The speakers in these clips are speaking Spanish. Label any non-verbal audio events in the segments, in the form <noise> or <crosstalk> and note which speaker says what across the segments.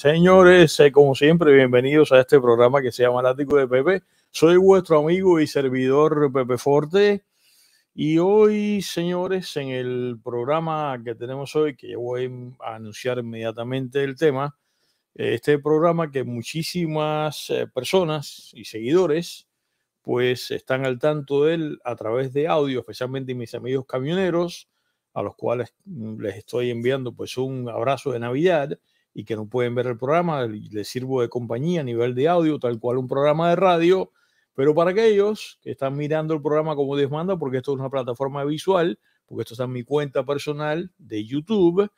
Speaker 1: Señores, eh, como siempre, bienvenidos a este programa que se llama El de Pepe. Soy vuestro amigo y servidor Pepe Forte. Y hoy, señores, en el programa que tenemos hoy, que yo voy a anunciar inmediatamente el tema, eh, este programa que muchísimas eh, personas y seguidores pues están al tanto de él a través de audio, especialmente mis amigos camioneros, a los cuales mm, les estoy enviando pues un abrazo de Navidad y que no pueden ver el programa, les sirvo de compañía a nivel de audio, tal cual un programa de radio, pero para aquellos que están mirando el programa como Dios manda, porque esto es una plataforma visual, porque esto está en mi cuenta personal de YouTube,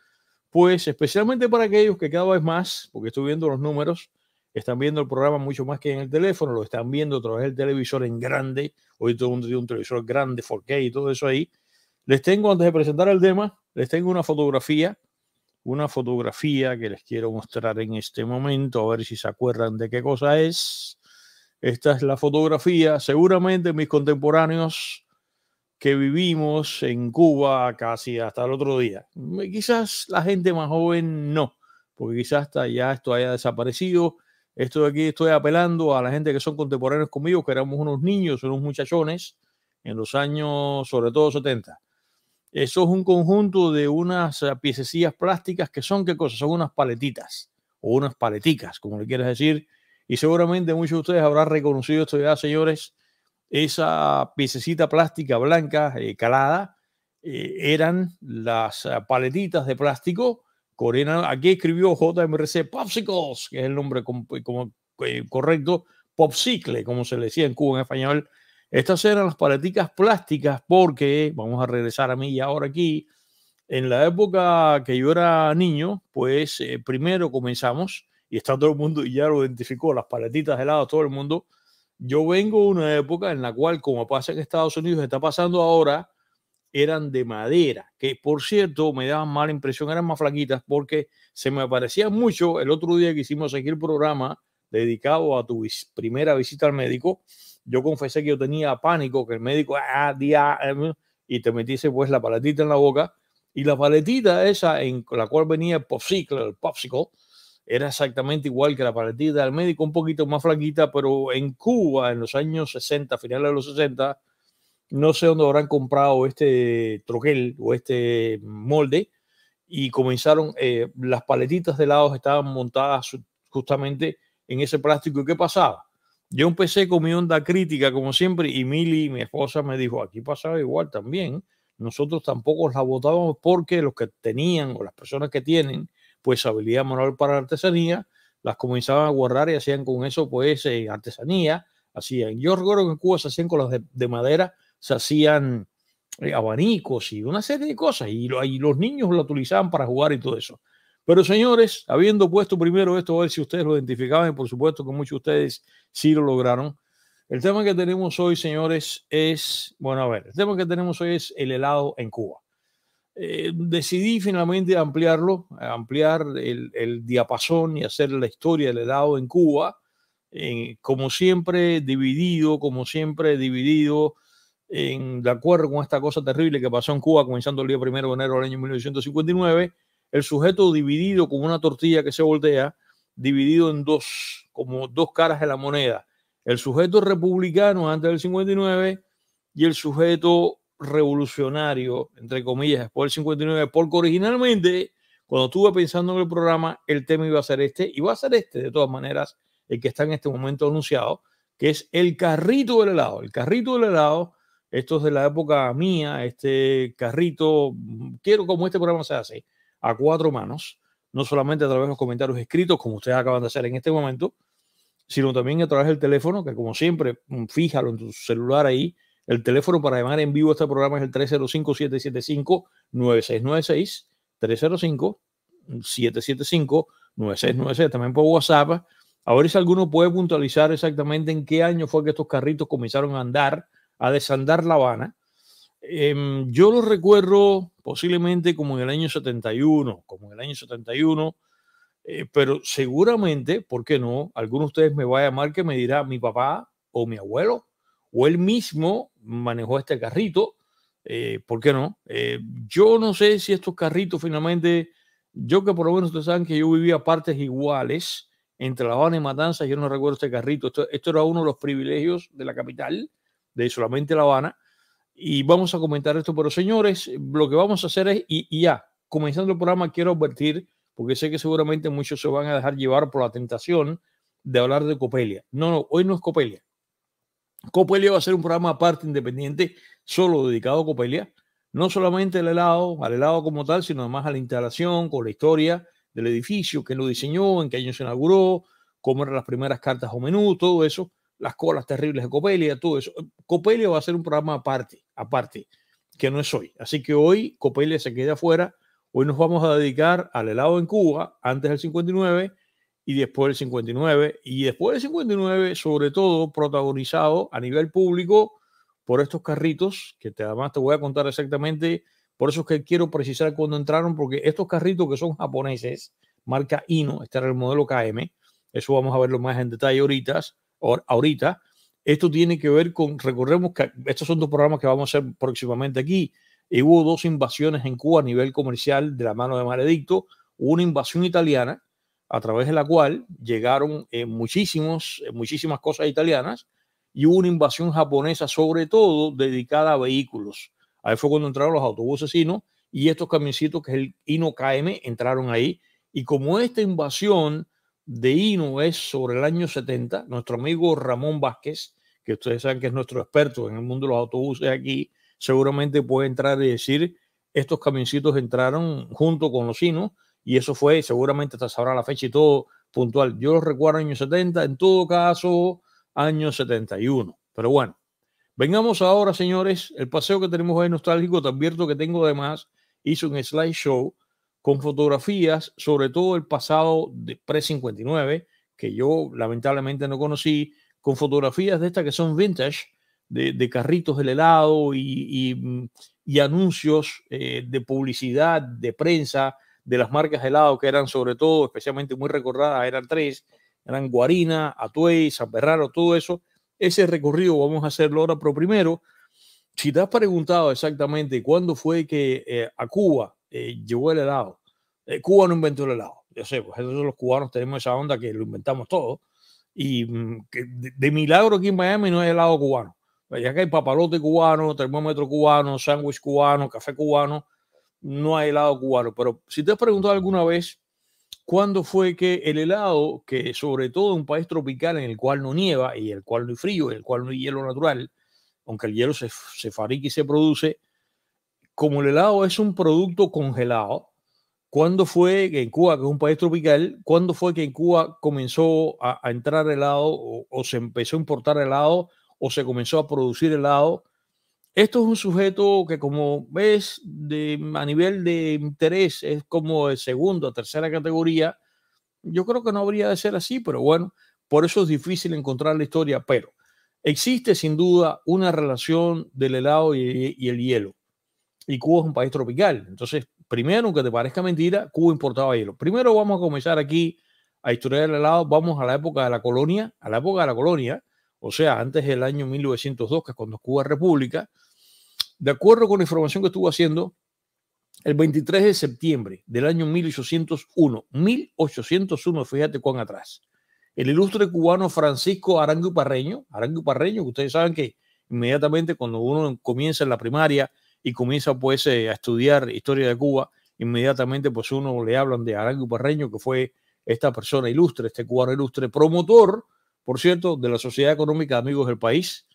Speaker 1: pues especialmente para aquellos que cada vez más, porque estoy viendo los números, están viendo el programa mucho más que en el teléfono, lo están viendo a través del televisor en grande, hoy todo el mundo tiene un televisor grande, 4K y todo eso ahí, les tengo, antes de presentar el tema, les tengo una fotografía una fotografía que les quiero mostrar en este momento, a ver si se acuerdan de qué cosa es. Esta es la fotografía, seguramente mis contemporáneos que vivimos en Cuba casi hasta el otro día. Mm, quizás la gente más joven no, porque quizás hasta ya esto haya desaparecido. Esto de aquí estoy apelando a la gente que son contemporáneos conmigo, que éramos unos niños, unos muchachones en los años sobre todo 70. Eso es un conjunto de unas eh, piececillas plásticas que son, ¿qué cosas? Son unas paletitas o unas paleticas, como le quieras decir. Y seguramente muchos de ustedes habrán reconocido esto ya, señores. Esa piececita plástica blanca eh, calada eh, eran las paletitas de plástico. Corena, aquí escribió JMRC Popsicles, que es el nombre como, correcto, Popsicle, como se le decía en Cuba en español, estas eran las paleticas plásticas porque, vamos a regresar a mí y ahora aquí, en la época que yo era niño, pues eh, primero comenzamos, y está todo el mundo, y ya lo identificó, las paletitas de helado, todo el mundo. Yo vengo de una época en la cual, como pasa en Estados Unidos, está pasando ahora, eran de madera, que por cierto me daban mala impresión, eran más flaquitas porque se me aparecía mucho el otro día que hicimos aquí el programa dedicado a tu primera visita al médico yo confesé que yo tenía pánico, que el médico, ah, día, eh, mm", y te metiste pues la paletita en la boca. Y la paletita esa en la cual venía el popsicle, el popsicle, era exactamente igual que la paletita del médico, un poquito más flaquita, pero en Cuba, en los años 60, finales de los 60, no sé dónde habrán comprado este troquel o este molde, y comenzaron, eh, las paletitas de helados estaban montadas justamente en ese plástico. ¿Y qué pasaba? Yo empecé con mi onda crítica, como siempre, y Mili, mi esposa, me dijo, aquí pasaba igual también. Nosotros tampoco la votábamos porque los que tenían o las personas que tienen, pues habilidad moral para la artesanía, las comenzaban a guardar y hacían con eso, pues, eh, artesanía. Hacían, yo recuerdo que en Cuba se hacían con las de, madera, se hacían eh, abanicos y una serie de cosas, y, y los niños lo utilizaban para jugar y todo eso. Pero señores, habiendo puesto primero esto, a ver si ustedes lo identificaban, y por supuesto que muchos de ustedes sí lo lograron. El tema que tenemos hoy, señores, es, bueno, a ver, el tema que tenemos hoy es el helado en Cuba. Eh, decidí finalmente ampliarlo, ampliar el, diapasón y hacer la historia del helado en Cuba, como siempre dividido, como siempre dividido en, de acuerdo con esta cosa terrible que pasó en Cuba comenzando el día primero de enero del año 1959 el sujeto dividido como una tortilla que se voltea, dividido en dos, como dos caras de la moneda. El sujeto republicano antes del 59 y el sujeto revolucionario, entre comillas, después del 59, porque originalmente, cuando estuve pensando en el programa, el tema iba a ser este, y va a ser este, de todas maneras, el que está en este momento anunciado, que es el carrito del helado. El carrito del helado, esto es de la época mía, este carrito, quiero como este programa se hace, a cuatro manos, no solamente a través de los comentarios escritos, como ustedes acaban de hacer en este momento, sino también a través del teléfono, que como siempre, mm, fíjalo en tu celular ahí. El teléfono para llamar en vivo a este programa es el 305-775-9696, 305-775-9696, también por WhatsApp. A ver si alguno puede puntualizar exactamente en qué año fue que estos carritos comenzaron a andar, a desandar La Habana, Em, yo lo recuerdo posiblemente como en el año 71, como en el año 71, eh, pero seguramente, ¿por qué no? Alguno de ustedes me va a llamar que me dirá mi papá o mi abuelo o él mismo manejó este carrito, eh, ¿por qué no? Eh, yo no sé si estos carritos finalmente, yo que por lo menos ustedes saben que yo vivía partes iguales entre La Habana y Matanzas, yo no recuerdo este carrito, esto era uno de los privilegios de la capital, de solamente La Habana, y vamos a comentar esto. Pero señores, lo que vamos a hacer es, y, ya, comenzando el programa, quiero advertir, porque sé que seguramente muchos se van a dejar llevar por la tentación de hablar de Copelia. No, no, hoy no es Copelia. Copelia va a ser un programa aparte, independiente, solo dedicado a Copelia. No solamente al helado, al helado como tal, sino además a la instalación, con la historia del edificio, quién lo diseñó, en qué año se inauguró, cómo eran las primeras cartas o menú, todo eso las colas terribles de Copelia, todo eso. Copelia va a ser un programa aparte, aparte, que no es hoy. Así que hoy Copelia se queda afuera. Hoy nos vamos a dedicar al helado en Cuba, antes del 59 y después del 59. Y después del 59, sobre todo protagonizado a nivel público por estos carritos, que te, además te voy a contar exactamente, por eso es que quiero precisar cuando entraron, porque estos carritos que son japoneses, marca Ino, este era el modelo KM, eso vamos a verlo más en detalle ahorita, ahorita, esto tiene que ver con, recorremos que estos son dos programas que vamos a hacer próximamente aquí. hubo dos invasiones en Cuba a nivel comercial de la mano de Maledicto. Hubo una invasión italiana a través de la cual llegaron eh, muchísimos, eh, muchísimas cosas italianas y hubo una invasión japonesa, sobre todo dedicada a vehículos. Ahí fue cuando entraron los autobuses Hino y estos camioncitos que es el Ino KM entraron ahí. Y como esta invasión de INU es sobre el año 70. Nuestro amigo Ramón Vázquez, que ustedes saben que es nuestro experto en el mundo de los autobuses aquí, seguramente puede entrar y decir, estos camioncitos entraron junto con los INU y eso fue, seguramente hasta ahora la fecha y todo puntual. Yo los recuerdo año 70, en todo caso, año 71. Pero bueno, vengamos ahora, señores, el paseo que tenemos hoy nostálgico, te advierto que tengo además, hizo un slideshow con fotografías, sobre todo el pasado de pre-59, que yo lamentablemente no conocí, con fotografías de estas que son vintage, de, carritos del helado y, mm, anuncios eh, de publicidad, de prensa, de las marcas de helado que eran sobre todo, especialmente muy recordadas, eran tres, eran Guarina, Atuey, San Ferraro todo eso. Ese recorrido vamos a hacerlo ahora, pero primero, si te has preguntado exactamente cuándo fue que eh, a Cuba eh, llevó el helado. Eh, Cuba no inventó el helado. Yo sé, pues nosotros los cubanos tenemos esa onda que lo inventamos todo. Y mm, que de, milagro aquí en Miami no hay helado cubano. Ya que hay papalote cubano, termómetro cubano, sándwich cubano, café cubano, no hay helado cubano. Pero si te has preguntado alguna vez cuándo fue que el helado, que sobre todo en un país tropical en el cual no nieva y el cual no hay frío, en el cual no hay hielo natural, aunque el hielo se, se fabrica y se produce, como el helado es un producto congelado, ¿cuándo fue que en Cuba, que es un país tropical, cuándo fue que en Cuba comenzó a, entrar helado o, se empezó a importar helado o se comenzó a producir helado? Esto es un sujeto que como ves de, a nivel de interés es como de segunda o tercera categoría. Yo creo que no habría de ser así, pero bueno, por eso es difícil encontrar la historia, pero existe sin duda una relación del helado y el hielo y Cuba es un país tropical. Entonces, primero, aunque te parezca mentira, Cuba importaba hielo. Primero vamos a comenzar aquí a historiar el helado, vamos a la época de la colonia, a la época de la colonia, o sea, antes del año 1902, que es cuando Cuba es república. De acuerdo con la información que estuvo haciendo, el 23 de septiembre del año 1801, 1801, fíjate cuán atrás, el ilustre cubano Francisco Arango Parreño, Arango Parreño, que ustedes saben que inmediatamente cuando uno comienza en la primaria, y comienza pues eh, a estudiar historia de Cuba, inmediatamente pues uno le hablan de Arango Parreño, que fue esta persona ilustre, este cubano ilustre, promotor, por cierto, de la Sociedad Económica de Amigos del País,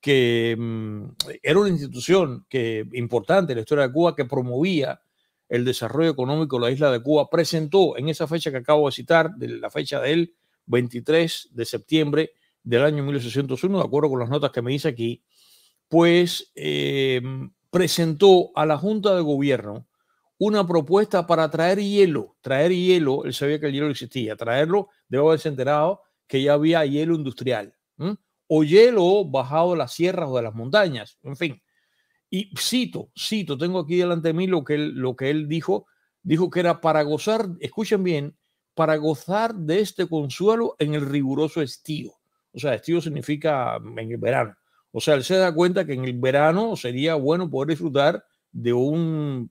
Speaker 1: que mm, era una institución que, importante en la historia de Cuba que promovía el desarrollo económico de la isla de Cuba, presentó en esa fecha que acabo de citar, de la fecha del 23 de septiembre del año 1801, de acuerdo con las notas que me dice aquí, pues eh, presentó a la Junta de Gobierno una propuesta para traer hielo, traer hielo, él sabía que el hielo existía, traerlo, debo haberse enterado que ya había hielo industrial, o hielo bajado de las sierras o de las montañas, en fin. Y cito, cito, tengo aquí delante de mí lo que él, lo que él dijo, dijo que era para gozar, escuchen bien, para gozar de este consuelo en el riguroso estío. O sea, estío significa en el verano. O sea, él se da cuenta que en el verano sería bueno poder disfrutar de una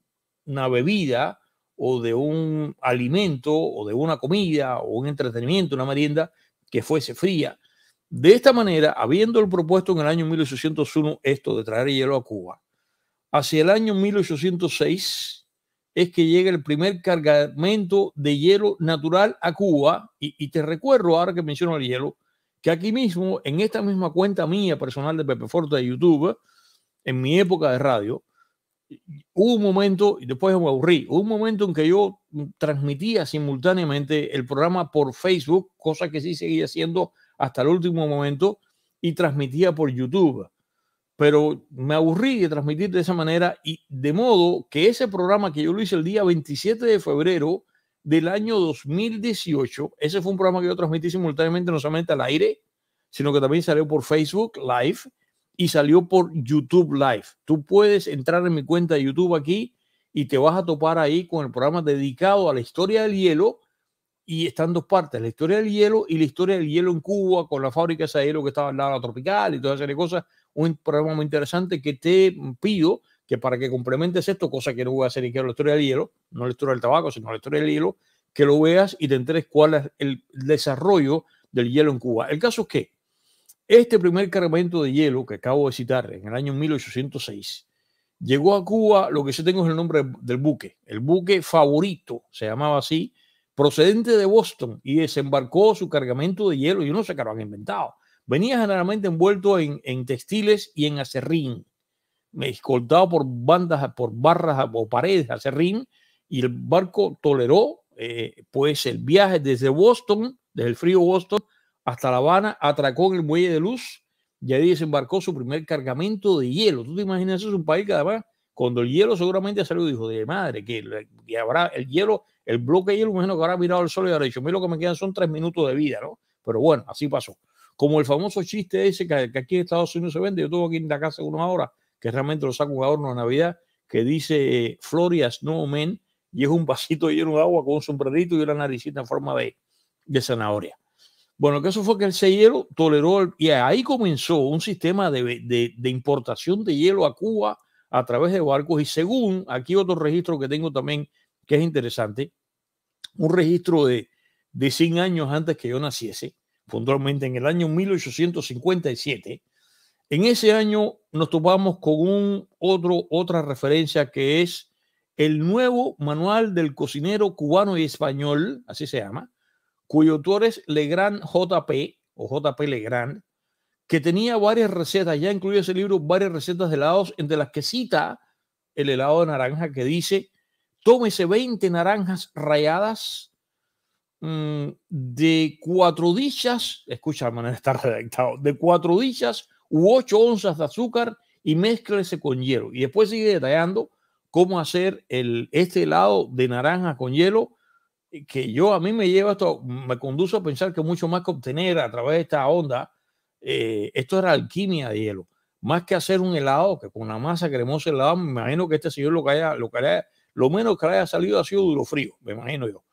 Speaker 1: bebida o de un alimento o de una comida o un entretenimiento, una merienda que fuese fría. De esta manera, habiendo el propuesto en el año 1801 esto de traer hielo a Cuba, hacia el año 1806 es que llega el primer cargamento de hielo natural a Cuba. Y, y te recuerdo, ahora que menciono el hielo, que aquí mismo, en esta misma cuenta mía personal de Pepe Forte de YouTube, en mi época de radio, hubo un momento, y después me aburrí, hubo un momento en que yo transmitía simultáneamente el programa por Facebook, cosa que sí seguía haciendo hasta el último momento, y transmitía por YouTube. Pero me aburrí de transmitir de esa manera y de modo que ese programa que yo lo hice el día 27 de febrero del año 2018. Ese fue un programa que yo transmití simultáneamente, no solamente al aire, sino que también salió por Facebook Live y salió por YouTube Live. Tú puedes entrar en mi cuenta de YouTube aquí y te vas a topar ahí con el programa dedicado a la historia del hielo. Y están dos partes, la historia del hielo y la historia del hielo en Cuba, con la fábrica de hielo que estaba al lado la tropical y toda esa serie de cosas. Un programa muy interesante que te pido que para que complementes esto, cosa que no voy a hacer y quiero la historia del hielo, no la historia del tabaco, sino la historia del hielo, que lo veas y te enteres cuál es el desarrollo del hielo en Cuba. El caso es que este primer cargamento de hielo que acabo de citar en el año 1806 llegó a Cuba, lo que yo tengo es el nombre del buque, el buque favorito, se llamaba así, procedente de Boston y desembarcó su cargamento de hielo. y no sé que lo han inventado. Venía generalmente envuelto en, en textiles y en acerrín escoltado por bandas, por barras o paredes hacia Rin, y el barco toleró eh, pues el viaje desde Boston, desde el frío Boston hasta La Habana, atracó en el muelle de Luz y ahí desembarcó su primer cargamento de hielo. Tú te imaginas, es un país que además, cuando el hielo seguramente salió, dijo, de madre, que, habrá el hielo, el bloque de hielo, imagino que habrá mirado al sol y habrá dicho, mira lo que me quedan son tres minutos de vida, ¿no? Pero bueno, así pasó. Como el famoso chiste ese que, aquí en Estados Unidos se vende, yo tengo aquí en la casa unos ahora que realmente lo saca a adorno de Navidad que dice Floria Snowman y es un vasito lleno de agua con un sombrerito y una naricita en forma de, de zanahoria. Bueno, que eso fue que el hielo toleró y ahí comenzó un sistema de, importación de hielo a Cuba a través de barcos y según aquí otro registro que tengo también que es interesante, un registro de, de 100 años antes que yo naciese, puntualmente en el año 1857, en ese año nos topamos con un otro, otra referencia que es el nuevo manual del cocinero cubano y español, así se llama, cuyo autor es Legrand JP o JP Legrand, que tenía varias recetas, ya incluye ese libro varias recetas de helados, entre las que cita el helado de naranja que dice, tómese 20 naranjas rayadas mm, de cuatro dichas, escucha la manera está <laughs> redactado, de cuatro dichas u 8 onzas de azúcar y mezclese con hielo. Y después sigue detallando cómo hacer el, este helado de naranja con hielo, que yo a mí me lleva esto, me conduce a pensar que mucho más que obtener a través de esta onda, eh, esto era alquimia de hielo. Más que hacer un helado, que con la masa cremosa helado, me imagino que este señor lo que haya, lo que haya, lo menos que haya salido ha sido duro frío, me imagino yo.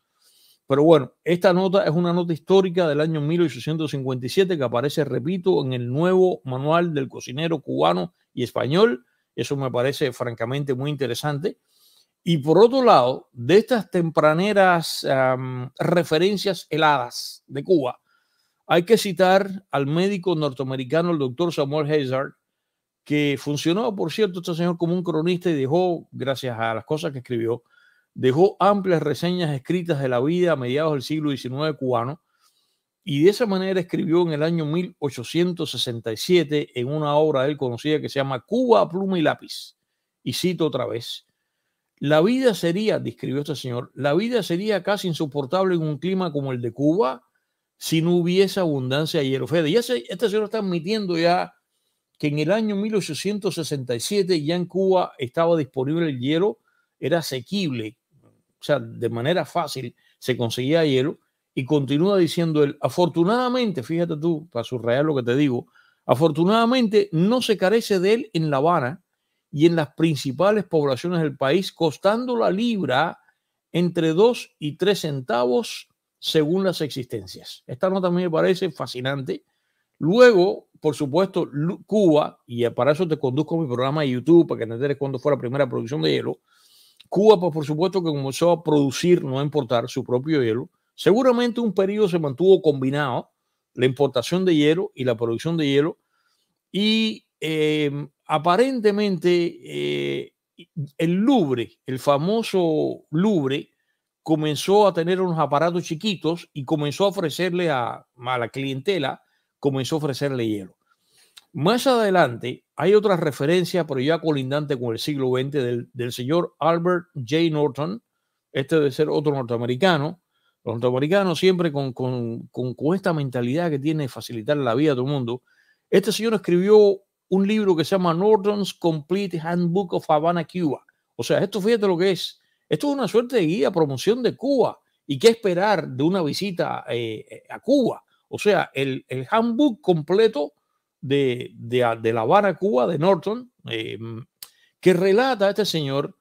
Speaker 1: Pero bueno, esta nota es una nota histórica del año 1857 que aparece, repito, en el nuevo manual del cocinero cubano y español. Eso me parece francamente muy interesante. Y por otro lado, de estas tempraneras referencias heladas de Cuba, hay que citar al médico norteamericano, el doctor Samuel Hazard, que funcionó, por cierto, este señor como un cronista y dejó, gracias a las cosas que escribió, Dejó amplias reseñas escritas de la vida a mediados del siglo XIX cubano y de esa manera escribió en el año 1867 en una obra de él conocida que se llama Cuba, pluma y lápiz. Y cito otra vez, la vida sería, describió este señor, la vida sería casi insoportable en un clima como el de Cuba si no hubiese abundancia de hierro. Fede, ya este señor está admitiendo ya que en el año 1867 ya en Cuba estaba disponible el hielo, era asequible o sea, de manera fácil se conseguía hielo. Y continúa diciendo él, afortunadamente, fíjate tú, para subrayar lo que te digo, afortunadamente no se carece de él en La Habana y en las principales poblaciones del país, costando la libra entre dos y tres centavos según las existencias. Esta nota a mí me parece fascinante. Luego, por supuesto, Cuba, y para eso te conduzco a mi programa de YouTube para que entiendas cuándo fue la primera producción de hielo, Cuba, pues, por supuesto que comenzó a producir, no a importar su propio hielo. Seguramente un periodo se mantuvo combinado, la importación de hielo y la producción de hielo. Y em, aparentemente eh, el Louvre, el famoso Louvre, comenzó a tener unos aparatos chiquitos y comenzó a ofrecerle a, a la clientela, comenzó a ofrecerle hielo. Más adelante hay otra referencia, pero ya colindante con el siglo XX, del, señor Albert J. Norton, este debe ser otro norteamericano. Los norteamericanos siempre con, con, con, esta mentalidad que tiene de facilitar la vida a todo el mundo. Este señor escribió un libro que se llama Norton's Complete Handbook of Havana, Cuba. O sea, esto fíjate lo que es. Esto es una suerte de guía, promoción de Cuba. ¿Y qué esperar de una visita eh, eh, a Cuba? O sea, el, el handbook completo Ah, de, La Habana, Cuba, de Norton, eh, mm, que relata a este señor,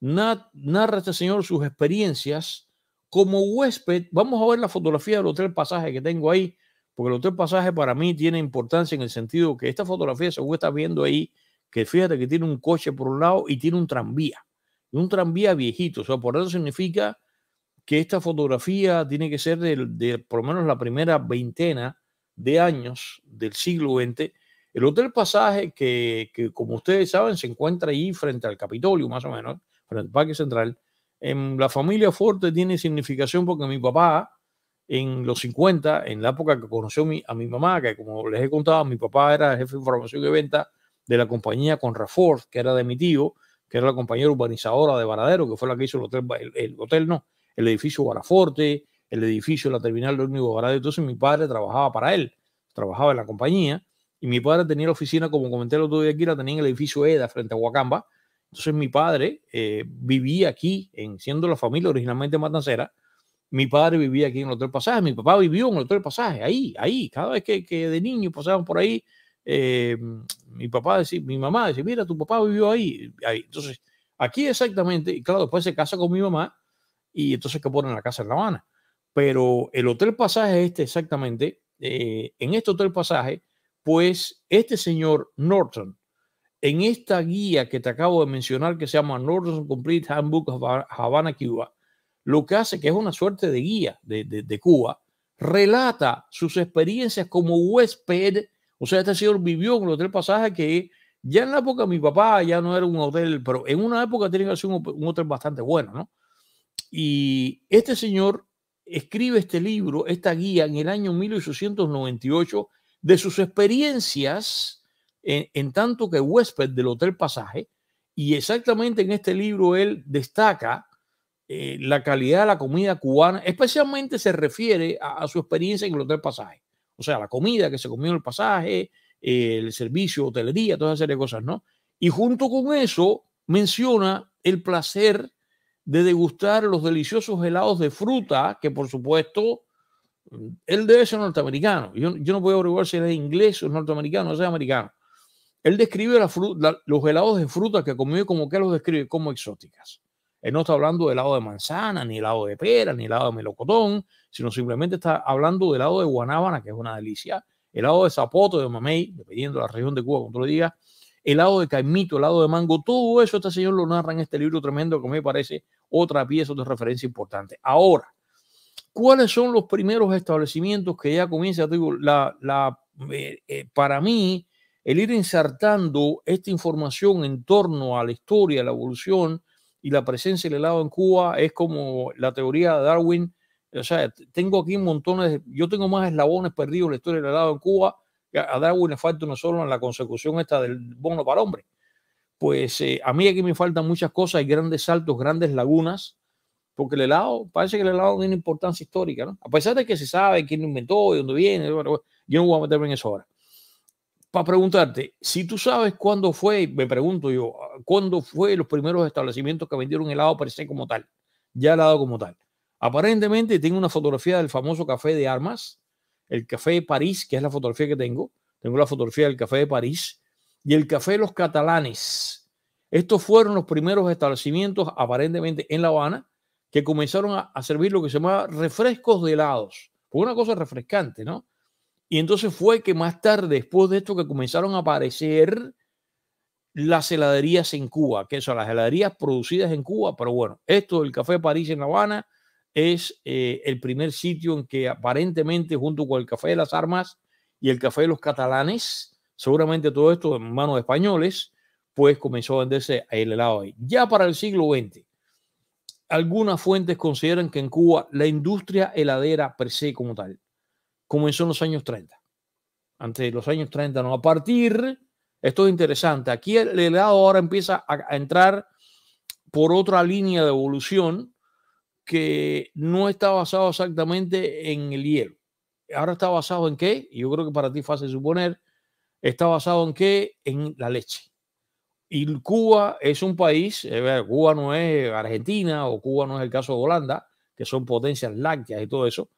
Speaker 1: narra a este señor sus experiencias como huésped. Vamos a ver la fotografía del Hotel Pasaje que tengo ahí, porque el Hotel Pasaje para mí tiene importancia en el sentido que esta fotografía, según está viendo ahí, que fíjate que tiene un coche por un lado y tiene un tranvía, un tranvía viejito, o sea, por eso significa que esta fotografía tiene que ser de, de por lo menos la primera veintena de años del siglo XX, el Hotel Pasaje, que, que como ustedes saben se encuentra ahí frente al Capitolio, más o menos, frente al Parque Central, en la familia Forte tiene significación porque mi papá, en los 50, en la época que conoció a mi mamá, que como les he contado, mi papá era jefe de información y venta de la compañía Ford, que era de mi tío, que era la compañía urbanizadora de Varadero, que fue la que hizo el hotel, no, el edificio Varaforte, el edificio, la terminal de único grado Entonces mi padre trabajaba para él, trabajaba en la compañía y mi padre tenía la oficina, como comenté el otro día aquí, la tenía en el edificio EDA frente a Huacamba. Entonces mi padre eh, vivía aquí, en, siendo la familia originalmente matancera, mi padre vivía aquí en el Hotel Pasaje, mi papá vivió en el Hotel Pasaje, ahí, ahí, cada vez que, de niño pasábamos por ahí, eh, mi papá decía, mi mamá decía, mira, tu papá vivió ahí, ahí. Entonces, aquí exactamente, y claro, después se casa con mi mamá y entonces que ponen la casa en La Habana. Pero el hotel pasaje este exactamente, eh, en este hotel pasaje, pues este señor Norton, en esta guía que te acabo de mencionar que se llama Norton Complete Handbook of Havana, Cuba, lo que hace que es una suerte de guía de, Cuba, relata sus experiencias como huésped. O sea, este señor vivió en el hotel pasaje que ya en la época mi papá ya no era un hotel, pero en una época tenía que ser un, un hotel bastante bueno, ¿no? Y este señor escribe este libro, esta guía, en el año 1898, de sus experiencias en, tanto que huésped del Hotel Pasaje, y exactamente en este libro él destaca eh, la calidad de la comida cubana, especialmente se refiere a, su experiencia en el Hotel Pasaje, o sea, la comida que se comió en el pasaje, el servicio, hotelería, toda serie de cosas, ¿no? Y junto con eso menciona el placer de degustar los deliciosos helados de fruta, que por supuesto él debe ser norteamericano. Yo, yo no puedo averiguar si es inglés o norteamericano, o sea, americano. Él describe los helados de fruta que comió como que los describe como exóticas. Él no está hablando de helado de manzana, ni helado de pera, ni helado de melocotón, sino simplemente está hablando de helado de guanábana, que es una delicia, helado de zapoto, de mamey, dependiendo de la región de Cuba, como lo el helado de caimito, helado de mango, todo eso este señor lo narra en este libro tremendo que me parece otra pieza de referencia importante. Ahora, ¿cuáles son los primeros establecimientos que ya comienza? la, la, eh, eh, para mí, el ir insertando esta información en torno a la historia, la evolución y la presencia del helado en Cuba es como la teoría de Darwin. O sea, tengo aquí montones, de, yo tengo más eslabones perdidos en la historia del helado en Cuba. A Darwin le falta uno solo en la consecución esta del bono para hombre pues eh, a mí aquí me faltan muchas cosas, hay grandes saltos, grandes lagunas, porque el helado, parece que el helado tiene importancia histórica, ¿no? A pesar de que se sabe quién lo inventó, de dónde viene, yo no voy a meterme en eso ahora. Para preguntarte, si tú sabes cuándo fue, me pregunto yo, cuándo fue los primeros establecimientos que vendieron helado per como tal, ya helado como tal. Aparentemente tengo una fotografía del famoso café de armas, el café de París, que es la fotografía que tengo. Tengo la fotografía del café de París, y el Café Los Catalanes. Estos fueron los primeros establecimientos, aparentemente en La Habana, que comenzaron a, servir lo que se llamaba refrescos de helados. Fue una cosa refrescante, ¿no? Y entonces fue que más tarde, después de esto, que comenzaron a aparecer las heladerías en Cuba, que son las heladerías producidas en Cuba, pero bueno, esto del Café París en La Habana es eh, el primer sitio en que aparentemente junto con el Café de las Armas y el Café de los Catalanes seguramente todo esto en manos de españoles, pues comenzó a venderse el helado ahí. Ya para el siglo XX, algunas fuentes consideran que en Cuba la industria heladera per se como tal comenzó en los años 30. Antes de los años 30, no. A partir, esto es interesante, aquí el helado ahora empieza a, entrar por otra línea de evolución que no está basado exactamente en el hielo. Ahora está basado en qué? Yo creo que para ti es fácil suponer está basado en qué? En la leche. Y Cuba es un país, eh, Cuba no es Argentina o Cuba no es el caso de Holanda, que son potencias lácteas y todo eso,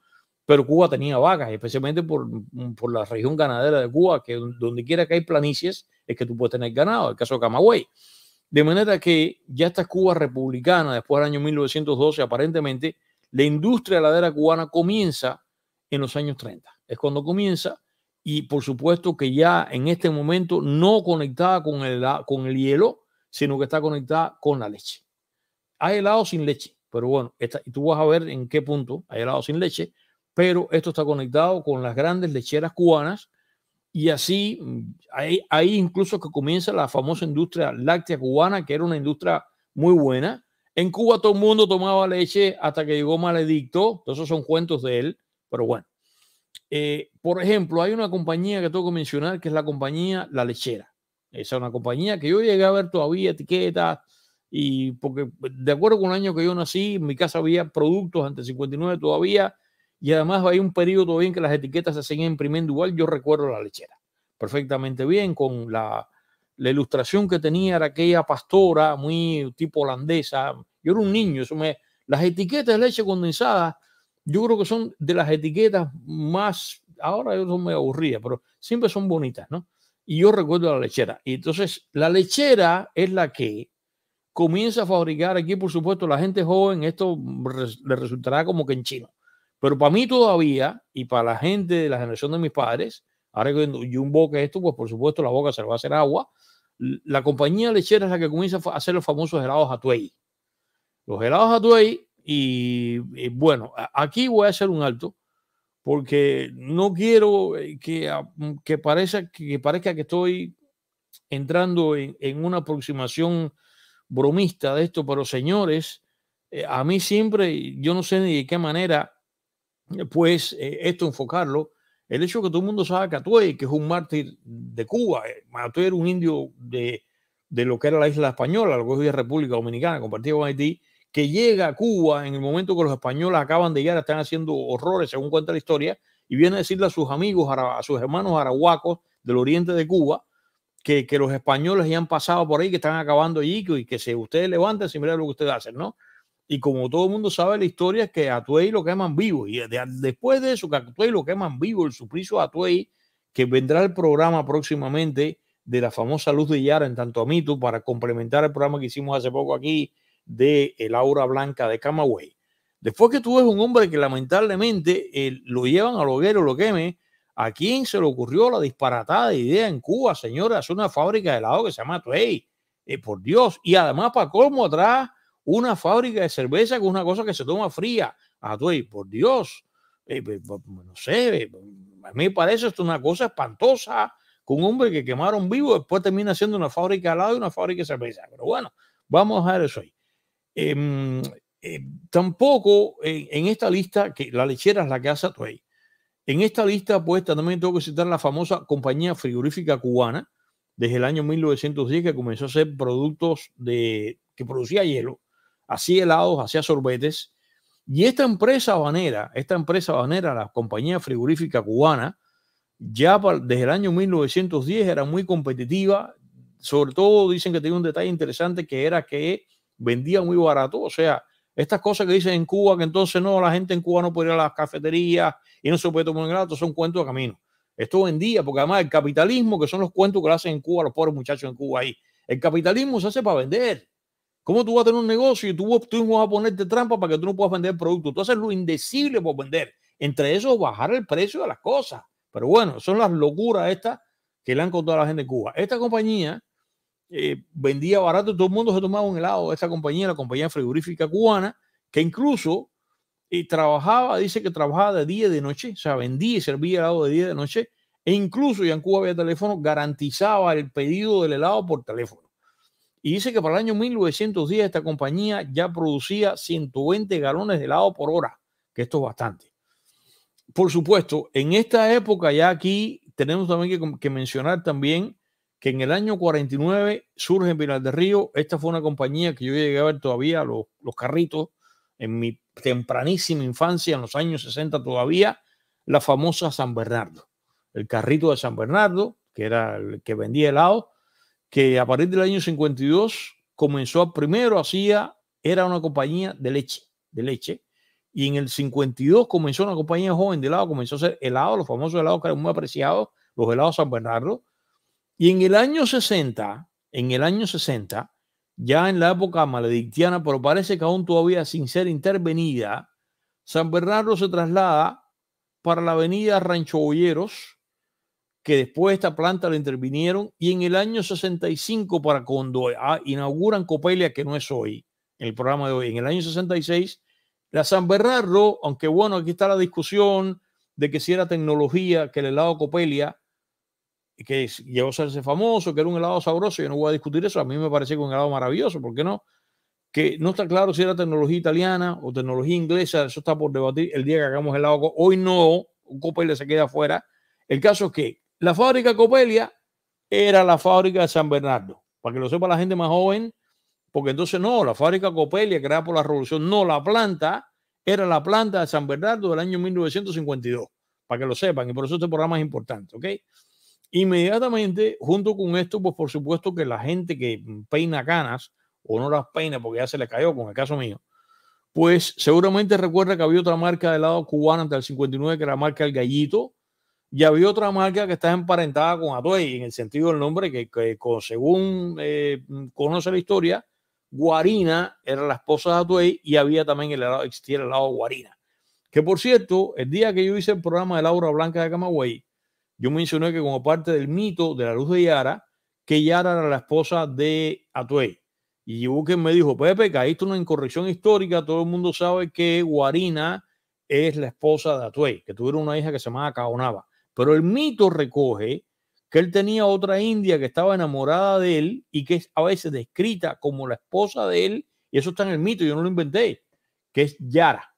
Speaker 1: pero Cuba tenía vacas, especialmente por, mm, por la región ganadera de Cuba, que donde quiera que hay planicies es que tú puedes tener ganado, el caso de Camagüey. De manera que ya esta Cuba republicana, después del año 1912, aparentemente, la industria ladera cubana comienza en los años 30. Es cuando comienza y por supuesto que ya en este momento no conectada con el, con el hielo, sino que está conectada con la leche. Hay helado sin leche, pero bueno, está, y tú vas a ver en qué punto hay helado sin leche, pero esto está conectado con las grandes lecheras cubanas y así mm, ahí ahí incluso que comienza la famosa industria láctea cubana, que era una industria muy buena. En Cuba todo el mundo tomaba leche hasta que llegó Maledicto, esos son cuentos de él, pero bueno. Eh, por ejemplo, hay una compañía que tengo que mencionar que es la compañía La Lechera. Esa es una compañía que yo llegué a ver todavía etiquetas y porque pues, de acuerdo con el año que yo nací, en mi casa había productos antes 59 todavía y además hay un periodo todavía que las etiquetas se seguían imprimiendo igual. Yo recuerdo La Lechera perfectamente bien con la, la ilustración que tenía era aquella pastora muy tipo holandesa. Yo era un niño, eso me, las etiquetas de leche condensada yo creo que son de las etiquetas más, ahora yo no me aburría pero siempre son bonitas, ¿no? Y yo recuerdo la lechera. Y entonces la lechera es la que comienza a fabricar aquí, por supuesto, la gente joven, esto le resultará como que en chino. Pero para mí todavía, y para la gente de la generación de mis padres, ahora que yo un boca esto, pues por supuesto la boca se le va a hacer agua. La compañía lechera es la que comienza a hacer los famosos helados Atuey. Los helados Atuey y, bueno, aquí voy a hacer un alto porque no quiero eh, que, mm, que, parezca, que parezca que estoy entrando en, una aproximación bromista de esto, pero señores, eh, a mí siempre, yo no sé ni de qué manera, eh, pues, esto enfocarlo. El hecho que todo el mundo sabe que Atuey, que es un mártir de Cuba, Atuey era un indio de, de, lo que era la isla española, lo que hoy es República Dominicana, compartido con Haití, que llega a Cuba en el momento que los españoles acaban de llegar, están haciendo horrores, según cuenta la historia, y viene a decirle a sus amigos, a sus hermanos arahuacos del oriente de Cuba, que, que, los españoles ya han pasado por ahí, que están acabando allí, y que si ustedes levanten si miren lo que ustedes hacen, ¿no? Y como todo el mundo sabe, la historia es que a Tuey lo queman vivo. Y después de eso, que a Tuey lo queman vivo, el suplicio a Tuey, que vendrá el programa próximamente de la famosa Luz de Yara en tanto a Mito, para complementar el programa que hicimos hace poco aquí de el Aura Blanca de Camagüey. Después que tú ves un hombre que lamentablemente eh, lo llevan al hoguero, lo queme, ¿a quién se le ocurrió la disparatada idea en Cuba, señora? una fábrica de helado que se llama Tuey, eh, por Dios. Y además, para colmo, atrás una fábrica de cerveza que es una cosa que se toma fría, a ah, Tuey, por Dios. Eh, pues, pues, pues, no sé, a mí me parece esto una cosa espantosa con un hombre que quemaron vivo, después termina siendo una fábrica de helado y una fábrica de cerveza. Pero bueno, vamos a ver eso ahí. Em, eh, tampoco eh, en, esta lista, que la lechera es la que hace Atuey, en esta lista pues también tengo que citar la famosa compañía frigorífica cubana, desde el año 1910 que comenzó a hacer productos de, que producía hielo, hacía helados, hacía sorbetes. Y esta empresa banera esta empresa banera la compañía frigorífica cubana, ya desde el año 1910 era muy competitiva. Sobre todo dicen que tenía un detalle interesante que era que vendía muy barato. O sea, estas cosas que dicen en Cuba, que entonces no, la gente en Cuba no puede ir a las cafeterías y no se puede tomar son cuentos de camino. Esto vendía, porque además el capitalismo, que son los cuentos que hacen en Cuba, los pobres muchachos en Cuba ahí, el capitalismo se hace para vender. ¿Cómo tú vas a tener un negocio y tú, tú vas a ponerte trampa para que tú no puedas vender productos? producto? Tú haces lo indecible por vender. Entre eso, bajar el precio de las cosas. Pero bueno, son las locuras estas que le han contado a la gente en Cuba. Esta compañía eh, vendía barato, todo el mundo se tomaba un helado. esa compañía, la compañía frigorífica cubana, que incluso y eh, trabajaba, dice que trabajaba de día de noche, o sea, vendía y servía helado de día de noche, e incluso ya en Cuba había teléfono, garantizaba el pedido del helado por teléfono. Y dice que para el año 1910 esta compañía ya producía 120 galones de helado por hora, que esto es bastante. Por supuesto, en esta época ya aquí tenemos también que mencionar también que en el año 49 surge en Pinal del Río. Esta fue una compañía que yo llegué a ver todavía, los, carritos, en mi tempranísima infancia, en los años 60 todavía, la famosa San Bernardo. El carrito de San Bernardo, que era el que vendía helado, que a partir del año 52 comenzó primero, hacía, era una compañía de leche, de leche, y en el 52 comenzó una compañía joven de helado, comenzó a hacer helado, los famosos helados que eran muy apreciados, los helados San Bernardo, y en el año 60, en el año 60, ya en la época maledictiana, pero parece que aún todavía sin ser intervenida, San Bernardo se traslada para la avenida Rancho Boyeros, que después esta planta le intervinieron, y en el año 65, para cuando ah, inauguran Copelia, que no es hoy, el programa de hoy, en el año 66, la San Bernardo, aunque bueno, aquí está la discusión de que si era tecnología, que le helado Copelia que llegó a ser famoso, que era un helado sabroso, yo no voy a discutir eso, a mí me parece que un helado maravilloso, ¿por qué no? Que no está claro si era tecnología italiana o tecnología inglesa, eso está por debatir el día que hagamos helado. Hoy no, Copelia se queda afuera. El caso es que la fábrica Copelia era la fábrica de San Bernardo, para que lo sepa la gente más joven, porque entonces no, la fábrica Copelia creada por la revolución, no, la planta era la planta de San Bernardo del año 1952, para que lo sepan, y por eso este programa es importante, ¿ok? Inmediatamente, junto con esto, pues por supuesto que la gente que peina canas o no las peina porque ya se le cayó, con el caso mío, pues seguramente recuerda que había otra marca del lado cubano antes el 59 que era la marca El Gallito, y había otra marca que está emparentada con Atuey, en el sentido del nombre, que, según eh, conoce la historia, Guarina era la esposa de Atuey y había también el lado, existía el lado Guarina. Que por cierto, el día que yo hice el programa de Laura Blanca de Camagüey, yo mencioné que como parte del mito de la luz de Yara, que Yara era la esposa de Atuey. Y quien me dijo, Pepe, caíste una incorrección histórica, todo el mundo sabe que Guarina es la esposa de Atuey, que tuvieron una hija que se llamaba Caonaba. Pero el mito recoge que él tenía otra india que estaba enamorada de él y que es a veces descrita como la esposa de él, y eso está en el mito, yo no lo inventé, que es Yara.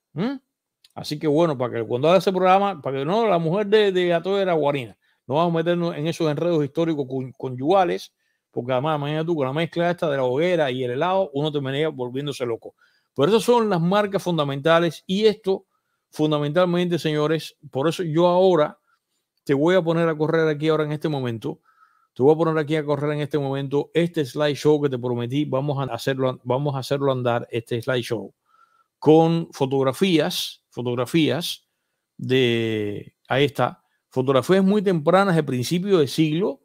Speaker 1: Así que bueno, para que cuando haga ese programa, para que no, la mujer de, de Gato era guarina. No vamos a meternos en esos enredos históricos conyugales, porque además, mañana tú, con la mezcla esta de la hoguera y el helado, uno te terminaría volviéndose loco. Pero esas son las marcas fundamentales y esto, fundamentalmente, señores, por eso yo ahora te voy a poner a correr aquí ahora en este momento. Te voy a poner aquí a correr en este momento este slideshow que te prometí. Vamos a hacerlo, vamos a hacerlo andar este slideshow con fotografías, fotografías de, ahí está, fotografías muy tempranas de principio de siglo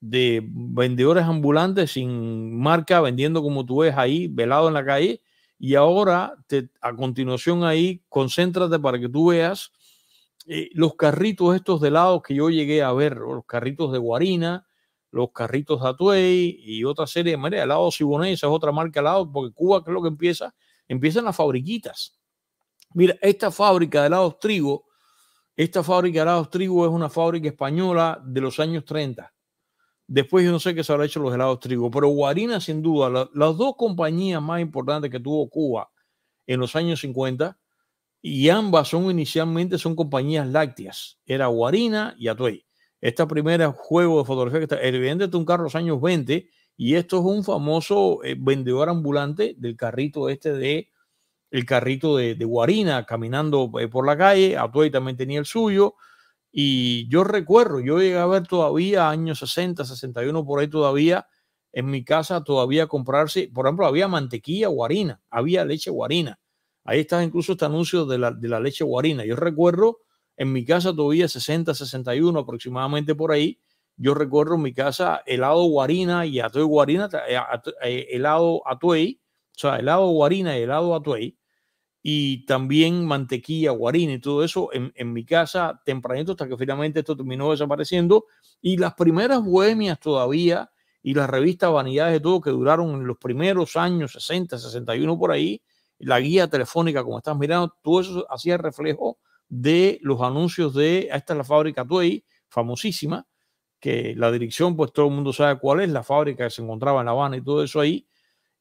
Speaker 1: de vendedores ambulantes sin marca vendiendo como tú ves ahí, velado en la calle. Y ahora, te, a continuación ahí, concéntrate para que tú veas eh, los carritos estos de helados que yo llegué a ver, los carritos de Guarina, los carritos de Atuey y otra serie de maneras. Sibonés es otra marca helado, porque Cuba, es lo que empieza, Empiezan las fabriquitas. Mira, esta fábrica de helados trigo, esta fábrica de helados trigo es una fábrica española de los años 30. Después yo no sé qué se habrá hecho los helados trigo, pero Guarina sin duda, las dos compañías más importantes que tuvo Cuba en los años 50 y ambas son inicialmente son compañías lácteas. Era Guarina y Atuey. Esta primera juego de fotografía que está, evidentemente un carro los años 20 y esto es un famoso eh, vendedor ambulante del carrito este de el carrito de, Guarina caminando eh, por la calle. Atuay también tenía el suyo. Y yo recuerdo, yo llegué a ver todavía años 60, 61 por ahí todavía en mi casa todavía comprarse, por ejemplo, había mantequilla guarina, había leche guarina. Ahí está incluso este anuncio de la, de la leche guarina. Yo recuerdo en mi casa todavía 60, 61 aproximadamente por ahí, yo recuerdo en mi casa helado guarina y atuey guarina, eh, eh, helado atuey, o sea, helado guarina y helado atuey, y también mantequilla guarina y todo eso en, mi casa tempranito hasta que finalmente esto terminó desapareciendo. Y las primeras bohemias todavía y las revistas Vanidades de todo que duraron en los primeros años 60, 61 por ahí, la guía telefónica como estás mirando, todo eso hacía reflejo de los anuncios de, esta es la fábrica Tuey, famosísima, que la dirección, pues todo el mundo sabe cuál es, la fábrica que se encontraba en La Habana y todo eso ahí.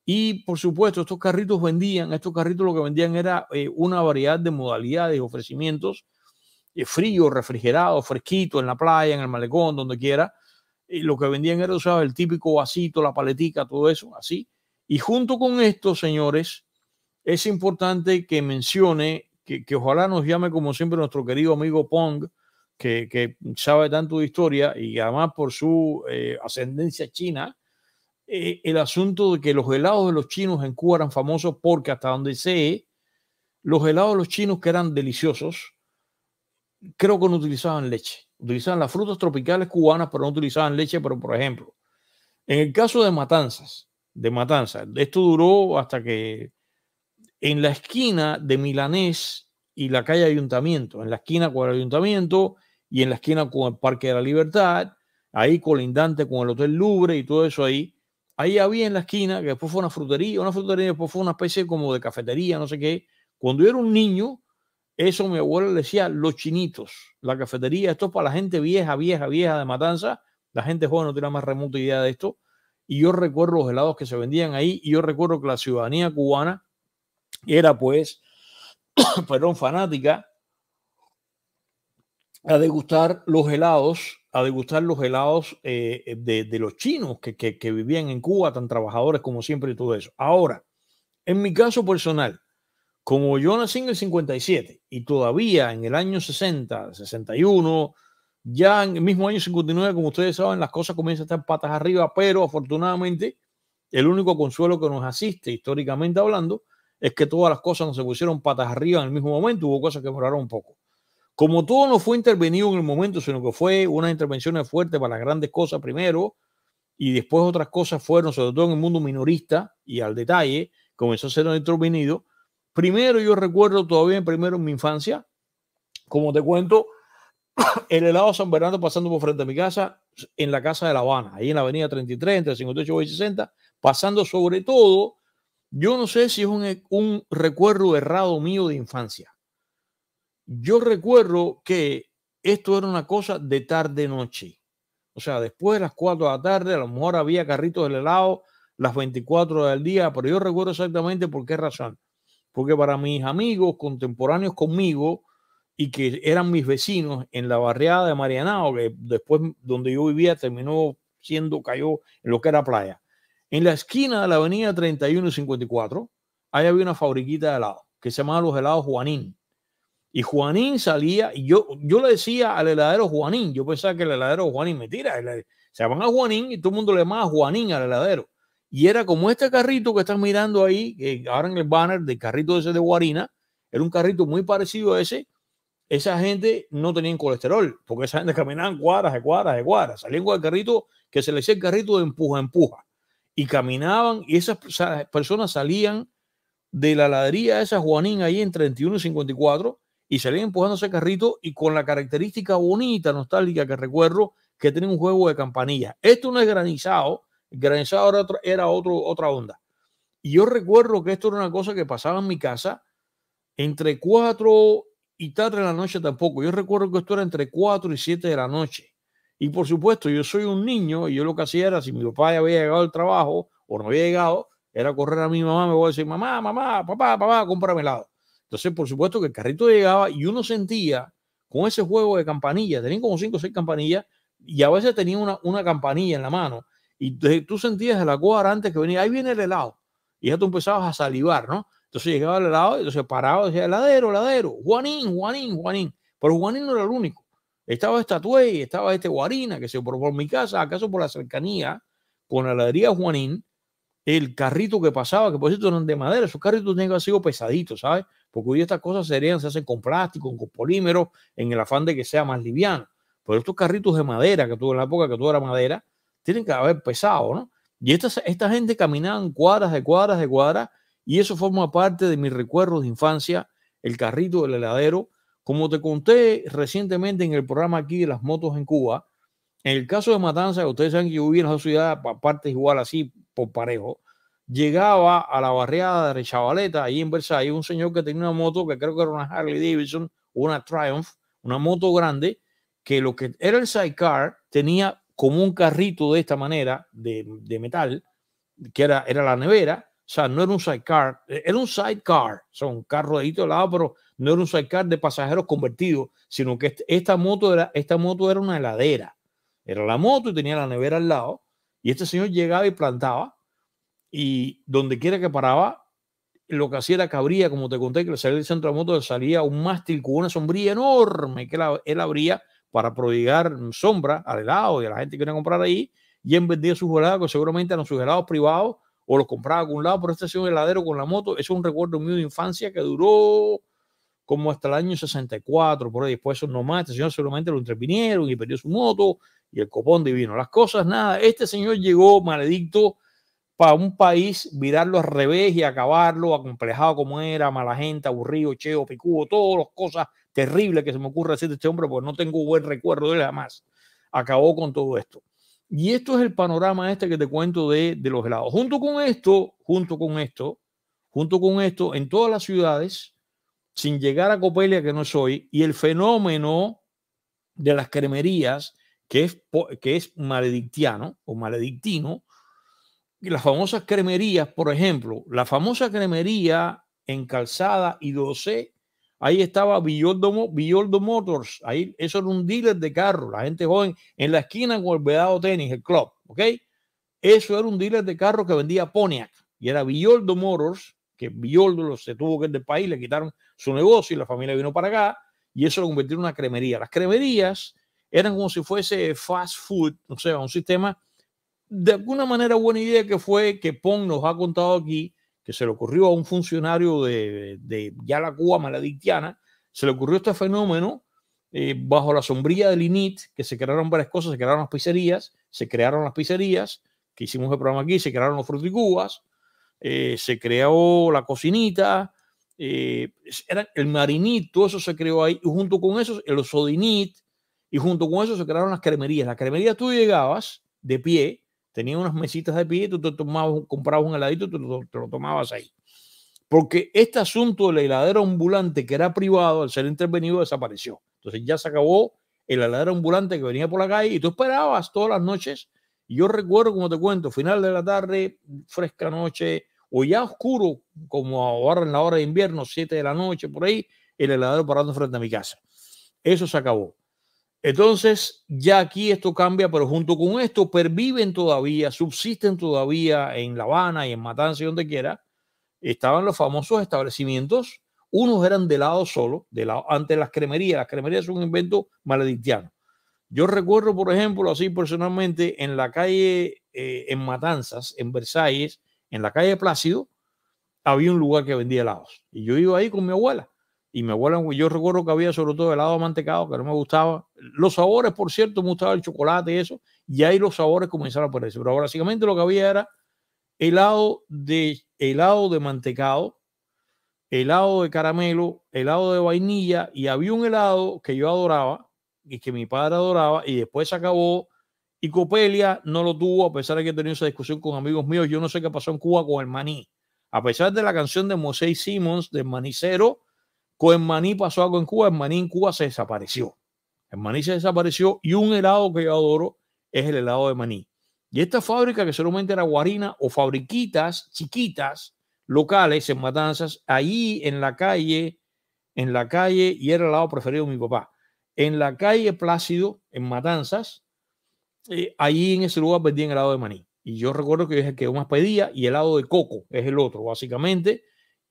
Speaker 1: Y por supuesto, estos carritos vendían, estos carritos lo que vendían era eh, una variedad de modalidades ofrecimientos, eh, frío, refrigerado, fresquito, en la playa, en el malecón, donde quiera. Y lo que vendían era, ¿sabes? El típico vasito, la paletica, todo eso, así. Y junto con esto, señores, es importante que mencione, que ojalá nos llame como siempre nuestro querido amigo Pong, que, sabe tanto de historia y además por su eh, ascendencia china, eh, el asunto de que los helados de los chinos en Cuba eran famosos porque hasta donde sé, los helados de los chinos que eran deliciosos, creo que no utilizaban leche. Utilizaban las frutas tropicales cubanas, pero no utilizaban leche. Pero, por ejemplo, en el caso de Matanzas, de Matanzas, esto duró hasta que en la esquina de Milanés y la calle Ayuntamiento, en la esquina cuadra Ayuntamiento, y en la esquina con el Parque de la Libertad, ahí colindante con el Hotel Louvre y todo eso ahí. Ahí había en la esquina, que después fue una frutería, una frutería, después fue una especie como de cafetería, no sé qué. Cuando yo era un niño, eso mi abuelo le decía los chinitos, la cafetería, esto es para la gente vieja, vieja, vieja de matanza. La gente joven no tiene más remota idea de esto. Y yo recuerdo los helados que se vendían ahí y yo recuerdo que la ciudadanía cubana era pues, <coughs> perdón, fanática a degustar los helados, a degustar los helados eh, de, de, los chinos que, que, que, vivían en Cuba, tan trabajadores como siempre y todo eso. Ahora, en mi caso personal, como yo nací en el 57 y todavía en el año 60, 61, ya en el mismo año 59, como ustedes saben, las cosas comienzan a estar patas arriba, pero afortunadamente el único consuelo que nos asiste históricamente hablando es que todas las cosas no se pusieron patas arriba en el mismo momento, hubo cosas que mejoraron un poco. Como todo no fue intervenido en el momento, sino que fue una intervención fuerte para las grandes cosas primero, y después otras cosas fueron, sobre todo en el mundo minorista y al detalle, comenzó a ser intervenido. Primero yo recuerdo todavía, primero en mi infancia, como te cuento, <coughs> el helado San Bernardo pasando por frente a mi casa, en la casa de La Habana, ahí en la avenida 33, entre 58 y 60, pasando sobre todo, yo no sé si es un recuerdo errado mío de infancia, yo recuerdo que esto era una cosa de tarde-noche. O sea, después de las 4 de la tarde, a lo mejor había carritos del helado las 24 del día, pero yo recuerdo exactamente por qué razón. Porque para mis amigos contemporáneos conmigo y que eran mis vecinos en la barriada de Marianao, que después donde yo vivía terminó siendo, cayó en lo que era playa. En la esquina de la avenida 3154, ahí había una fabriquita de helado que se llamaba Los Helados Juanín. Y Juanín salía, y yo, yo le decía al heladero Juanín, yo pensaba que el heladero Juanín me tira, se van a Juanín y todo el mundo le llama a Juanín al heladero. Y era como este carrito que están mirando ahí, que ahora en el banner del carrito ese de Guarina, era un carrito muy parecido a ese. Esa gente no tenían colesterol, porque esa gente caminaban cuadras de cuadras de cuadras. Salían con el carrito que se le hacía el carrito de empuja empuja. Y caminaban, y esas personas salían de la heladería de esa Juanín ahí en 31 y 54 y salían empujando ese carrito y con la característica bonita, nostálgica que recuerdo que tenía un juego de campanillas. Esto no es granizado, granizado era, otra onda. Y yo recuerdo que esto era una cosa que pasaba en mi casa entre 4 y 3 de la noche tampoco. Yo recuerdo que esto era entre 4 y 7 de la noche. Y por supuesto, yo soy un niño y yo lo que hacía era, si mi papá ya había llegado al trabajo o no había llegado, era correr a mi mamá, me voy a decir, mamá, mamá, papá, papá, cómprame helado. Entonces, por supuesto que el carrito llegaba y uno sentía con ese juego de campanillas, tenían como cinco o seis campanillas y a veces tenía una, una campanilla en la mano y tú sentías el cuadra antes que venía, ahí viene el helado y ya tú empezabas a salivar, ¿no? Entonces llegaba el helado y entonces paraba y decía, heladero, heladero, Juanín, Juanín, Juanín. Pero Juanín no era el único. Estaba esta Tuey, estaba este Guarina, que se por, por mi casa, acaso por la cercanía, con la heladería Juanín, el carrito que pasaba, que por cierto eran de madera, esos carritos tenían que haber sido pesaditos, ¿sabes? porque hoy estas cosas serían, se hacen con plástico, con polímeros, en el afán de que sea más liviano. Pero estos carritos de madera que tuvo en la época que tuve la madera, tienen que haber pesado, ¿no? Y esta, esta gente en cuadras de cuadras de cuadras, y eso forma parte de mis recuerdos de infancia, el carrito del heladero. Como te conté recientemente en el programa aquí de las motos en Cuba, en el caso de Matanza, ustedes saben que yo viví en la ciudad, partes igual así, por parejo, llegaba a la barriada de Chavaleta, ahí en Versailles, un señor que tenía una moto que creo que era una Harley Davidson, una Triumph, una moto grande, que lo que era el sidecar tenía como un carrito de esta manera, de, metal, que era, era la nevera, o sea, no era un sidecar, era un sidecar, o un carro de hito lado, pero no era un sidecar de pasajeros convertidos, sino que este, esta moto, era, esta moto era una heladera. Era la moto y tenía la nevera al lado, y este señor llegaba y plantaba y donde quiera que paraba, lo que hacía era que abría, como te conté, que le salía del centro de moto, salía un mástil con una sombrilla enorme que él abría para prodigar sombra al helado y a la gente que iba a comprar ahí. Y él vendía sus helados, seguramente eran sus helados privados, o los compraba a algún lado, pero este un heladero con la moto. es un recuerdo mío de infancia que duró como hasta el año 64, por ahí después eso nomás, este señor seguramente lo entrevinieron y perdió su moto y el copón divino. Las cosas, nada, este señor llegó maledicto para un país virarlo al revés y acabarlo, acomplejado como era, mala gente, aburrido, cheo, picudo, todas las cosas terribles que se me ocurre decir de este hombre, porque no tengo buen recuerdo de él jamás. Acabó con todo esto. Y esto es el panorama este que te cuento de, de los helados. Junto con esto, junto con esto, junto con esto, en todas las ciudades, sin llegar a Copelia, que no soy, y el fenómeno de las cremerías, que es, que es maledictiano o maledictino, las famosas cremerías, por ejemplo, la famosa cremería en Calzada y 12, ahí estaba Villoldo, Motors, ahí eso era un dealer de carros, la gente joven, en la esquina con el Vedado Tenis, el club, ¿ok? Eso era un dealer de carros que vendía Pontiac y era Bioldo Motors, que Bioldo se tuvo que ir del país, le quitaron su negocio y la familia vino para acá y eso lo convirtió en una cremería. Las cremerías eran como si fuese fast food, o sea, un sistema de alguna manera buena idea que fue que Pong nos ha contado aquí, que se le ocurrió a un funcionario de, de ya la Cuba maledictiana, se le ocurrió este fenómeno eh, bajo la sombrilla del INIT, que se crearon varias cosas, se crearon las pizzerías, se crearon las pizzerías, que hicimos el programa aquí, se crearon los fruticubas, eh, se creó la cocinita, eh, era el marinit, todo eso se creó ahí, y junto con eso el osodinit, y junto con eso se crearon las cremerías. Las cremerías tú llegabas de pie, Tenía unas mesitas de pie, tú te tomabas, comprabas un heladito, tú te lo tomabas ahí. Porque este asunto del heladero ambulante que era privado, al ser intervenido, desapareció. Entonces ya se acabó el heladero ambulante que venía por la calle y tú esperabas todas las noches. yo recuerdo, como te cuento, final de la tarde, fresca noche, o ya oscuro, como ahora en la hora de invierno, 7 de la noche, por ahí, el heladero parando frente a mi casa. Eso se acabó. Entonces, ya aquí esto cambia, pero junto con esto perviven todavía, subsisten todavía en La Habana y en Matanzas y donde quiera. Estaban los famosos establecimientos. Unos eran de lado solo, de ante las cremerías. Las cremerías son un invento maledictiano. Yo recuerdo, por ejemplo, así personalmente, en la calle eh, en Matanzas, en Versalles, en la calle Plácido, había un lugar que vendía helados. Y yo iba ahí con mi abuela y me vuelan, yo recuerdo que había sobre todo helado mantecado que no me gustaba. Los sabores, por cierto, me gustaba el chocolate y eso, y ahí los sabores comenzaron a aparecer. Pero básicamente lo que había era helado de, helado de mantecado, helado de caramelo, helado de vainilla, y había un helado que yo adoraba y que mi padre adoraba, y después se acabó. Y Copelia no lo tuvo, a pesar de que he tenido esa discusión con amigos míos. Yo no sé qué pasó en Cuba con el maní. A pesar de la canción de Mosé Simmons, del manicero, con el maní pasó algo en Cuba, el maní en Cuba se desapareció. El maní se desapareció y un helado que yo adoro es el helado de maní. Y esta fábrica que solamente era guarina o fabriquitas chiquitas locales en Matanzas, ahí en la calle, en la calle, y era el helado preferido de mi papá, en la calle Plácido, en Matanzas, eh, ahí en ese lugar vendían helado de maní. Y yo recuerdo que es el que más pedía y helado de coco es el otro, básicamente,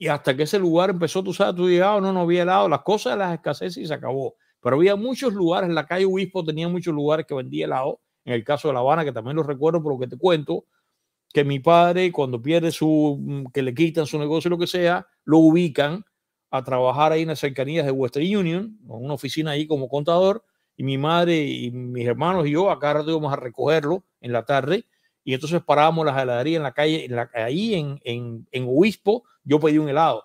Speaker 1: y hasta que ese lugar empezó, tú sabes, tú llegabas, no, no había helado, las cosas de las escasez y se acabó. Pero había muchos lugares, en la calle Obispo tenía muchos lugares que vendía helado, en el caso de La Habana, que también lo recuerdo por lo que te cuento, que mi padre cuando pierde su, mm, que le quitan su negocio, lo que sea, lo ubican a trabajar ahí en las cercanías de Western Union, con una oficina ahí como contador, y mi madre y mis hermanos y yo acá íbamos a recogerlo en la tarde y entonces parábamos la heladería en la calle, ahí en, en, en Obispo, yo pedí un helado.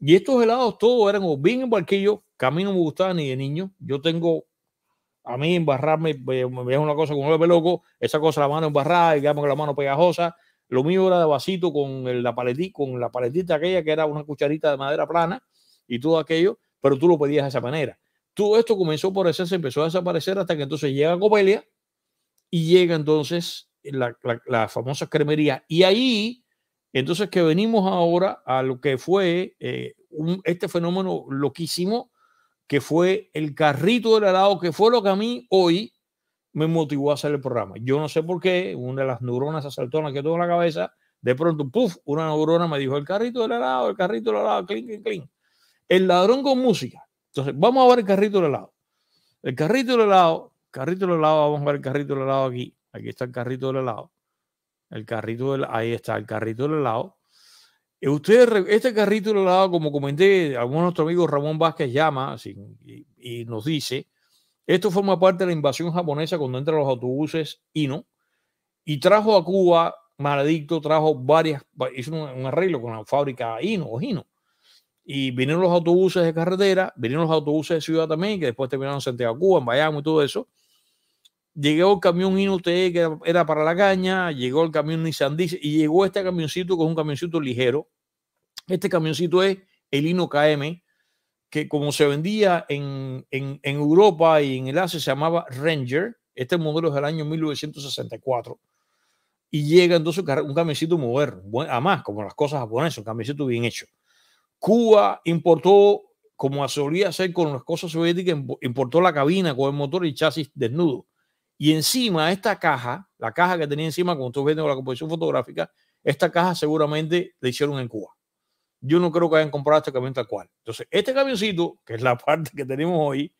Speaker 1: Y estos helados todos eran bien en barquillo, que a mí no me gustaban ni de niño. Yo tengo, a mí embarrarme, me, una cosa con el bebé loco, esa cosa la mano embarrada, digamos que la mano pegajosa. Lo mío era de vasito con la paletita, con la paletita aquella que era una cucharita de madera plana y todo aquello, pero tú lo pedías de esa manera. Todo esto comenzó por eso, se empezó a desaparecer hasta que entonces llega Copelia y llega entonces la, famosa cremería. Y ahí, entonces que venimos ahora a lo que fue eh, este fenómeno loquísimo, que fue el carrito del helado, que fue lo que a mí hoy me motivó a hacer el programa. Yo no sé por qué, una de las neuronas asaltonas que tengo en la cabeza, de pronto, puff, una neurona me dijo, el carrito del helado, el carrito del helado, clink, clink, El ladrón con música. Entonces, vamos a ver el carrito del helado. El carrito del helado, carrito del helado, vamos a ver el carrito del helado aquí. Aquí está el carrito del helado. El carrito del, ahí está el carrito del helado. Ustedes, este carrito del helado, como comenté, algunos de nuestros amigos Ramón Vázquez llama y, nos dice, esto forma parte de la invasión japonesa cuando entran los autobuses Ino y trajo a Cuba, Maledicto trajo varias, hizo un, arreglo con la fábrica Ino o Hino y vinieron los autobuses de carretera, vinieron los autobuses de ciudad también, que después terminaron en Santiago Cuba, en Bayamo y todo eso llegó el camión Inute que era para la caña, llegó el camión Nissan Diesel y llegó este camioncito con un camioncito ligero. Este camioncito es el Hino KM, que como se vendía en, en, Europa y en el Asia se llamaba Ranger. Este modelo es del año 1964. Y llega entonces un camioncito moderno, además, como las cosas japonesas, un camioncito bien hecho. Cuba importó, como solía hacer con las cosas soviéticas, importó la cabina con el motor y chasis desnudo y encima esta caja, la caja que tenía encima, como tú viendo la composición fotográfica, esta caja seguramente la hicieron en Cuba. Yo no creo que hayan comprado este camión tal cual. Entonces, este camioncito, que es la <laughs> parte que tenemos hoy,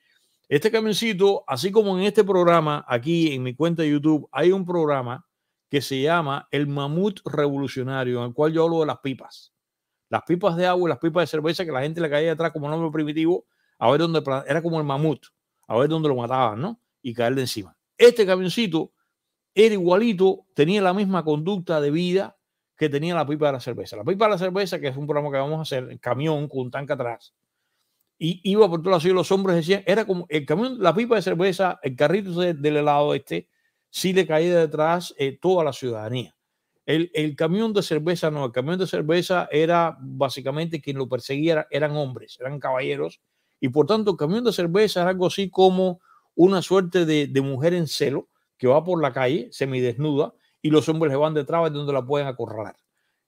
Speaker 1: este camioncito, así como en este programa, aquí en mi cuenta de YouTube, hay un programa que se llama El Mamut Revolucionario, en el cual yo hablo de las pipas. Las pipas de agua y las pipas de cerveza que la gente le caía atrás como nombre primitivo, a ver dónde era como el mamut, a ver dónde lo mataban, ¿no? Y caerle encima. Este camioncito era igualito, tenía la misma conducta de vida que tenía la pipa de la cerveza. La pipa de la cerveza, que es un programa que vamos a hacer, el camión con un tanque atrás, y iba por todos lados los hombres decían, era como el camión, la pipa de cerveza, el carrito del helado este, sí le caía detrás eh, toda la ciudadanía. El, el, camión de cerveza no, el camión de cerveza era básicamente quien lo perseguía eran hombres, eran caballeros, y por tanto el camión de cerveza era algo así como una suerte de, mujer en celo que va por la calle semidesnuda y los hombres le van detrás de donde la pueden acorralar.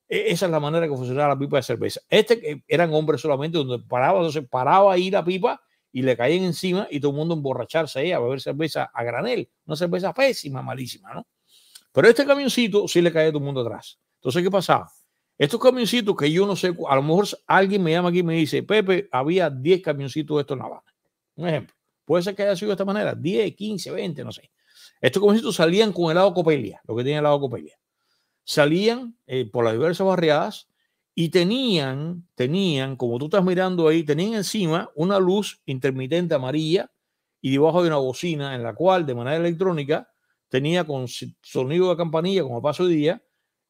Speaker 1: E, esa es la manera que funcionaba la pipa de cerveza. Este eh, eran hombres solamente donde paraba, entonces paraba ahí la pipa y le caían encima y todo el mundo emborracharse ahí a beber cerveza a granel, una cerveza pésima, malísima, ¿no? Pero este camioncito sí le caía a todo el mundo atrás. Entonces, ¿qué pasaba? Estos camioncitos que yo no sé, a lo mejor alguien me llama aquí y me dice, Pepe, había 10 camioncitos de estos en Un ejemplo. Puede ser que haya sido de esta manera, 10, 15, 20, no sé. Estos comunistas salían con el lado Copelia, lo que tenía el lado Copelia. Salían eh, por las diversas barriadas y tenían, tenían, como tú estás mirando ahí, tenían encima una luz intermitente amarilla y debajo de una bocina en la cual de manera electrónica tenía con sonido de campanilla como paso de día,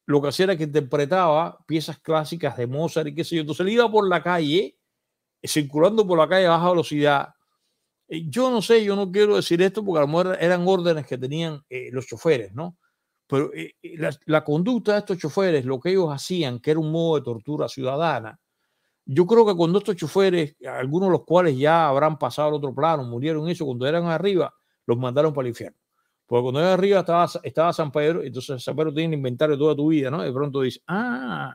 Speaker 1: lo que hacía era que interpretaba piezas clásicas de Mozart y qué sé yo. Entonces él iba por la calle, eh, circulando por la calle a baja velocidad, eh, yo no sé, yo no quiero decir esto porque a lo mejor eran órdenes que tenían eh, los choferes, ¿no? Pero eh, la, conducta de estos choferes, lo que ellos hacían, que era un modo de tortura ciudadana, yo creo que cuando estos choferes, algunos de los cuales ya habrán pasado al otro plano, murieron eso, cuando eran arriba, los mandaron para el infierno. Porque cuando eran arriba estaba, estaba San Pedro, entonces San Pedro tiene el inventario toda tu vida, ¿no? De pronto dice, ah,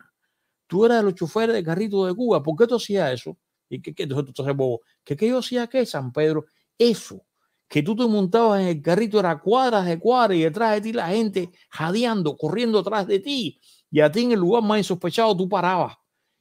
Speaker 1: tú eras de los choferes de carrito de Cuba, ¿por qué tú hacías eso? Y que, que yo hacía que San Pedro, eso, que tú te montabas en el carrito, era cuadras de cuadras y detrás de ti la gente jadeando, corriendo atrás de ti. Y a ti en el lugar más insospechado tú parabas.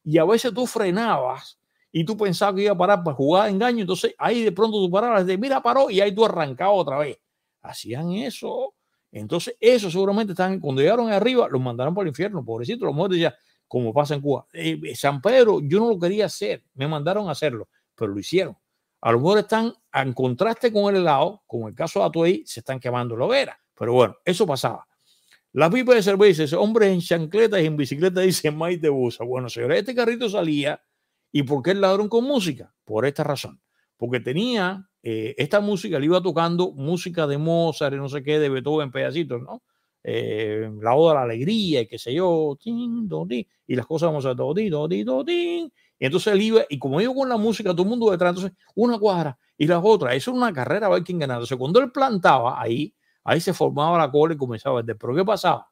Speaker 1: Y a veces tú frenabas y tú pensabas que iba a parar para jugar engaño. Entonces ahí de pronto tú parabas, de mira, paró y ahí tú arrancabas otra vez. Hacían eso. Entonces, eso seguramente están, cuando llegaron arriba, los mandaron para el infierno, pobrecito Los muertos ya como pasa en Cuba. Eh, eh, San Pedro, yo no lo quería hacer, me mandaron a hacerlo, pero lo hicieron. A lo mejor están en contraste con el helado, como el caso de Atuey, se están quemando la hoguera. Pero bueno, eso pasaba. Las pipas de cerveza, hombre en chancletas y en bicicleta, <laughs> dice Maite Busa. Bueno, señores, este carrito salía. ¿Y por qué el ladrón con música? Por esta razón. Porque tenía eh, esta música, le iba tocando música de Mozart, no sé qué, de Beethoven, pedacitos, ¿no? Eh, la oda a la alegría y qué sé yo, tin, y las cosas vamos a do, do, tin, Y entonces él iba, y como iba con la música, todo el mundo detrás, entonces una cuadra y las otras, eso era una carrera a ver quién ganaba. Entonces cuando él plantaba ahí, ahí se formaba la cola y comenzaba a vender. Pero ¿qué pasaba?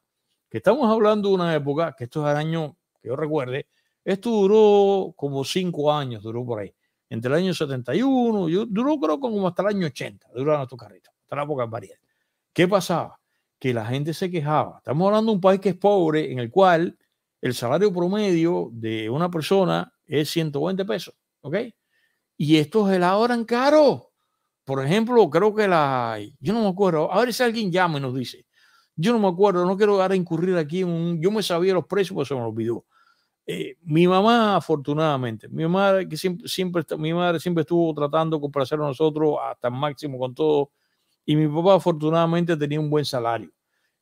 Speaker 1: Que estamos hablando de una época, que esto es el año que yo recuerde, esto duró como cinco años, duró por ahí. Entre el año 71, yo, duró creo como hasta el año 80, duraron estos carritos, hasta la época varias. ¿Qué pasaba? que la gente se quejaba. Estamos hablando de un país que es pobre, en el cual el salario promedio de una persona es 120 pesos, ¿ok? Y estos helados eran caro. Por ejemplo, creo que la... Yo no me acuerdo. A ver si alguien llama y nos dice. Yo no me acuerdo, no quiero ahora incurrir aquí en un... Yo me sabía los precios, pero se me olvidó. Eh, mi mamá, afortunadamente, mi madre que siempre, siempre, mi madre siempre estuvo tratando de complacer a nosotros hasta el máximo con todo y mi papá afortunadamente tenía un buen salario.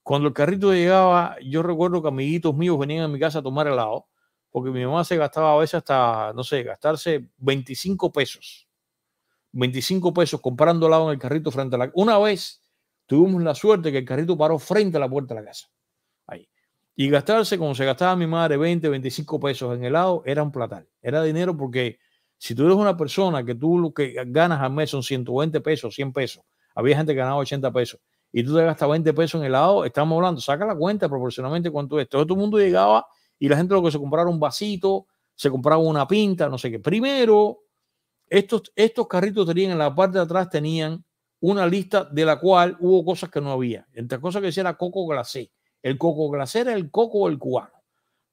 Speaker 1: Cuando el carrito llegaba, yo recuerdo que amiguitos míos venían a mi casa a tomar helado, porque mi mamá se gastaba a veces hasta, no sé, gastarse 25 pesos. 25 pesos comprando helado en el carrito frente a la Una vez tuvimos la suerte que el carrito paró frente a la puerta de la casa. Ahí. Y gastarse, como se gastaba mi madre, 20, 25 pesos en helado, era un platal. Era dinero porque si tú eres una persona que tú lo que ganas al mes son 120 pesos, 100 pesos, había gente que ganaba 80 pesos y tú te gastas 20 pesos en helado, estamos hablando, saca la cuenta proporcionalmente cuánto es. Todo el mundo llegaba y la gente lo que se compraba un vasito, se compraba una pinta, no sé qué. Primero, estos, estos carritos tenían en la parte de atrás tenían una lista de la cual hubo cosas que no había. Entre cosas que decía era coco glacé. El coco glacé era el coco del cubano.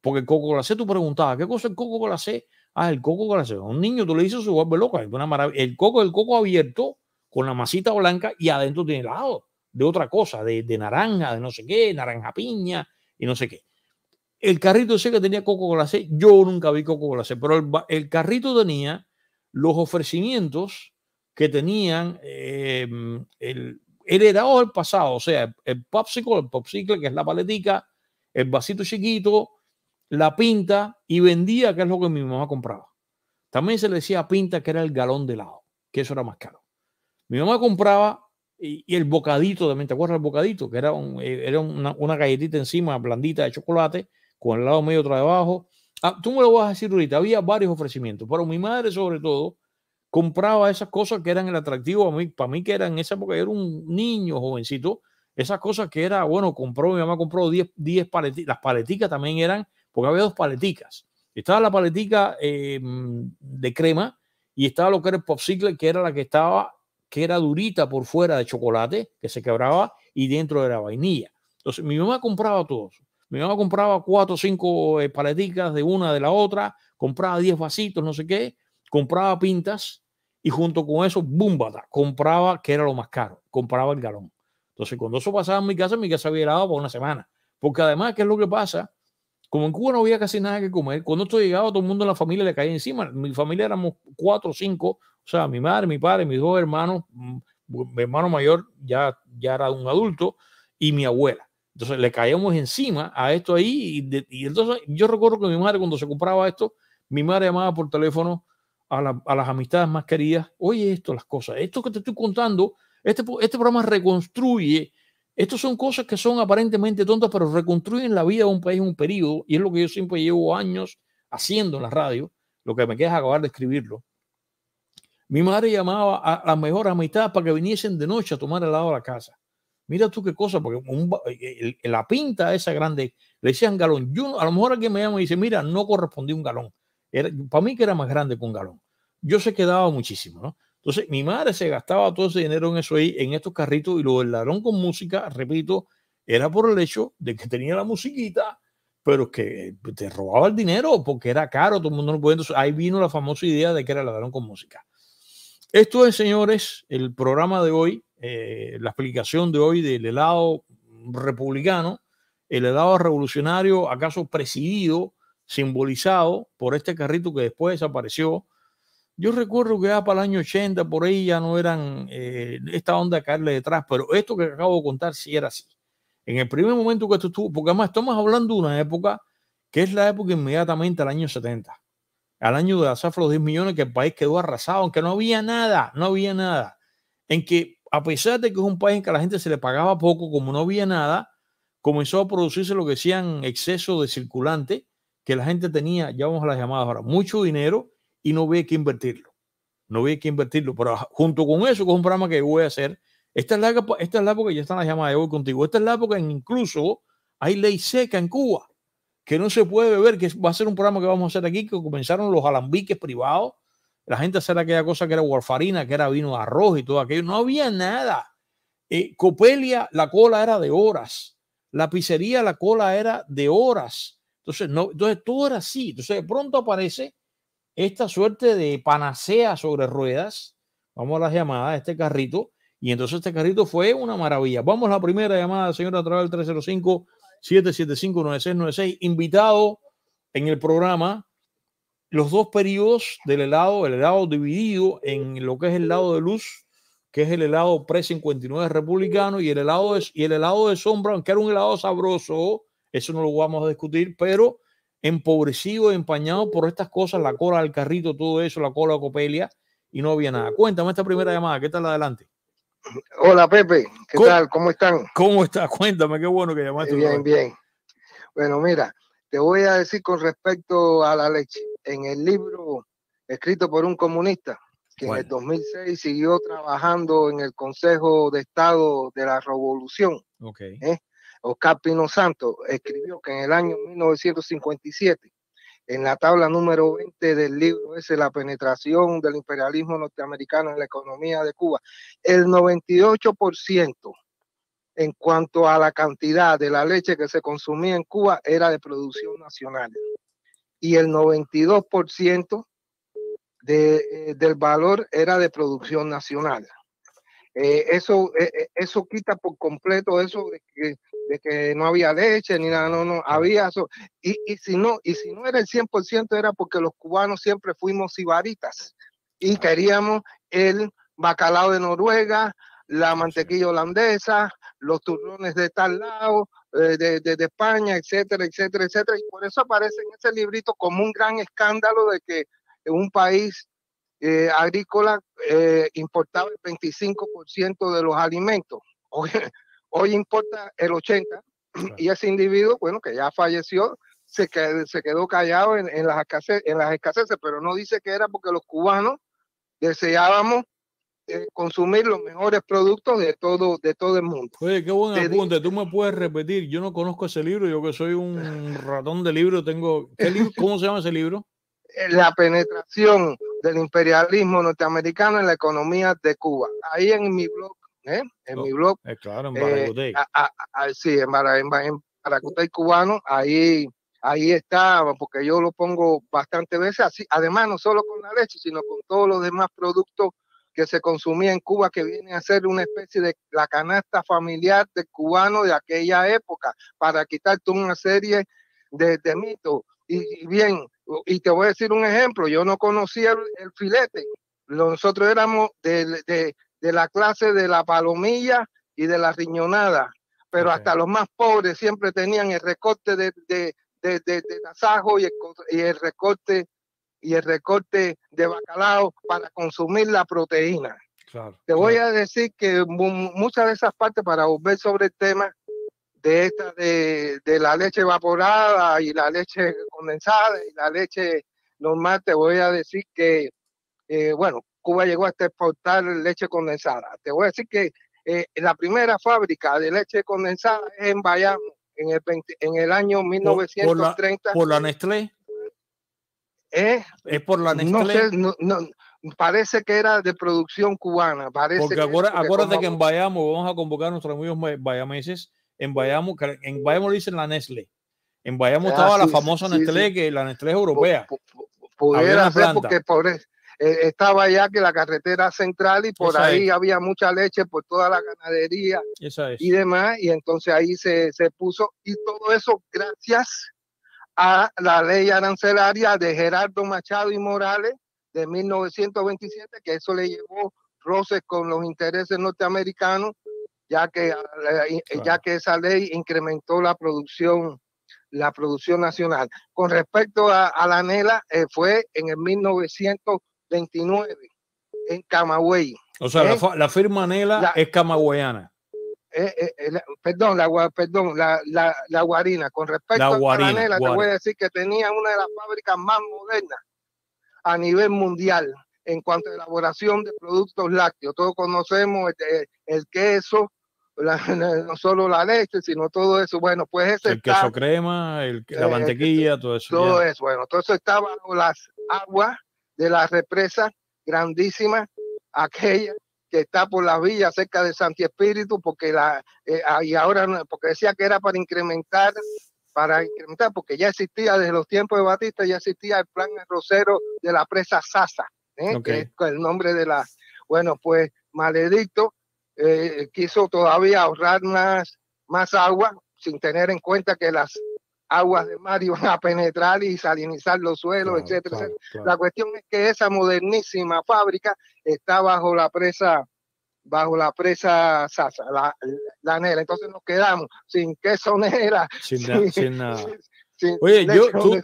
Speaker 1: Porque el coco glacé, tú preguntabas, ¿qué cosa es el coco glacé? Ah, el coco glacé. un niño tú le dices su vuelve loca. Una maravilla. El coco, el coco abierto con la masita blanca y adentro tiene helado de otra cosa, de, naranja, de no sé qué, naranja piña y no sé qué. El carrito ese que tenía coco glacé, yo nunca vi coco glacé, pero el, carrito tenía los ofrecimientos que tenían em, el heredado del pasado, o sea, el popsicle, el popsicle que es la paletica, el vasito chiquito, la pinta y vendía, que es lo que mi mamá compraba. También se le decía pinta que era el galón de helado, que eso era más caro. Mi mamá compraba y, el bocadito también, ¿te acuerdas el bocadito? Que era, eh, era una, una, galletita encima, blandita de chocolate, con el lado medio trae abajo. Ah, tú me lo vas a decir ahorita, había varios ofrecimientos, pero mi madre sobre todo compraba esas cosas que eran el atractivo a mí, para mí que eran en esa época, yo era un niño jovencito, esas cosas que era, bueno, compró, mi mamá compró 10 paleticas, las paleticas también eran, porque había dos paleticas. Estaba la paletica em, de crema y estaba lo que era el popsicle, que era la que estaba que era durita por fuera de chocolate, que se quebraba, y dentro era vainilla. Entonces, mi mamá compraba todo eso. Mi mamá compraba cuatro o cinco eh, paleticas de una de la otra, compraba diez vasitos, no sé qué, compraba pintas y junto con eso, búmbata, compraba, que era lo más caro, compraba el galón. Entonces, cuando eso pasaba en mi casa, mi casa había helado por una semana. Porque además, ¿qué es lo que pasa? Como en Cuba no había casi nada que comer, cuando esto llegaba, todo el mundo en la familia le caía encima. Mi familia éramos cuatro o cinco, o sea, mi madre, mi padre, mis dos hermanos, mm, mi hermano mayor ya, ya era un adulto y mi abuela. Entonces le caíamos encima a esto ahí y, entonces yo recuerdo que mi madre cuando se compraba esto, mi madre llamaba por teléfono a, las amistades más queridas, oye esto, las cosas, esto que te estoy contando, este, este programa reconstruye estas son cosas que son aparentemente tontas, pero reconstruyen la vida de un país en un periodo, y es lo que yo siempre llevo años haciendo en la radio, lo que me queda es acabar de escribirlo. Mi madre llamaba a las mejores amistades para que viniesen de noche a tomar helado a la casa. Mira tú qué cosa, porque eh, eh, la pinta esa grande, le decían galón. Yo, a lo mejor alguien me llama y dice, mira, no correspondía un galón. Era, para mí que era más grande que un galón. Yo se quedaba muchísimo, ¿no? Entonces, mi madre se gastaba todo ese dinero en eso ahí, en estos carritos, y lo del ladrón con música, repito, era por el hecho de que tenía la musiquita, pero que eh, te robaba el dinero porque era caro, todo el mundo no podía. ahí vino la famosa idea de que era ladrón con música. Esto es, señores, el programa de hoy, eh, la explicación de hoy del helado republicano, el helado revolucionario, acaso presidido, simbolizado por este carrito que después desapareció, yo recuerdo que era para el año 80 por ahí ya no eran eh, esta onda caerle detrás, pero esto que acabo de contar sí era así. En el primer momento que esto estuvo, porque además estamos hablando de una época que es la época inmediatamente al año 70, al año de la los 10 millones que el país quedó arrasado, aunque no había nada, no había nada, en que a pesar de que es un país en que a la gente se le pagaba poco, como no había nada, comenzó a producirse lo que decían exceso de circulante, que la gente tenía, ya vamos a las llamadas ahora, mucho dinero y no ve que invertirlo. No ve que invertirlo. Pero junto con eso, con un programa que voy a hacer, esta es la, esta es la época, ya están las llamadas de hoy contigo, esta es la época en incluso hay ley seca en Cuba, que no se puede beber, que va a ser un programa que vamos a hacer aquí, que comenzaron los alambiques privados, la gente hacía aquella cosa que era warfarina, que era vino de arroz y todo aquello, no había nada. Eh, Copelia, la cola era de horas. La pizzería, la cola era de horas. Entonces, no, entonces todo era así. Entonces, de pronto aparece esta suerte de panacea sobre ruedas, vamos a las llamadas, este carrito, y entonces este carrito fue una maravilla. Vamos a la primera llamada, señora, a través del 305-775-9696, invitado en el programa, los dos periodos del helado, el helado dividido en lo que es el lado de luz, que es el helado pre-59 republicano, y el helado, y el helado de sombra, aunque era un helado sabroso, eso no lo vamos a discutir, pero empobrecido, empañado por estas cosas, la cola del carrito, todo eso, la cola de Copelia, y no había nada. Cuéntame esta primera llamada, ¿qué
Speaker 2: tal adelante? Hola Pepe, ¿qué tal? ¿Cómo están?
Speaker 1: ¿Cómo estás? <laughs> Cuéntame, qué bueno que
Speaker 2: llamaste. Bien, bien. Bueno, mira, te voy a decir con respecto a la leche. En el libro escrito por un comunista, que en el 2006 siguió trabajando en el Consejo de Estado de la Revolución. ¿eh? Oscar Pino Santos escribió que en el año 1957, en la tabla número 20 del libro es La penetración del imperialismo norteamericano en la economía de Cuba, el 98% en cuanto a la cantidad de la leche que se consumía en Cuba era de producción nacional y el 92% de, eh, del valor era de producción nacional. Eh, eso, eh, eh, eso quita por completo eso de que, no había leche ni nada, no, no, había eso. Y, y, si, no, y si no era el 100% era porque los cubanos siempre fuimos sibaritas y queríamos el bacalao de Noruega, la mantequilla holandesa, los turrones de tal lado, de, de, España, etcétera, etcétera, etcétera. Y por eso aparece en ese librito como un gran escándalo de que un país eh, agrícola eh, importaba el 25% de los alimentos. Hoy, <laughs> importa el 80% y ese individuo, bueno, que ya falleció, se quedó, se quedó callado en, las escasez, en las escaseces, pero no dice que era porque los cubanos deseábamos eh, consumir los mejores productos de todo, de todo el mundo.
Speaker 1: Oye, qué buen apunte. Tú me puedes repetir. Yo no conozco ese libro. Yo que soy un ratón de libro, tengo. ¿Cómo se llama ese libro?
Speaker 2: <laughs> La penetración del imperialismo norteamericano en la economía de Cuba. Ahí en mi blog, ¿eh? en oh, mi blog. Eh, claro, en eh, Baracutey. sí, en, cubano, ahí, ahí está, porque yo lo pongo bastante veces, así, además no solo con la leche, sino con todos los demás productos que se consumían en Cuba, que viene a ser una especie de la canasta familiar de cubano de aquella época, para quitar toda una serie de, mitos. y bien, y te voy a decir un ejemplo, yo no conocía el, filete, nosotros éramos de, la clase de la palomilla y de la riñonada, pero hasta los más pobres siempre tenían el recorte de, de, de tasajo y el, y el recorte y el recorte de bacalao para consumir la proteína. Te voy a decir que muchas de esas partes, para volver sobre el tema, de esta de, la leche evaporada y la leche condensada y la leche normal, te voy a decir que, eh, bueno, Cuba llegó a exportar leche condensada. Te voy a decir que eh, la primera fábrica de leche condensada es en Bayam en el, en el año 1930. ¿Por la, Nestlé? ¿Eh? ¿Es por la Nestlé? No parece que era de producción cubana. Parece Porque acuérdate que, que en
Speaker 1: Bayamo vamos a convocar a nuestros amigos bayameses en Bayamo, en dicen la Nestlé. En Bayamo ah, estaba la famosa Nestlé, que la Nestlé europea.
Speaker 2: pudiera porque estaba ya que la carretera central y por ahí había mucha leche por toda la ganadería y demás, y entonces ahí se, se, puso, y todo eso gracias a la ley arancelaria de Gerardo Machado y Morales de 1927, que eso le llevó roces con los intereses norteamericanos ya que, eh, eh, ya que esa ley incrementó la producción la producción nacional. Con respecto a, la NELA, eh, fue en el 1929, en Camagüey. O sea, la,
Speaker 1: la, firma NELA es camagüeyana.
Speaker 2: la, perdón, la, la, guarina. Con respecto a la NELA, te voy a decir que tenía una de las fábricas más modernas a nivel mundial en cuanto a elaboración de productos lácteos. Todos conocemos el queso, no solo la leche, sino todo eso. Bueno, pues ese El queso
Speaker 1: crema, el, la eh, mantequilla, todo eso. Todo eso,
Speaker 2: bueno. Todo eso estaba bajo las aguas de la represa grandísima, aquella que está por la villa cerca de Santi Espíritu, porque la, eh, ah, y ahora, porque decía que era para incrementar, para incrementar, porque ya existía desde los tiempos de Batista, ya existía el plan rosero de la presa Sasa, ¿eh? que es el nombre de la, bueno, pues maledicto eh, quiso todavía ahorrar más, más agua sin tener en cuenta que las aguas de mar <laughs> iban a penetrar y salinizar los suelos, etcétera, La cuestión es que esa modernísima fábrica está bajo la presa bajo la presa Sasa, la, la Nera. Entonces nos quedamos sin queso <laughs> Nera, sin, nada.
Speaker 3: Oye, tú,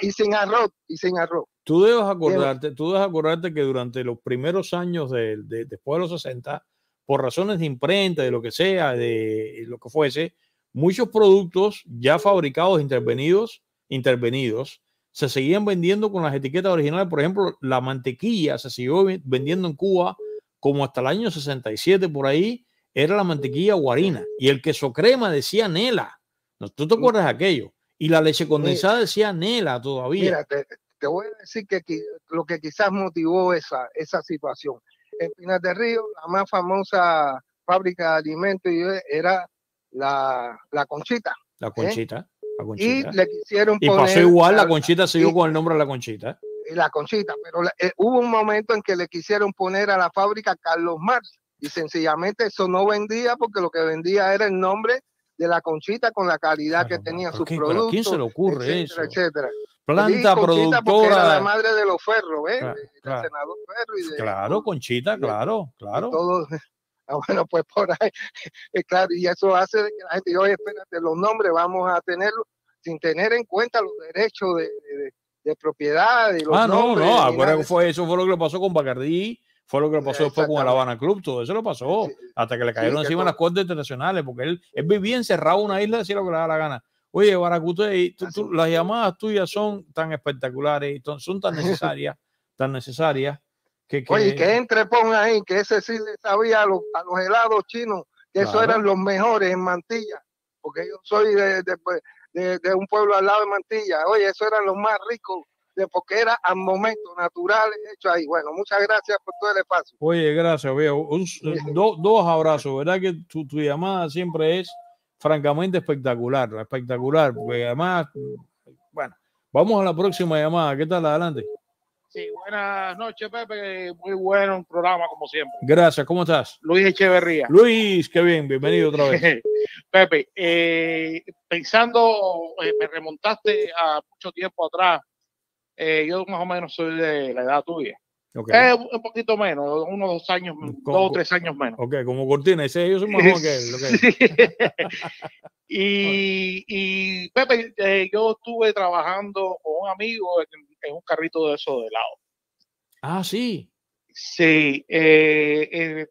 Speaker 3: y
Speaker 2: sin arroz, y sin arroz.
Speaker 1: Tú debes acordarte, tú debes acordarte que durante los primeros años de, después de los 60, por razones de imprenta, de lo que sea, de lo que fuese, muchos productos ya fabricados, intervenidos, intervenidos, se seguían vendiendo con las etiquetas originales. Por ejemplo, la mantequilla se siguió vendiendo en Cuba como hasta el año 67 por ahí, era la mantequilla guarina. Y el queso crema decía Nela. ¿Tú te acuerdas de aquello? Y la leche condensada decía Nela todavía. Mira,
Speaker 2: te, voy a decir que lo que quizás motivó esa, esa situación en Pinas de Río, la más famosa fábrica de alimentos era la, la Conchita.
Speaker 1: La ¿eh? Conchita. Y le
Speaker 2: quisieron poner. Y pasó igual, la, Conchita siguió
Speaker 1: con el nombre de la Conchita.
Speaker 2: Y la Conchita, pero eh, hubo un momento en que le quisieron poner a la fábrica Carlos Marx y sencillamente eso no vendía porque lo que vendía era el nombre de la Conchita con la calidad que tenía sus productos. quién se le ocurre eso? Etcétera planta productora. la madre de los ferros, Claro, Ferro. ¿eh? de, claro, Conchita, claro, claro. Todo, <laughs> ah, bueno, pues eh, claro, y eso hace que la gente, oye, espérate, los nombres vamos a tenerlos sin tener en cuenta los derechos de, propiedad. ah, no, no, acuérdate, ah,
Speaker 1: fue, eso fue lo que le pasó con Bacardí. Fue lo que le pasó después con el Habana Club, todo eso lo pasó, hasta que le cayeron encima las cortes internacionales, porque él, él vivía encerrado en una isla, decir lo que le daba la gana Oye, Baracute, las llamadas tuyas son tan espectaculares, y son tan necesarias, tan necesarias. Que, que... Oye, que
Speaker 2: entre, ahí, que ese sí le sabía a los, helados chinos, que eso esos eran los mejores en Mantilla, porque yo soy pues, de, de, un pueblo al lado de Mantilla. Oye, esos eran los más ricos, porque era al momento natural hecho ahí. Bueno, muchas gracias por todo el espacio.
Speaker 1: Oye, gracias, veo dos, abrazos, ¿verdad? Que tu llamada siempre es francamente espectacular, espectacular, porque además, bueno, vamos a la próxima llamada. ¿Qué tal? Adelante.
Speaker 4: Sí, buenas noches, Pepe. Muy bueno un programa, como siempre.
Speaker 1: Gracias, ¿cómo estás? Luis Echeverría. Luis, qué bien, bienvenido otra vez. <laughs>
Speaker 4: Pepe, eh, pensando, eh, me remontaste a mucho tiempo atrás. Eh, yo más o menos soy de la edad tuya un poquito menos, unos dos años, dos o tres
Speaker 1: años menos. Ok, como Cortina, ese yo soy más joven que
Speaker 4: él. <laughs> y, y, Pepe, eh, yo estuve trabajando con un amigo en, un carrito de eso de lado. Ah, sí. Sí, eh, eh,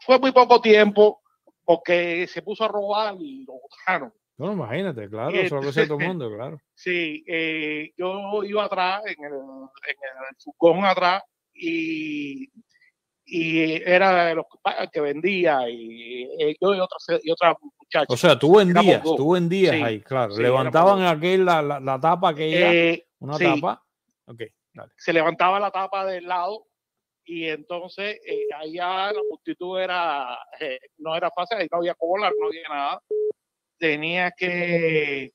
Speaker 4: fue muy poco tiempo porque se puso a robar y lo botaron. No, bueno, imagínate, claro, eso lo hace todo el <laughs> mundo, claro. Sí, eh, yo iba atrás, en el, en el furgón atrás, y, y eh, era de los que vendía y, eh, yo y otra, y otra muchacha. O sea, tú vendías, tú vendías días ahí,
Speaker 5: claro. Levantaban
Speaker 4: aquel, la, la, tapa que era eh, una tapa. Okay, Se levantaba la tapa del lado y entonces allá la multitud era, no era fácil, ahí no había cola, no había nada. Tenía que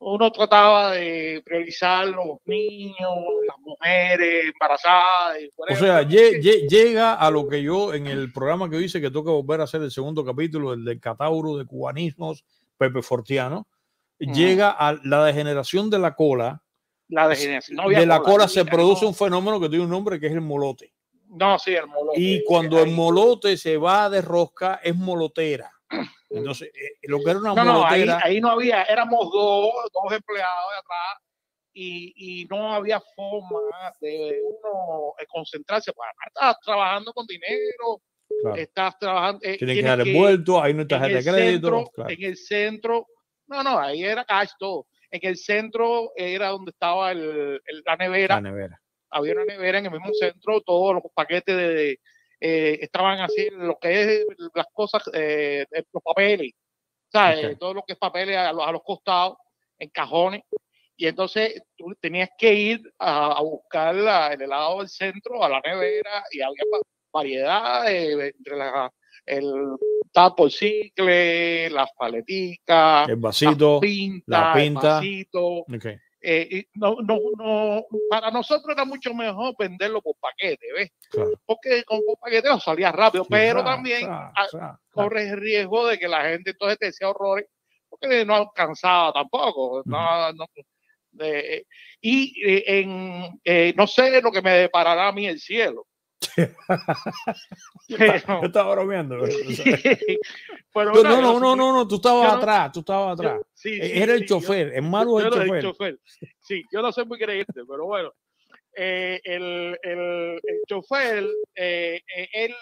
Speaker 4: uno trataba de priorizar los niños, las mujeres embarazadas. o
Speaker 1: sea, llega a lo que yo en el programa que hice, que toca volver a hacer el segundo capítulo, el del catauro de cubanismos, Pepe Fortiano, llega a la degeneración de la cola.
Speaker 4: La degeneración. de la cola, se produce
Speaker 1: un fenómeno que tiene un nombre que es el molote.
Speaker 4: No, sí, el molote. Y
Speaker 1: cuando el molote se va de rosca, es molotera. <clears throat> Entonces,
Speaker 4: eh, lo que era una no, no, ahí, no había, éramos dos, dos empleados de atrás y, y no había forma de uno eh, concentrarse. Pues, estás trabajando con dinero, estás trabajando. Eh, tienes que dar envuelto, ahí no estás de crédito. En el centro, no, no, ahí era cash todo. En el centro era donde estaba el, la nevera. La nevera. Había una nevera en el mismo centro, todos los paquetes de, eh, estaban así, lo que es las cosas, eh, los papeles, Todo lo que es papeles a, los costados, en cajones. Y entonces tú tenías que ir a, buscar el helado del centro, a la nevera, y había variedad entre el tapo cicle, las paleticas, el vasito, la pinta, pinta. El vasito. Eh, no, no, para nosotros era mucho mejor venderlo por paquete, ¿ves? Porque con, paquete salía rápido, pero también corre el riesgo de que la gente entonces te decía horrores, porque no alcanzaba tampoco. No, eh, y eh, en, no sé lo que me deparará a mí el cielo.
Speaker 1: <laughs> yo estaba bromeando.
Speaker 4: Pero <laughs> no, no, no, no, tú estabas atrás, tú estabas atrás. era el chofer, es el malo el, chofer. Sí, yo no soy muy creyente, pero bueno. Eh, el, el, el, chofer, eh, eh, él,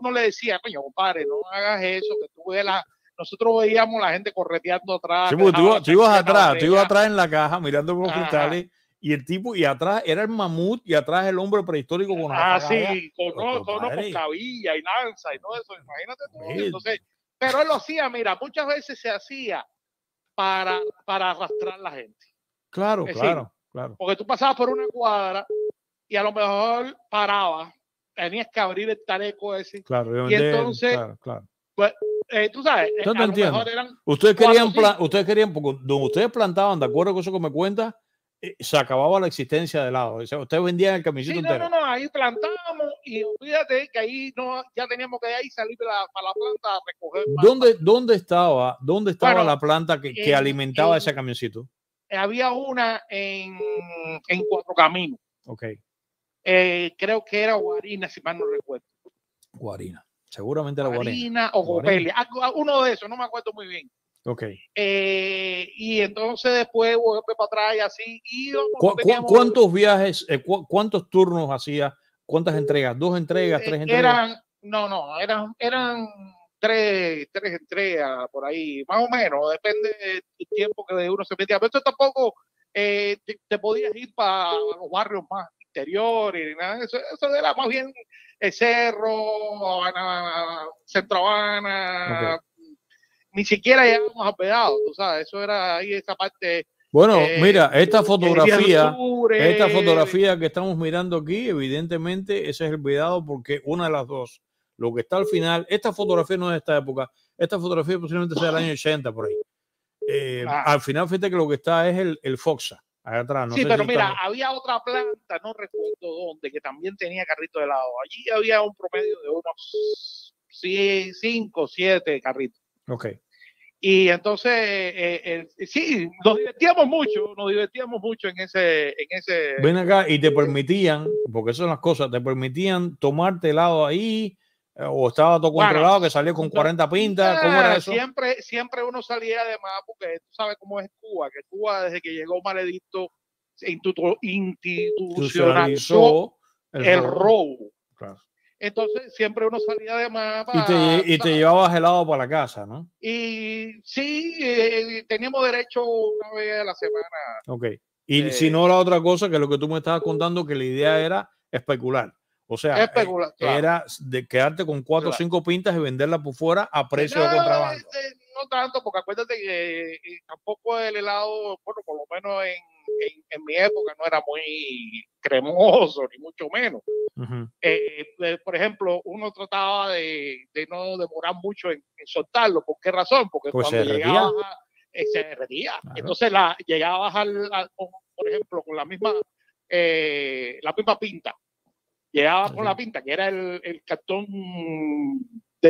Speaker 4: uno le decía, coño, compadre, no hagas eso, que tú ves la, nosotros veíamos la gente correteando atrás. Sí, tú, ibas atrás, tú
Speaker 1: ibas atrás en la caja mirando por los cristales y el tipo, y atrás era el mamut, y atrás el hombre prehistórico con Ah, sí, con,
Speaker 4: con, cabilla y lanza y todo eso, imagínate Entonces, pero él lo hacía, mira, muchas veces se hacía para, para arrastrar la gente.
Speaker 5: Claro, claro, claro.
Speaker 4: Porque tú pasabas por una cuadra y a lo mejor parabas, tenías que abrir el tareco ese. Claro, y entonces, claro, claro. Pues, eh, tú sabes, a lo mejor eran ustedes querían,
Speaker 1: ustedes querían, porque donde ustedes plantaban, de acuerdo con eso que me cuentas, eh, se acababa la existencia de lado. ustedes vendían el camisito sí, no, No,
Speaker 4: no, ahí plantábamos y fíjate que ahí no, ya teníamos que ahí salir para la, planta a recoger.
Speaker 1: ¿Dónde, ¿Dónde estaba, dónde estaba la planta que, alimentaba ese camioncito?
Speaker 4: Había una en, en Cuatro Caminos. Ok. Eh, creo que era Guarina, si mal no recuerdo. Guarina. Seguramente era Guarina. Guarina o Copelia. Uno de esos, no me acuerdo muy bien. Ok. Eh, y entonces después vuelvo para atrás y así. ¿Cuántos
Speaker 1: viajes, eh, cuántos turnos hacía? ¿Cuántas uh, entregas? ¿Dos entregas? ¿Tres eh, entregas?
Speaker 4: no, no, eran, eran tres, tres entregas por ahí, más o menos, depende del tiempo que uno se metía. Pero tú tampoco te, podías ir para los barrios más interiores, nada. Eso, era más bien el cerro, Centro Habana ni siquiera llegamos a pedados, tú sabes, eso era ahí esa parte. Bueno, eh, mira,
Speaker 1: esta fotografía, esta fotografía que estamos mirando aquí, evidentemente ese es el vedado porque una de las dos, lo que está al final, esta fotografía no es de esta época, esta fotografía posiblemente sea del año 80 por ahí. Eh, ah. Al final, fíjate que lo que está es el, el Foxa, allá atrás.
Speaker 4: sí, pero mira, había otra planta, no recuerdo dónde, que también tenía carrito de lado. Allí había un promedio de unos 5, 7 carritos. Ok. Y entonces, eh, eh, eh, sí, nos divertíamos mucho, nos divertíamos mucho en ese, Ven
Speaker 1: acá y te permitían, porque eso son las cosas, te permitían tomarte helado ahí, o estaba todo controlado que salió con 40 pintas, ¿cómo era eso?
Speaker 4: Siempre, siempre uno salía de más, porque tú sabes cómo es Cuba, que Cuba desde que llegó Maledicto institucionalizó el, el robo. Claro. Entonces siempre uno salía de más Y te, y te
Speaker 1: llevabas helado para la casa, ¿no?
Speaker 4: Y sí, eh, teníamos derecho una vez a la semana.
Speaker 1: Ok. Y eh, si no, la otra cosa, que lo que tú me estabas contando, que la idea era especular. O sea, eh, era de quedarte con cuatro o cinco pintas y venderla por fuera a precio de, contrabando
Speaker 4: tanto, porque acuérdate que tampoco eh, el helado, bueno, por lo menos en, en, mi época no era muy cremoso, ni mucho menos. Eh, eh, por ejemplo, uno trataba de, no demorar mucho en, soltarlo. ¿Por qué razón? Porque pues cuando llegaba, se derretía. Entonces la, llegabas, al, por ejemplo, con la misma, la misma pinta. Llegaba con la pinta, que era el, el cartón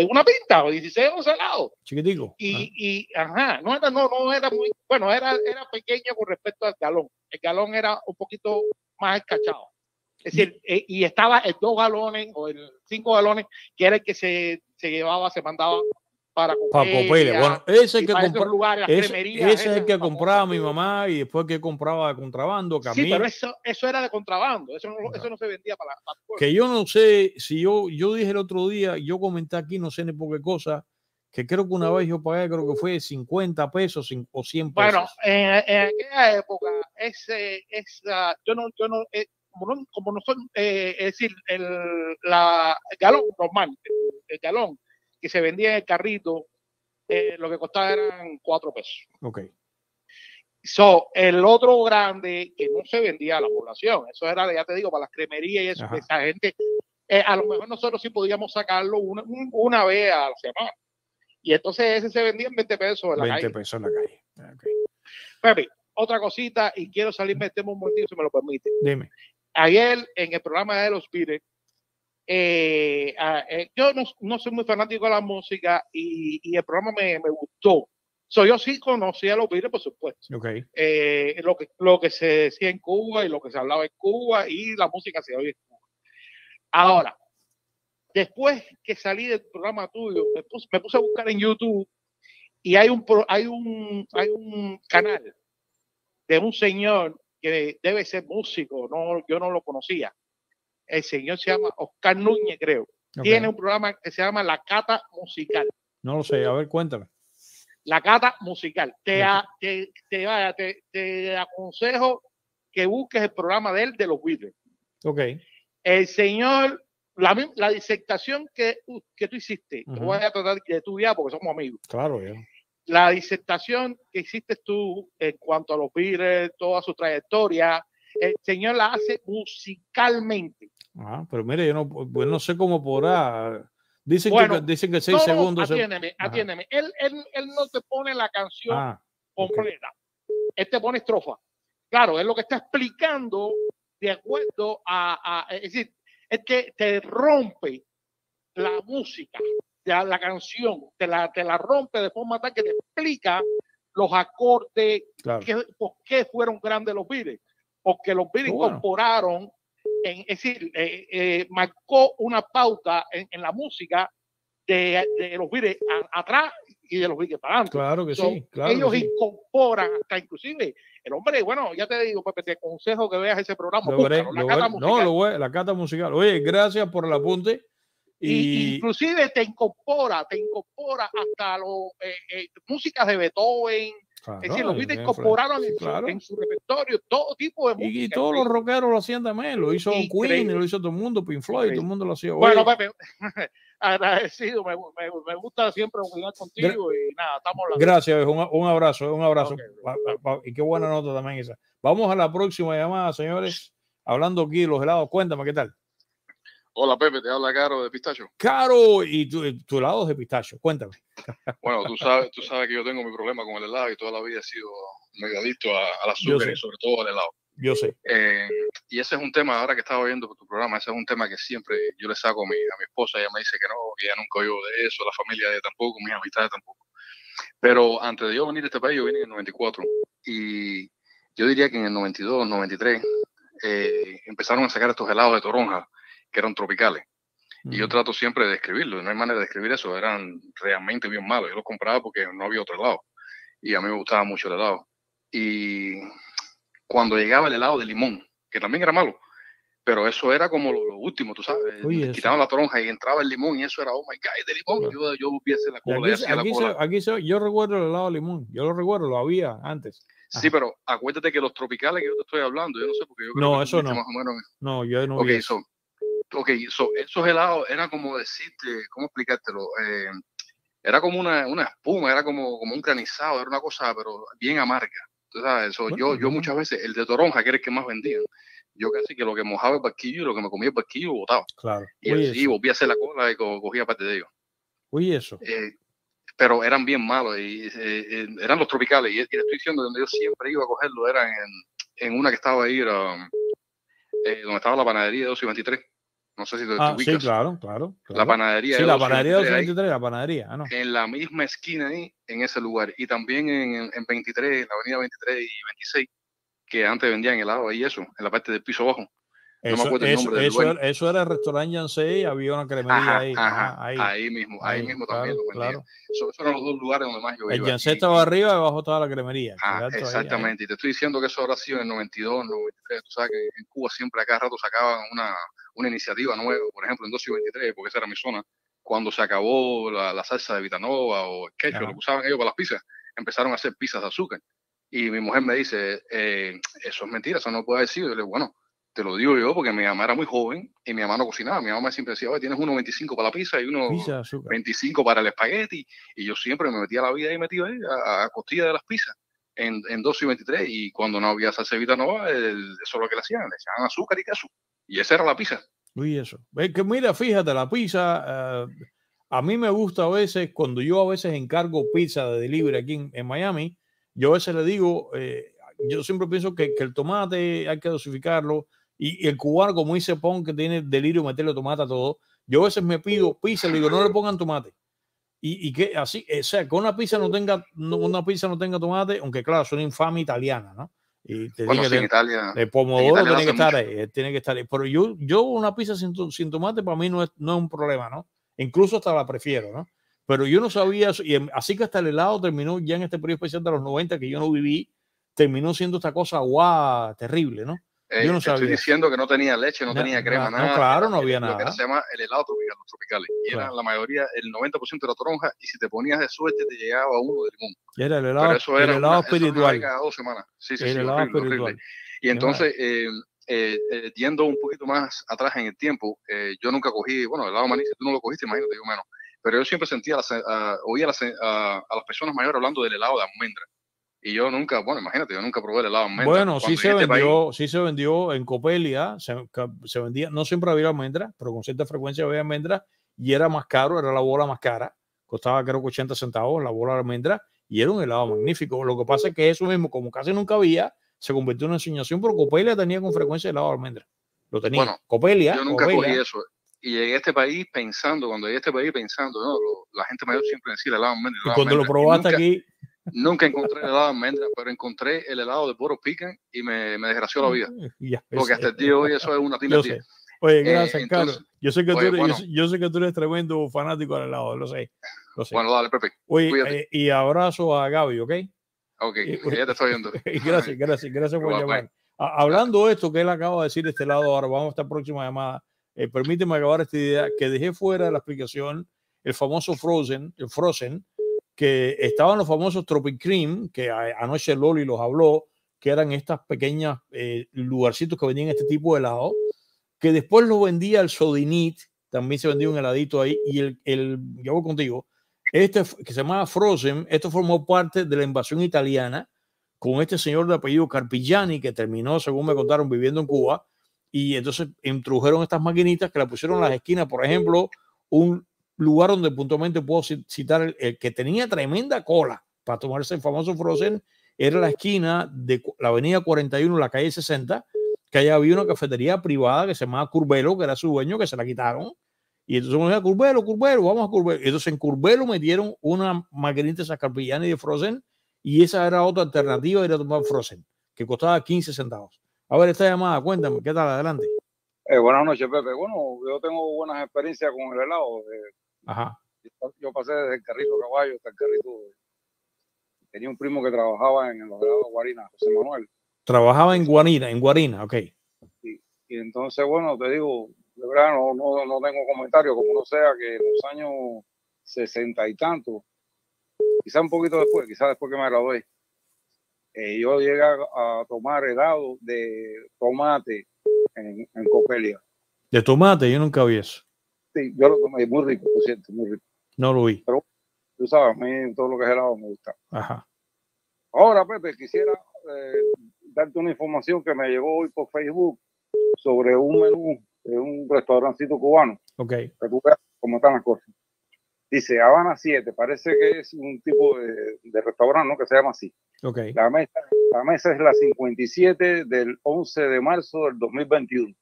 Speaker 4: este, una pinta, o 16 o salado Chiquitico. Y, y ajá, no era, no, no era muy, bueno, era, era pequeño con respecto al galón. El galón era un poquito más escachado. Es decir, eh, y estaba el dos galones o el cinco galones, que era el que se, se llevaba, se mandaba para comprar ese que es el
Speaker 1: que compraba mi mamá y después que compraba de contrabando. Sí, pero eso,
Speaker 4: eso era de contrabando, eso no, eso no se vendía para,
Speaker 1: para Que yo no sé, si yo, yo dije el otro día, yo comenté aquí, no sé ni por qué cosa, que creo que una vez yo pagué, creo que fue 50 pesos o 100 pesos. Bueno,
Speaker 4: en, aquella época, ese, esa, yo no, yo no, eh, como no, como son, eh, es decir, el la, galón normal, el galón que se vendía en el carrito, eh, lo que costaba eran cuatro pesos. Ok. So, el otro grande que no se vendía a la población, eso era, ya te digo, para las cremerías y eso, esa gente, eh, a lo mejor nosotros sí podíamos sacarlo una, una vez a la semana. Y entonces ese se vendía en 20 pesos en la 20 calle. 20 pesos en la calle. Ah, okay. Pepe, otra cosita, y quiero salirme de este un momentito, si me lo permite. Dime. Ayer, en el programa de los Pires, eh, ah, eh, yo no, soy muy fanático de la música y, el programa me, gustó. So, yo sí conocía los Beatles, por supuesto. Eh, lo, que, lo que se decía en Cuba y lo que se hablaba en Cuba y la música se oye en Ahora, después que salí del programa tuyo, me puse, me puse a buscar en YouTube y hay un, hay, un, hay un canal de un señor que debe ser músico, no, yo no lo conocía el señor se llama Oscar Núñez, creo. Tiene un programa que se llama La Cata Musical.
Speaker 1: No lo sé, a ver, cuéntame.
Speaker 4: La Cata Musical. Te, a, te, te, aconsejo que busques el programa de él de los Beatles. Ok. El señor, la, disertación que, tú hiciste, voy a tratar de estudiar porque somos amigos. Claro, ya. La disertación que hiciste tú en cuanto a los Beatles, toda su trayectoria, el señor la hace musicalmente.
Speaker 1: Ah, pero mire, yo no, pues no sé cómo podrá. Dicen, que, dicen que seis segundos. Atiéndeme, atiéndeme.
Speaker 4: Él, él, él, no te pone la canción ah, completa. Él te pone estrofa. Claro, es lo que está explicando de acuerdo a, a es decir, es que te rompe la música, la, la canción, te la, te la rompe de forma tal que te explica los acordes, que, por qué fueron grandes los Beatles, porque los Beatles incorporaron es decir, eh, eh, marcó una pauta en, la música de, los Beatles atrás y de los Beatles para adelante.
Speaker 1: Claro que sí. Claro ellos
Speaker 4: incorporan hasta inclusive el hombre, bueno, ya te digo, te aconsejo que veas ese programa. la cata musical. No,
Speaker 1: lo la cata musical. Oye, gracias por el apunte.
Speaker 4: Y, inclusive te incorpora, te incorpora hasta los eh, músicas de Beethoven, es decir, los Beatles incorporaron en, su, repertorio todo tipo de música. Y, todos los
Speaker 1: rockeros lo hacían también, lo hizo Queen, lo hizo todo el mundo, Pink Floyd, todo el mundo lo hacía. Bueno, Pepe,
Speaker 4: <laughs> agradecido, me, me, me, gusta siempre jugar contigo y nada, estamos
Speaker 1: Gracias, un, un abrazo, un abrazo. y qué buena nota también esa. Vamos a la próxima llamada, señores. Hablando aquí los helados, cuéntame qué tal.
Speaker 6: Hola Pepe, te habla Caro de Pistacho.
Speaker 1: Caro, y tu, eh, helado es de pistacho, cuéntame. <laughs>
Speaker 6: Bueno, tú sabes, tú sabes que yo tengo mi problema con el helado y toda la vida he sido medio a al azúcar y sobre todo al helado. Yo sé. Eh, y ese es un tema, ahora que estaba viendo tu programa, ese es un tema que siempre yo le saco a mi, esposa, ella me dice que no, que ella nunca oyó de eso, la familia de tampoco, mis amistades tampoco. Pero antes de yo venir a este país, yo vine en el 94 y yo diría que en el 92, 93 eh, empezaron a sacar estos helados de toronja que eran tropicales. Y yo mm. trato siempre de describirlo, no hay manera de describir eso, eran realmente bien malos. Yo los compraba porque no había otro helado. Y a mí me gustaba mucho el helado. Y cuando llegaba el helado de limón, que también era malo, pero eso era como lo, último, tú sabes. Eh, quitaban la toronja y entraba el limón y eso era, oh my god, de limón. Yo, yo la cola.
Speaker 1: aquí, yo recuerdo el helado de limón, yo lo recuerdo, lo había antes.
Speaker 6: Sí, pero acuérdate que los tropicales que yo te estoy hablando, yo no sé porque yo no, eso no.
Speaker 1: No, yo no. Ok,
Speaker 6: eso ok, so, esos helados era como decirte, ¿cómo explicártelo? Eh, era como una, espuma, era como, como un granizado, era una cosa, pero bien amarga. Entonces, yo, yo muchas veces, el de toronja, que era el que más vendía? yo casi que lo que mojaba el barquillo y lo que me comía el barquillo botaba. Claro. Y a hacer la cola y cogía parte de ellos. Uy, eso. Eh, pero eran bien malos y eh, eran los tropicales. Y, la estoy diciendo donde yo siempre iba a cogerlo, eran en, una que estaba ahí, donde estaba la panadería de 223. No sé si te, ah, Sí, claro, claro, La panadería. Sí, la panadería de
Speaker 1: la panadería.
Speaker 6: En la misma esquina ahí, en ese lugar. Y también en, en 23, en la avenida 23 y 26, que antes vendían helado ahí eso, en la parte del piso bajo. eso, eso,
Speaker 1: era, el restaurante Yancey, había una cremería ah, ahí, ahí,
Speaker 6: mismo, ahí, mismo también. claro. Eso, esos eran los dos lugares donde más yo el iba. El
Speaker 1: estaba arriba y abajo estaba la cremería. Ah, exactamente,
Speaker 6: y te estoy diciendo que eso ha sido en el 92, 93. Tú sabes que en Cuba siempre acá cada rato sacaban una, una iniciativa nueva, por ejemplo, en 2023, 23, porque esa era mi zona, cuando se acabó la, salsa de Vitanova o el ketchup, lo que usaban ellos para las pizzas, empezaron a hacer pizzas de azúcar. Y mi mujer me dice, eh, eso es mentira, eso no puede haber Yo le digo, bueno, te lo digo yo porque mi mamá era muy joven y mi mamá no cocinaba. Mi mamá siempre decía, Oye, tienes 25 para la pizza y uno 25 para el espagueti. Y yo siempre me metía la vida ahí metido eh, ahí, a, costilla de las pizzas en, en y 23. Y cuando no había salsa de vitanova, eso es lo que le hacían, le echaban azúcar y queso. Y esa era la pizza.
Speaker 1: Y eso. Es que mira, fíjate, la pizza, eh, a mí me gusta a veces, cuando yo a veces encargo pizza de delivery aquí en, Miami, yo a veces le digo, eh, yo siempre pienso que, el tomate hay que dosificarlo y, el cubano, como dice Pong, que tiene delirio meterle tomate a todo, yo a veces me pido pizza, le digo, no le pongan tomate. Y, que así, o sea, que una pizza no tenga, una pizza no tenga tomate, aunque claro, es una infame italiana, ¿no?
Speaker 3: Y te Italia, pomodoro eh, tiene que, estar
Speaker 1: ahí, tiene que estar Pero yo, yo una pizza sin, tomate para mí no es, no es un problema, ¿no? Incluso hasta la prefiero, ¿no? Pero yo no sabía, y así que hasta el helado terminó ya en este periodo especial de los 90 que yo no viví, terminó siendo esta cosa guau, terrible, ¿no?
Speaker 6: yo no te estoy diciendo que no tenía leche, no, tenía crema, no, nada. claro, no había nada. Lo que se llama el helado tropical, los tropicales. Y era la mayoría, el 90% era toronja, y si te ponías de suerte te llegaba uno del mundo.
Speaker 5: Y era el helado, Pero eso era el helado espiritual. cada
Speaker 6: dos semanas. Sí, sí, el helado espiritual. Y entonces, eh, eh, eh, yendo un poquito más atrás en el tiempo, yo nunca cogí, bueno, el helado maní, si tú no lo cogiste, imagínate, yo menos. Pero yo siempre sentía, oía a, a, las personas mayores hablando del helado de almendra y yo nunca, bueno, imagínate, yo nunca probé el helado almendra. Bueno, sí se, este vendió,
Speaker 1: sí se vendió en Copelia, ¿ah? se, vendía, no siempre había almendra, pero con cierta frecuencia había almendra y era más caro, era la bola más cara, costaba creo que 80 centavos la bola de almendra y era un helado magnífico. Lo que pasa es que eso mismo, como casi nunca había, se convirtió en una enseñación, porque Copelia tenía con frecuencia helado de almendra. Lo tenía. Bueno, Copelia. ¿ah? Yo nunca probé ¿ah?
Speaker 6: eso. Y llegué a este país pensando, cuando llegué a este país pensando, no, la gente mayor siempre decía helado de almendra. Y cuando lo probaste hasta aquí. Nunca encontré el helado de almendra, pero encontré el helado de Boro Pican y me, me desgració la vida. <laughs> porque hasta el día de hoy eso es una tina
Speaker 1: Oye, eh, gracias, Carlos. yo sé, que tú, yo, sé que tú eres tremendo fanático del helado, lo sé.
Speaker 6: Bueno, dale, Pepe. Oye, eh,
Speaker 1: y abrazo a Gaby, ¿ok?
Speaker 6: Ok, eh, ya te estoy viendo. <laughs>
Speaker 1: gracias, gracias, gracias por llamar. hablando de esto que él acaba de decir de este helado, ahora vamos a esta próxima llamada. permíteme acabar esta idea que dejé fuera de la explicación, el famoso Frozen, el Frozen, que estaban los famosos Tropic Cream, que anoche Loli los habló, que eran estas pequeñas eh, lugarcitos que vendían este tipo de helado, que después lo vendía el Sodinit, también se vendía un heladito ahí, y el, el yo voy contigo, este que se llamaba Frozen, esto formó parte de la invasión italiana con este señor de apellido Carpigiani, que terminó, según me contaron, viviendo en Cuba, y entonces introdujeron estas maquinitas que la pusieron en las esquinas, por ejemplo, un lugar donde puntualmente puedo citar el, que tenía tremenda cola para tomarse el famoso Frozen, era la esquina de la avenida 41, la calle 60, que allá había una cafetería privada que se llamaba Curbelo, que era su dueño, que se la quitaron. Y entonces me decía, Curbelo, Curbelo, vamos a Curbelo. entonces en Curbelo dieron una maquinita de y de Frozen, y esa era otra alternativa, era tomar Frozen, que costaba 15 centavos. A ver, esta llamada, cuéntame, ¿qué tal? Adelante.
Speaker 5: Eh, buenas noches, Pepe. Bueno, yo tengo buenas experiencias con el helado. Eh, Ajá. Yo pasé desde el carrito caballo hasta el carrito. Eh. Tenía un primo que trabajaba en el de Guarina, José Manuel.
Speaker 1: Trabajaba en Guarina, en Guarina,
Speaker 5: ok. Y, entonces, bueno, te digo, de verdad no, tengo comentario, como no sea que en los años sesenta y tanto, quizá un poquito después, quizá después que me gradué, eh, yo llegué a, tomar helado de tomate en, en Copelia.
Speaker 1: ¿De tomate? Yo nunca vi eso.
Speaker 5: Este, yo lo tomé muy rico, muy rico. No lo vi. Pero tú sabes, a mí todo lo que es helado me gusta. Ajá. Ahora, Pepe, pues, quisiera eh, darte una información que me llegó hoy por Facebook sobre un menú de un restaurancito cubano. Ok. Para cómo están las cosas. Dice Habana 7, parece que es un tipo de, restaurante ¿no? que se llama así. Okay. La, mesa, la mesa es la 57 del 11 de marzo del 2021.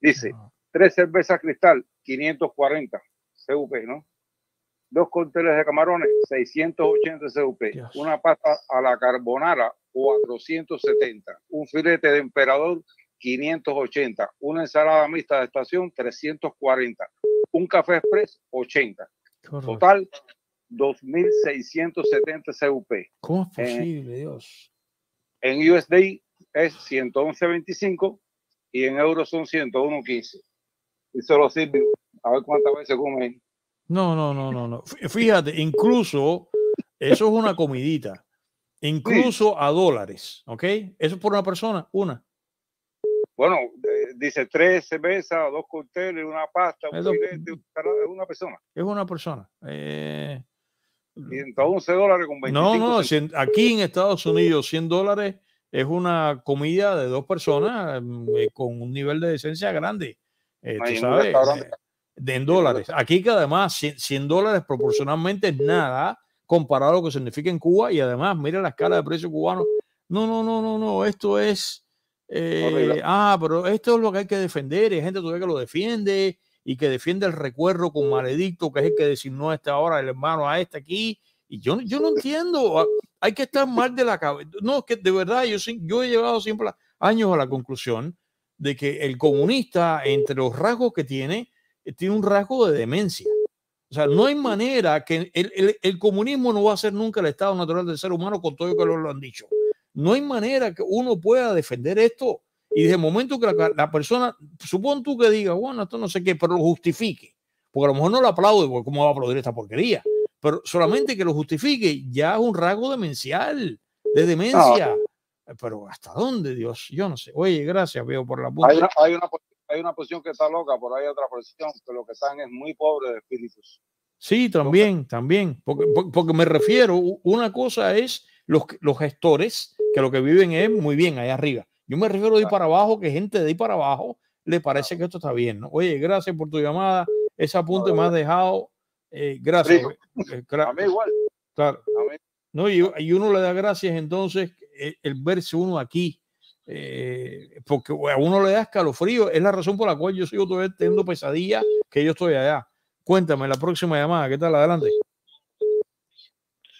Speaker 5: Dice, ah. tres cervezas cristal, 540 CUP, ¿no? Dos corteles de camarones, 680 CUP. Una pasta a la carbonara, 470. Un filete de emperador, 580. Una ensalada mixta de estación, 340. Un café express, 80. Total, 2.670 CUP. ¿Cómo es eh, posible, Dios? En USD es 111.25 y en euros son 101.15 y solo sirve a ver cuántas veces comen.
Speaker 1: No, no, no, no, no. Fíjate, incluso eso es una comidita. Incluso a dólares, ¿ok? Eso es por una persona, una.
Speaker 5: Bueno, dice tres cervezas, dos cócteles, una pasta, un es una persona. Es una persona. 111 eh, dólares con 25 No,
Speaker 1: no, aquí en Estados Unidos 100 dólares es una comida de dos personas mm, eh, con un nivel de decencia grande. Eh, tú sabes, de, en dólares. Aquí que además 100, dólares proporcionalmente es nada comparado a lo que significa en Cuba y además mira la escala de precios cubanos. No, no, no, no, no, esto es... Eh, ah, pero esto es lo que hay que defender y hay gente todavía que lo defiende y que defiende el recuerdo con maledicto, que es el que designó a esta hora el hermano a este aquí. Y yo, yo no entiendo, ah, hay que estar mal de la cabeza. No, que de verdad, yo, yo he llevado siempre años a la conclusión de que el comunista, entre los rasgos que tiene, eh, tiene un rasgo de demencia. O sea, no hay manera que el, comunismo no va a ser nunca el estado natural del ser humano, con todo lo que lo han dicho. No hay manera que uno pueda defender esto. Y desde el momento que la, la persona, supón tú que diga, bueno, esto no sé qué, pero lo justifique. Porque a lo mejor no lo aplaude, porque ¿cómo va a aplaudir esta porquería? Pero solamente que lo justifique ya es un rasgo demencial, de ah, demencia. Eh, pero ¿hasta dónde, Dios? Yo no sé. Oye, gracias, veo por la Hay una,
Speaker 5: hay una, hay una posición que está loca, por ahí otra posición, que lo que están es muy pobre de espíritus.
Speaker 1: Sí, también, también. Porque, porque, me refiero, una cosa es los, los gestores, que lo que viven es muy bien ahí arriba. Yo me refiero de ir para abajo, que gente de ir para abajo le parece que esto está bien. ¿no? Oye, gracias por tu llamada. Ese apunte me has dejado. Eh, gracias. Eh, A mí igual. Claro. No, y uno le da gracias entonces e, el, verse uno aquí, eh, porque a uno le da escalofrío, es la razón por la cual yo sigo todavía teniendo pesadillas que yo estoy allá. Cuéntame la próxima llamada, ¿qué tal? Adelante.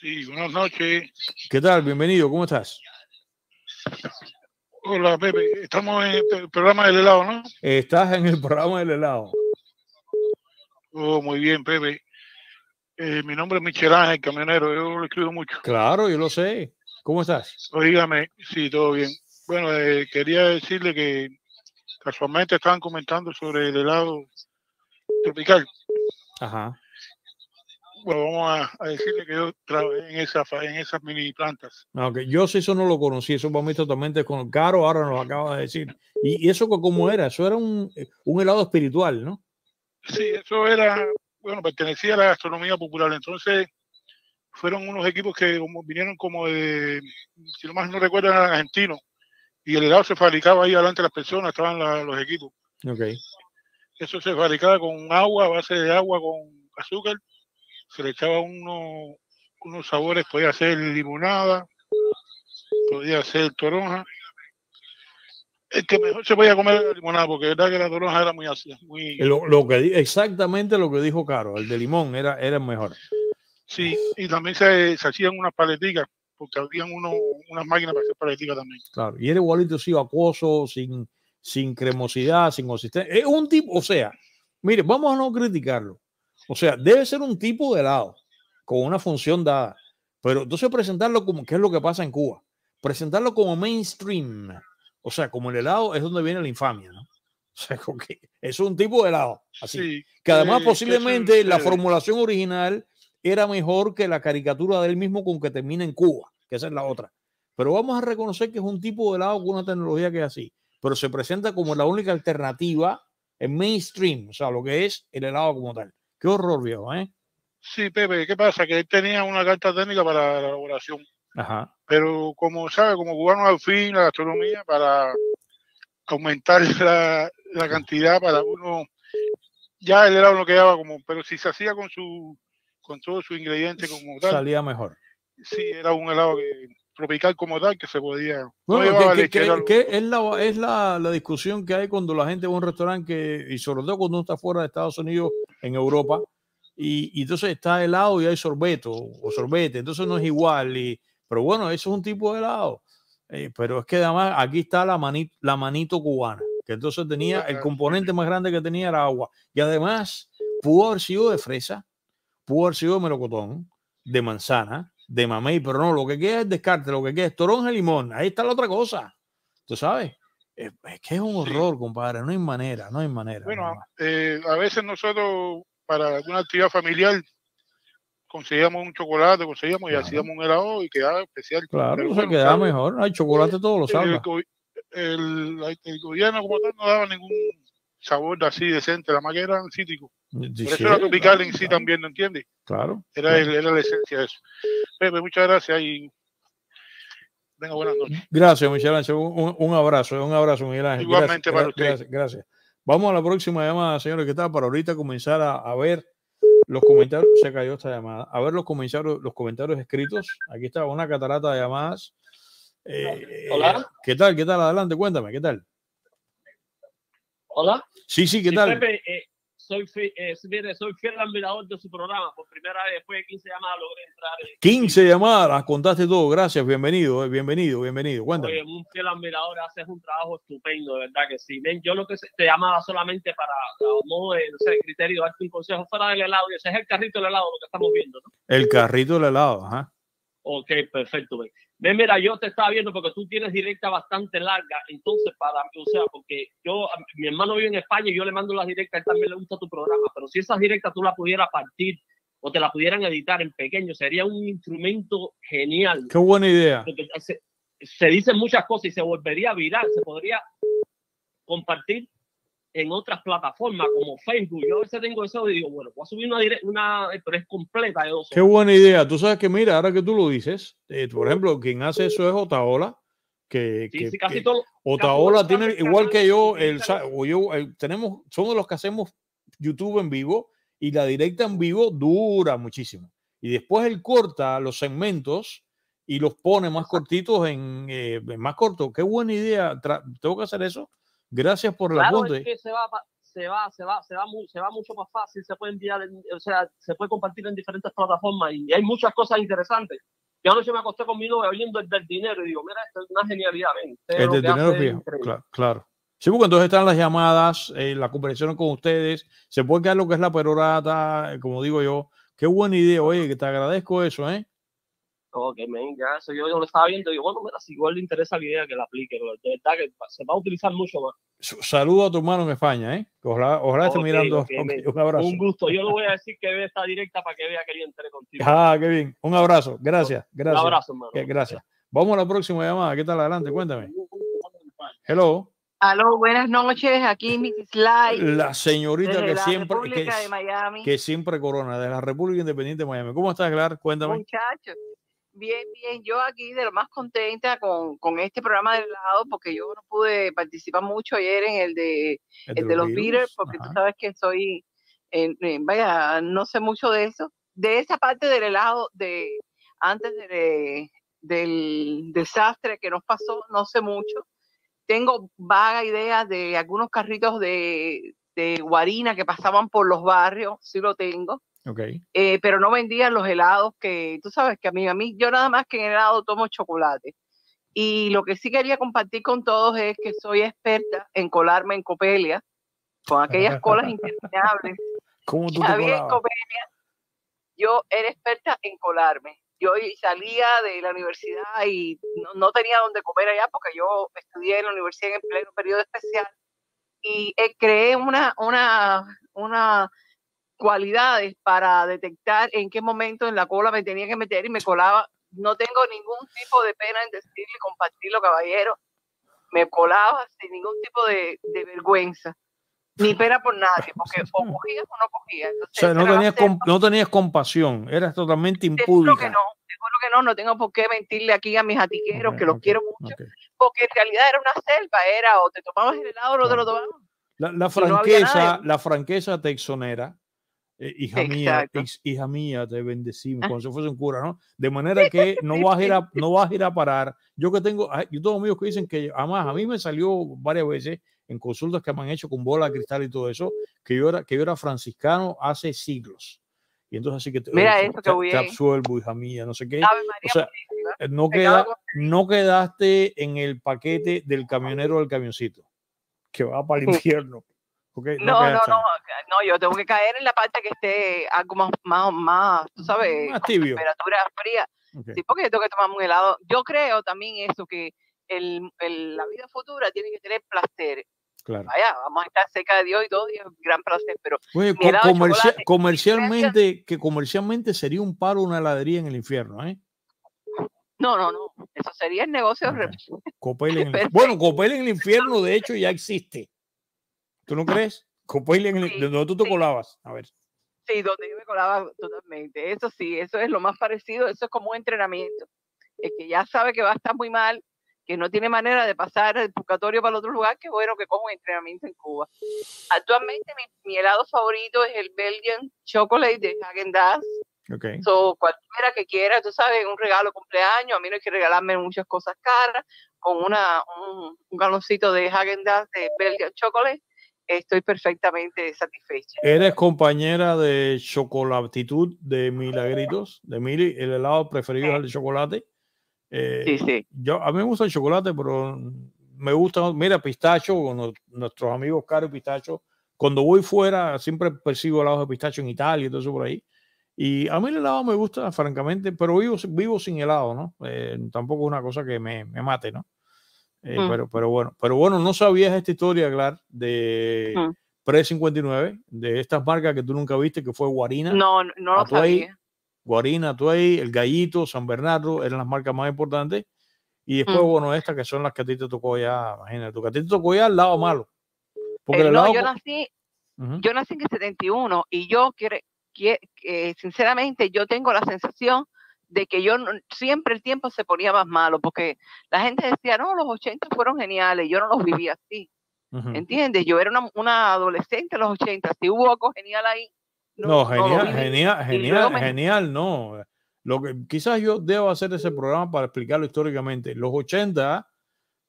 Speaker 7: Sí, buenas noches.
Speaker 1: ¿Qué tal? Bienvenido, ¿cómo estás?
Speaker 7: Hola, Pepe. Estamos en el programa del helado, ¿no?
Speaker 1: Estás en el programa del helado.
Speaker 7: Oh, muy bien, Pepe. Eh, mi nombre es Michel Ángel, camionero. Yo lo escribo mucho. Claro, yo
Speaker 1: lo sé. ¿Cómo estás?
Speaker 7: Oígame, sí, todo bien. Bueno, eh, quería decirle que casualmente estaban comentando sobre el helado tropical. Ajá. Bueno, vamos a, decirle que yo trabajé en, esa, en esas mini plantas.
Speaker 1: Ah, okay. Yo sí, eso no lo conocí, eso para mí totalmente con Caro, ahora nos acaba de decir. ¿Y, eso cómo era? Eso era un, eh, un helado espiritual, ¿no?
Speaker 7: Sí, eso era, bueno, pertenecía a la gastronomía popular. Entonces, fueron unos equipos que como, vinieron como de, si no más no recuerdo, eran argentinos. Y el helado se fabricaba ahí adelante las personas, estaban los equipos. Eso se fabricaba con agua, base de agua, con azúcar. Se le echaba uno, unos sabores, podía ser limonada, podía ser toronja. es que mejor se podía comer limonada, porque verdad que la toronja era muy ácida. Muy...
Speaker 1: Lo, exactamente lo que dijo Caro, el de limón era, era mejor.
Speaker 7: Sí, y también se, hacían unas paleticas, porque habían uno, unas máquinas para hacer paleticas también.
Speaker 1: Claro, y era igualito sí, acuoso, sin, sin cremosidad, sin consistencia. Es un tipo, o sea, mire, vamos a no criticarlo. O sea, debe ser un tipo de helado, con una función dada. Pero entonces presentarlo como, ¿qué es lo que pasa en Cuba? Presentarlo como mainstream. O sea, como el helado es donde viene la infamia, ¿no? <laughs> O sea, que es un tipo de helado. Así. que además posiblemente la formulación original era mejor que la caricatura de él mismo con que termina en Cuba, que esa es la otra. Pero vamos a reconocer que es un tipo de helado con una tecnología que es así, pero se presenta como la única alternativa en mainstream, o sea, lo que es el helado como tal. Qué horror, viejo, ¿eh?
Speaker 7: Sí, Pepe, ¿qué pasa? Que él tenía una carta técnica para la elaboración. Ajá. Pero como sabe, como cubanos al fin, la gastronomía, para aumentar <laughs> la, la cantidad, para uno, ya el helado no quedaba como, pero si se hacía con su con todos sus ingredientes como tal. Salía mejor. Sí, era un helado eh, tropical como tal que se podía. Bueno,
Speaker 1: que, es, la, es la, la, discusión que hay cuando la gente va a un restaurante y sobre todo cuando uno está fuera de Estados Unidos, en Europa, y, entonces está helado y hay sorbeto o sorbete, entonces no es igual. Y, pero bueno, eso es un tipo de helado. Eh, pero es que además aquí está la, manito, la manito cubana, que entonces tenía ah, el componente más grande que tenía era agua. Y además pudo haber sido de fresa, pudo sido de melocotón, de manzana, de mamey, pero no, lo que queda es descarte, lo que queda es toronja y limón. Ahí está la otra cosa. ¿Tú sabes? Es, que es un horror, compadre. No hay manera, no hay manera.
Speaker 7: Bueno, eh, a veces nosotros, para alguna actividad familiar, conseguíamos un chocolate, conseguíamos y hacíamos un helado y quedaba especial. Claro, se quedaba mejor. Hay
Speaker 1: chocolate todos los eh, años.
Speaker 7: El, el, gobierno como no daba ningún sabor así decente, la más que eran
Speaker 1: por eso era
Speaker 7: tropical en sí también, ¿no entiende
Speaker 1: Claro. Era,
Speaker 7: la esencia de eso. Pepe, muchas gracias y
Speaker 4: Venga, buenas noches.
Speaker 1: Gracias, Michel Un, abrazo, un abrazo, Miguel Ángel. Igualmente para usted. Gracias, Vamos a la próxima llamada, señores, que está para ahorita comenzar a, ver los comentarios. Se cayó esta llamada. A ver los comentarios, los comentarios escritos. Aquí está una catarata de llamadas. Eh, Hola. ¿Qué tal? ¿Qué tal? Adelante, cuéntame, ¿qué tal?
Speaker 3: Hola. Sí, sí, ¿qué tal? Eh, soy, eh, soy fiel admirador de su programa. Por primera vez, después de 15 llamadas, logré entrar.
Speaker 1: 15 llamadas, contaste todo. Gracias, bienvenido, eh, bienvenido, bienvenido. Cuéntame. Oye,
Speaker 3: un fiel admirador, haces un trabajo estupendo, de verdad que sí. Ven, yo lo que te llamaba solamente para, a de, no criterio, darte un consejo fuera del helado. ese es el carrito del helado, lo que estamos viendo, ¿no?
Speaker 1: El carrito del helado, ajá.
Speaker 3: Ok, perfecto. ven mira, yo te estaba viendo porque tú tienes directa bastante larga, entonces para, o sea, porque yo, mi hermano vive en España y yo le mando las directas, él también le gusta tu programa, pero si esas directas tú las pudieras partir o te las pudieran editar en pequeño, sería un instrumento genial. Qué buena idea. Porque se, se dicen muchas cosas y se volvería viral, se podría compartir en otras plataformas como Facebook. Yo a veces tengo eso y digo, bueno, voy a subir una, una pero es completa de
Speaker 1: Qué buena idea. Tú sabes que, mira, ahora que tú lo dices, eh, por ejemplo, quien hace eso es Otaola. Que, que, casi todo, Otaola tiene, igual que yo, el, tenemos, somos los que hacemos YouTube en vivo y la directa en vivo dura muchísimo. Y después él corta los segmentos y los pone más cortitos eh, en más corto. Qué buena idea. tengo que hacer eso Gracias por la claro,
Speaker 3: se va, se va, se va, mucho más fácil, se puede enviar, o sea, se puede compartir en diferentes plataformas y hay muchas cosas interesantes. Yo anoche me acosté conmigo oyendo el del dinero y digo, mira, esto es una genialidad. el del dinero es claro,
Speaker 1: claro. Sí, porque entonces están las llamadas, eh, la conversación con ustedes, se puede quedar lo que es la perorata, eh, como digo yo. Qué buena idea, oye, que te agradezco eso, ¿eh?
Speaker 3: ok que me ya yo, yo, lo estaba viendo y bueno, si igual le interesa la idea que la aplique, de verdad que se va a utilizar mucho más.
Speaker 1: Saludo a tu hermano en España, ¿eh? Ojalá, esté mirando. un abrazo. Un gusto. Yo le
Speaker 3: voy a decir que esta directa para que vea que yo entré contigo. <laughs> Ah,
Speaker 1: qué bien. Un abrazo. Gracias. gracias. Un abrazo, hermano. Gracias. Vamos a la próxima llamada. ¿Qué tal adelante? Cuéntame. Hello.
Speaker 8: Aló, buenas noches. Aquí Mrs. Light. La señorita que la siempre que, de Miami. que
Speaker 1: siempre corona de la República Independiente de Miami. ¿Cómo estás, Glar? Cuéntame.
Speaker 8: Muchachos, Bien, bien, yo aquí de lo más contenta con, este programa del lado, porque yo no pude participar mucho ayer en el de, los Beatles, porque tú sabes que soy, vaya, no sé mucho de eso, de esa parte del helado de antes del desastre que nos pasó, no sé mucho. Tengo vaga idea de algunos carritos de, de guarina que pasaban por los barrios, sí lo tengo. Eh, pero no vendían los helados que, tú sabes que a mí, a mí, yo nada más que en helado tomo chocolate. Y lo que sí quería compartir con todos es que soy experta en colarme en copelia, con aquellas colas <laughs> interminables. ¿Cómo tú te había en copelia, yo era experta en colarme. Yo salía de la universidad y no, tenía donde comer allá porque yo estudié en la universidad en pleno periodo especial y eh, creé una, una, una cualidades para detectar en qué momento en la cola me tenía que meter y me colaba. No tengo ningún tipo de pena en decirle, compartirlo, caballero. Me colaba sin ningún tipo de, vergüenza, ni <laughs> pena por nadie, porque o <laughs> cogías o no cogías. no tenías,
Speaker 1: no tenías compasión, eras totalmente impúdica. que no,
Speaker 8: seguro que no, no tengo por qué mentirle aquí a mis atiqueros, que los quiero mucho, porque en realidad era una selva, era o te tomabas el helado o no te lo tomabas.
Speaker 1: La, franqueza, texonera la franqueza eh, hija mía, hija mía, te bendecimos, ah. como si fuese un cura, ¿no? De <laughs> manera que no vas a ir a, no vas a, ir a parar. Yo que tengo, ah, yo tengo amigos que dicen que, además, a mí me salió varias veces en consultas que me han hecho con bola de cristal y todo eso, que yo era, que yo era franciscano hace siglos. Y entonces así que te, absuelvo, hija mía, no sé qué. O sea, eh, no, no quedaste en el paquete del camionero del camioncito, que va para el infierno no, no, no,
Speaker 8: no, yo tengo que caer en la parte que esté algo más, más, más tú sabes, tibio. temperatura fría. Sí, porque tengo que tomar un helado. Yo creo también eso, que la vida futura tiene que tener placer. Claro. Vaya, vamos a estar cerca de Dios y todo, y es un gran placer, pero...
Speaker 1: comercialmente, que comercialmente sería un paro una heladería en el infierno, ¿eh?
Speaker 8: No, no, no. Eso sería el negocio. <laughs>
Speaker 1: bueno, Copel en el infierno, de hecho, ya existe. ¿Tú no ah, crees? ¿Dónde tú te colabas. A ver.
Speaker 8: Sí, donde yo me colaba totalmente. Eso sí, eso es lo más parecido. Eso es como un entrenamiento. Es que ya sabe que va a estar muy mal, que no tiene manera de pasar el pucatorio para otro lugar, que bueno que como entrenamiento en Cuba. Actualmente mi, helado favorito es el Belgian Chocolate de Hagen Dazs. Okay. So, cualquiera que quiera, tú sabes, un regalo cumpleaños, a mí no hay que regalarme muchas cosas caras, con una, un, galoncito de Hagen Dazs de Belgian Chocolate estoy perfectamente satisfecha.
Speaker 1: Eres compañera de Chocolatitud de Milagritos, de Mili, el helado preferido es el de chocolate. Eh, sí, sí. Yo, a mí me gusta el chocolate, pero me gusta, mira, pistacho, nuestros amigos Caro Pistacho. Cuando voy fuera, siempre persigo helados de pistacho en Italia y todo eso por ahí. Y a mí el helado me gusta, francamente, pero vivo, vivo sin helado, ¿no? Eh, tampoco es una cosa que me mate, ¿no? Eh, mm. pero, pero bueno, pero bueno, no sabías esta historia, Clar, de mm. Pre-59, de estas marcas que tú nunca viste, que fue Guarina. No, no, lo sabía. Guarina, ahí, El Gallito, San Bernardo, eran las marcas más importantes. Y después, mm. bueno, estas que son las que a ti te tocó ya, imagínate, que a ti te tocó ya el lado malo.
Speaker 8: Eh, yo nací, yo nací en el 71 y yo quiero, eh, sinceramente, yo tengo la sensación de que yo siempre el tiempo se ponía más malo, porque la gente decía, no, los 80 fueron geniales, yo no los viví así. ¿Entiendes? Yo era una, adolescente en los 80, si hubo algo genial ahí.
Speaker 5: No,
Speaker 1: genial, genial, genial, genial, no. Lo que, quizás yo debo hacer ese programa para explicarlo históricamente. Los 80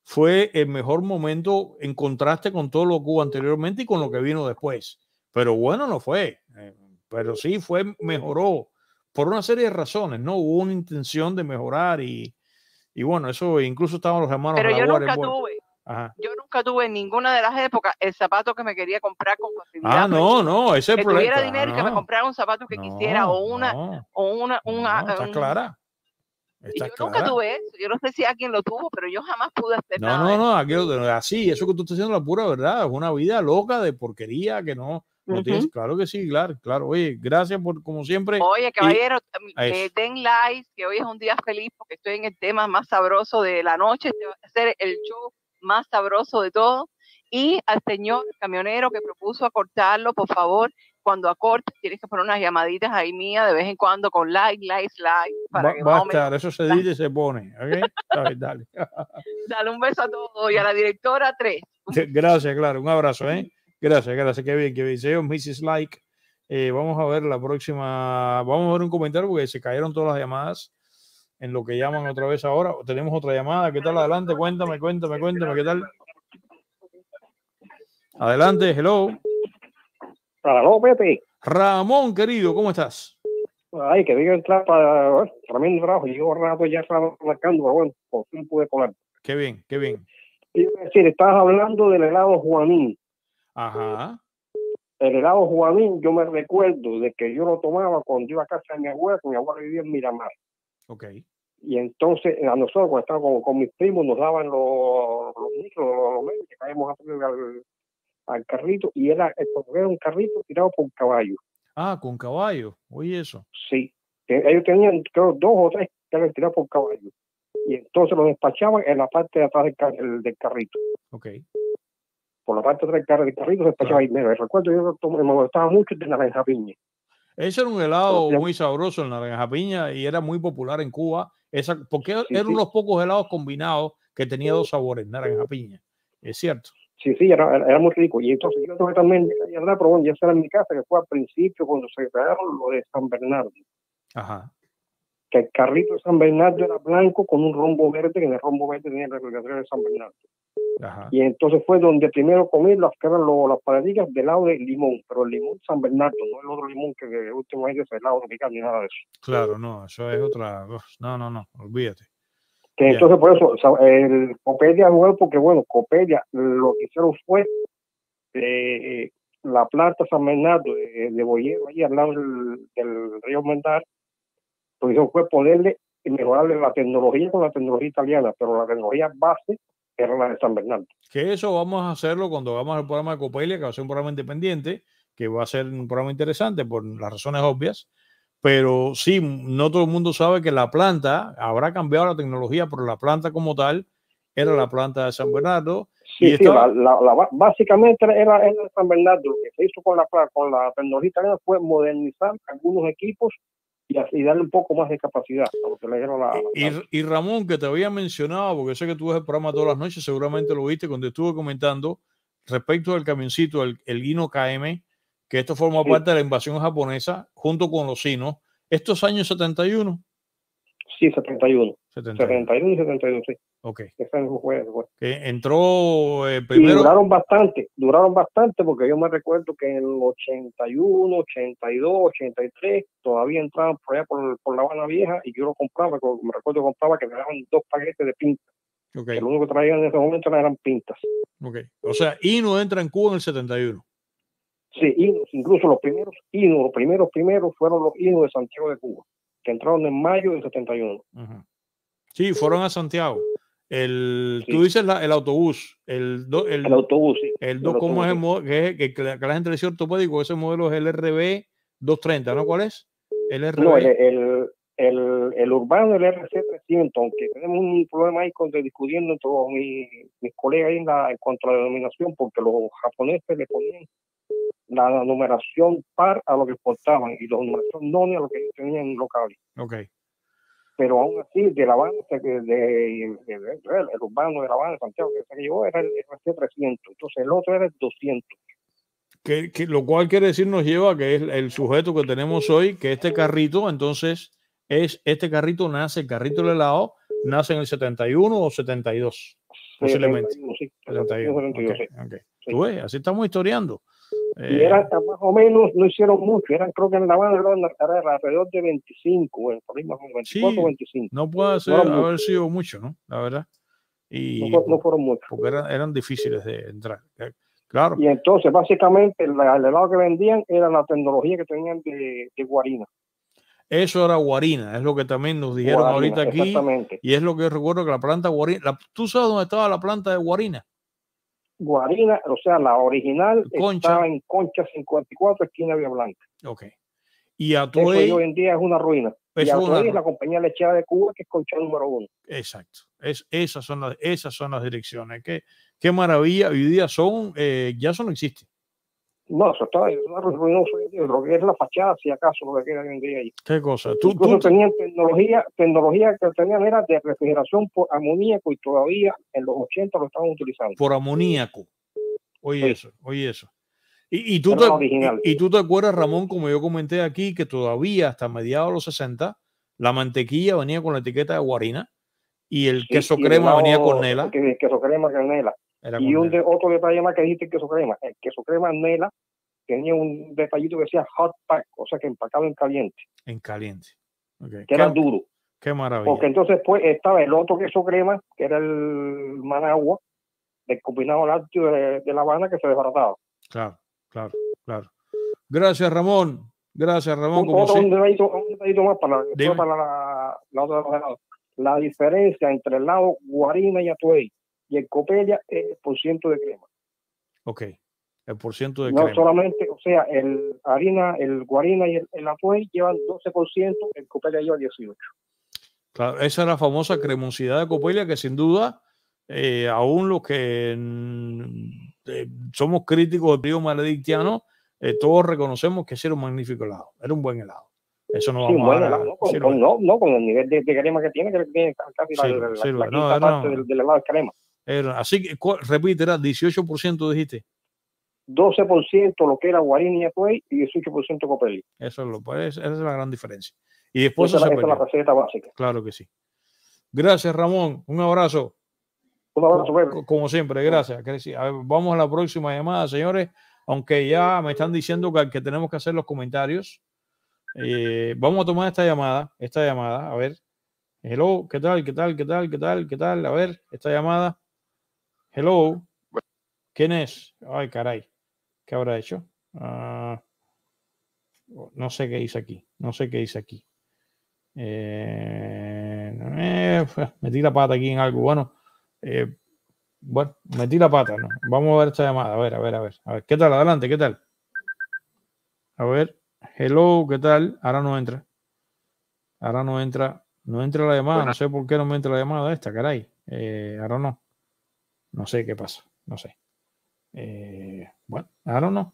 Speaker 1: fue el mejor momento en contraste con todo lo que hubo anteriormente y con lo que vino después. Pero bueno, no fue. Eh, pero sí fue, mejoró por una serie de razones, ¿no? Hubo una intención de mejorar y, y bueno, eso incluso estaban los hermanos. Pero yo nunca tuve.
Speaker 8: Yo nunca tuve en ninguna de las épocas el zapato que me quería comprar con
Speaker 1: facilidad. Ah, no, no, ese es el problema. Que tuviera dinero y que me ah.
Speaker 8: comprara un zapato que quisiera o una. o una, una está clara.
Speaker 1: Está yo nunca tuve
Speaker 8: eso. Yo no sé si alguien lo tuvo, pero yo jamás pude hacer no, No,
Speaker 1: no, Así, eso que tú estás diciendo es la pura verdad. Es una vida loca de porquería que no Claro que sí, claro, claro. Oye, gracias por, como siempre. Oye, caballero, mm, que
Speaker 8: den like, que hoy es un día feliz porque estoy en el tema más sabroso de la noche. Este va a ser el show más sabroso de todo. Y al señor camionero que propuso acortarlo, por favor, cuando acorte tienes que poner unas llamaditas ahí mía de vez en cuando con like, like, like.
Speaker 1: Va, a estar, eso se dice y se pone. ¿okay? dale, dale. <laughs>
Speaker 8: dale un beso a todos y a la directora 3.
Speaker 1: <laughs> Gracias, claro. Un abrazo, ¿eh? Gracias, gracias, qué bien, qué bien. Señor Mrs. Like, eh, vamos a ver la próxima, vamos a ver un comentario porque se cayeron todas las llamadas en lo que llaman otra vez ahora. Tenemos otra llamada, ¿qué tal? Adelante, cuéntame, cuéntame, cuéntame, ¿qué tal? Adelante, hello. Hola, Pepe. Ramón, querido, ¿cómo estás?
Speaker 9: Ay, que diga entrar para tremendo trabajo. Llevo rato ya estaba marcando, pero bueno, por fin pude colar.
Speaker 1: Qué bien, qué bien.
Speaker 9: Es decir, estabas hablando del helado Juanín. Ajá. el helado Juanín, yo me recuerdo de que yo lo tomaba cuando iba a casa de mi abuela, que mi abuela vivía en Miramar. Ok. Y entonces a nosotros, cuando estábamos con, mis primos, nos daban los, micros, los, medios, que traíamos al, carrito, y era, era un carrito tirado por caballo.
Speaker 1: Ah, con caballo, oye eso. Sí,
Speaker 9: ellos tenían, creo, dos o tres que eran tirados por caballo. Y entonces los despachaban en la parte de atrás del, del carrito. Ok por la parte de atrás del carrito se echaba dinero. Ah. Recuerdo, yo me gustaba mucho el de naranja piña.
Speaker 1: Ese era un helado muy sabroso, el naranja piña, y era muy popular en Cuba. Esa, porque eran unos los pocos helados combinados que tenía dos sabores, naranja piña. Es cierto. Sí, sí, era,
Speaker 9: era muy rico. Y entonces yo también, ya pero bueno, ya era en mi casa, que fue al principio cuando se crearon lo de San Bernardo. Ajá que el carrito de San Bernardo era blanco con un rombo verde, que en el rombo verde tenía el refrigerador de San Bernardo. Y entonces fue donde primero comí las que eran las paradillas del lado del limón, pero el limón San Bernardo, no el otro limón que
Speaker 1: últimamente es el lado tropical ni nada de eso. Claro, no, eso es otra No, no, no, olvídate.
Speaker 9: entonces por eso, el Copedia jugó porque bueno, Copedia lo que hicieron fue
Speaker 3: eh, eh,
Speaker 9: la planta San Bernardo eh, de, de ahí al lado del, del río Mendar, lo fue ponerle y mejorarle la tecnología con la tecnología italiana, pero la tecnología base era la de San Bernardo.
Speaker 1: Que eso vamos a hacerlo cuando hagamos el programa de Copelia, que va a ser un programa independiente, que va a ser un programa interesante por las razones obvias. Pero sí, no todo el mundo sabe que la planta habrá cambiado la tecnología, pero la planta como tal era la planta de San Bernardo. Sí, sí, básicamente
Speaker 9: era, de San Bernardo. Lo que se hizo con la, con la tecnología italiana fue modernizar algunos equipos y, darle un poco más de capacidad a le dieron la,
Speaker 1: Y, Ramón, que te había mencionado, porque sé que tú ves el programa todas las noches, seguramente lo viste cuando estuve comentando respecto del camioncito, el, guino KM, que esto forma parte de la invasión japonesa junto con los sinos, estos años 71.
Speaker 9: Sí, 71. 71, y 72, sí. Ok.
Speaker 1: Que entró eh, primero. duraron
Speaker 9: bastante, duraron bastante porque yo me recuerdo que en el 81, 82, 83 todavía entraban por allá por, La Habana Vieja y yo lo compraba, me recuerdo compraba que me daban dos paquetes de pintas. Okay. Lo único que traían en ese momento eran pintas.
Speaker 1: Okay. O sea, inus entra en Cuba en el 71. Sí,
Speaker 9: incluso los primeros hinos, los primeros primeros fueron los hinos de Santiago de Cuba entraron en mayo del 71.
Speaker 1: si, Sí, fueron a Santiago. El, Tú dices el autobús. El, el, autobús, El, 2 como ¿cómo es el, que, que, que gente Ese modelo es el RB 230, ¿no? ¿Cuál es? El RB. No, el,
Speaker 9: el, el, urbano RC300, aunque tenemos un problema ahí con, discutiendo entre mis, colegas ahí en, la, en denominación, porque los japoneses le ponían la numeración par a lo que exportaban y la numeración non a lo que tenían locales. Okay. Pero aún así, de avance, de, el urbano de la Santiago, que se llevó, era el de 300 Entonces el otro era el 200.
Speaker 1: Que, que, lo cual quiere decir nos lleva que es el sujeto que tenemos hoy, que este carrito, entonces, es este carrito nace, el carrito del helado, nace en el 71 o 72, posiblemente. 71, sí, 71. okay, Sí. Tú ves, así estamos historiando. Eh, y era
Speaker 9: más o menos, no hicieron mucho, eran creo que en La la carrera, alrededor de 25, bueno, por 24
Speaker 1: 25. No puede ser, haber sido mucho, ¿no? La verdad. no, fueron muchos. Porque eran, difíciles de entrar. Eh, claro. Y
Speaker 9: entonces, básicamente, el, helado que vendían era la tecnología que tenían de, guarina.
Speaker 1: Eso era guarina, es lo que también nos dijeron ahorita aquí. Exactamente. Y es lo que recuerdo que la planta guarina, ¿tú sabes dónde estaba la planta de guarina? Guarina, o
Speaker 9: sea, la original estaba en Concha 54, esquina Vía Blanca.
Speaker 1: Ok. Y a hoy en
Speaker 9: día es una ruina. Es y es la compañía lechera de Cuba, que es Concha número uno.
Speaker 1: Exacto. Es, esas, son las, esas son las direcciones. Qué, qué maravilla. Hoy día son, eh, ya eso no existe. No, eso está, eso
Speaker 9: Lo la fachada, si acaso, lo que queda ahí.
Speaker 1: ¿Qué cosa? ¿Tú, tenían
Speaker 9: tecnología, tecnología que tenían era de refrigeración por amoníaco y todavía en los 80 lo estaban utilizando. Por
Speaker 1: amoníaco. Oye eso, oye eso. Y, y tú te, y tú te acuerdas, Ramón, como yo comenté aquí, que todavía hasta mediados de los 60 la mantequilla venía con la etiqueta de guarina y el queso crema venía con nela.
Speaker 9: El queso crema canela y otro detalle más que dijiste, el queso crema. El queso crema Nela tenía un detallito que decía hot pack, o sea que empacaba en caliente.
Speaker 1: En caliente. Que era duro. Qué maravilla. Porque
Speaker 9: entonces pues estaba el otro queso crema, que era el Managua, del combinado lácteo de, La Habana, que se desbarataba.
Speaker 1: Claro, claro, claro. Gracias, Ramón. Gracias, Ramón. Un,
Speaker 9: detallito, más para, para la, la, otra. La diferencia entre el lado Guarina y Atuey y el Copelia es eh, el por ciento de crema.
Speaker 1: Ok, el por ciento de crema. No
Speaker 9: solamente, o sea, el harina, el guarina y el, el llevan 12%, el Copelia lleva 18%.
Speaker 1: Claro, esa es la famosa cremosidad de Copelia que sin duda, eh, aún los que mm, eh, somos críticos del río maledictiano, todos reconocemos que ese era un magnífico helado, era un buen helado. Eso no a no,
Speaker 9: no, con, el nivel de, crema que tiene, que tiene casi la, parte del helado de crema
Speaker 1: así que repite, era 18% dijiste.
Speaker 9: 12% lo que era Guarini y Acuey y 18% Copelli.
Speaker 1: Eso es lo pues, esa es la gran diferencia. Y después esa, la
Speaker 9: receta básica.
Speaker 1: Claro que sí. Gracias, Ramón. Un abrazo. Un abrazo, como, como siempre, gracias. vamos a la próxima llamada, señores. Aunque ya me están diciendo que, tenemos que hacer los comentarios. Eh, vamos a tomar esta llamada. Esta llamada, a ver. Hello, ¿qué tal? ¿Qué tal? ¿Qué tal? ¿Qué tal? ¿Qué tal? A ver, esta llamada. Hello. ¿Quién es? Ay, caray. ¿Qué habrá hecho? Ah, no sé qué hice aquí. No sé qué hice aquí. Eh, eh, pues, metí la pata aquí en algo. Bueno, eh, bueno, metí la pata. ¿no? Vamos a ver esta llamada. A ver, a ver, a ver. A ¿qué tal? Adelante, ¿qué tal? A ver, hello, ¿qué tal? Ahora no entra. Ahora no entra. No entra la llamada. No sé por qué no me entra la llamada esta, caray. ahora no. No sé qué pasa, no sé. Eh, bueno, ahora no.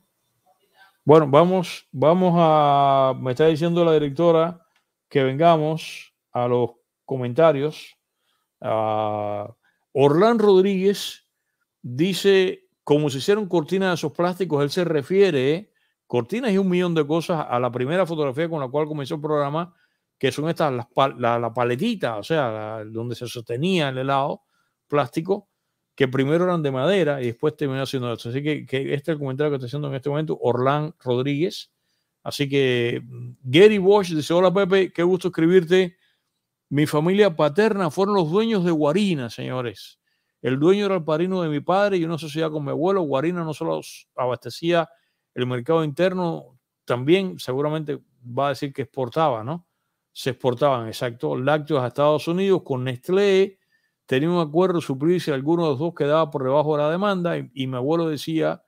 Speaker 1: Bueno, vamos, vamos a. Me está diciendo la directora que vengamos a los comentarios. Ah, Orlán Rodríguez dice: como se hicieron cortinas de esos plásticos, él se refiere, ¿eh? cortinas y un millón de cosas, a la primera fotografía con la cual comenzó el programa, que son estas, las, la, paletita, o sea, donde se sostenía el helado plástico que primero eran de madera y después terminó siendo eso. Así que, este es el comentario que está haciendo en este momento Orlán Rodríguez. Así que mm, Gary Bosch dice, hola Pepe, qué gusto escribirte. Mi familia paterna fueron los dueños de Guarina, señores. El dueño era el parino de mi padre y una sociedad con mi abuelo. Guarina no solo abastecía el mercado interno, también seguramente va a decir que exportaba, ¿no? Se exportaban, exacto, lácteos a Estados Unidos con Nestlé, tenía un acuerdo de si alguno de los dos quedaba por debajo de la demanda y, mi abuelo decía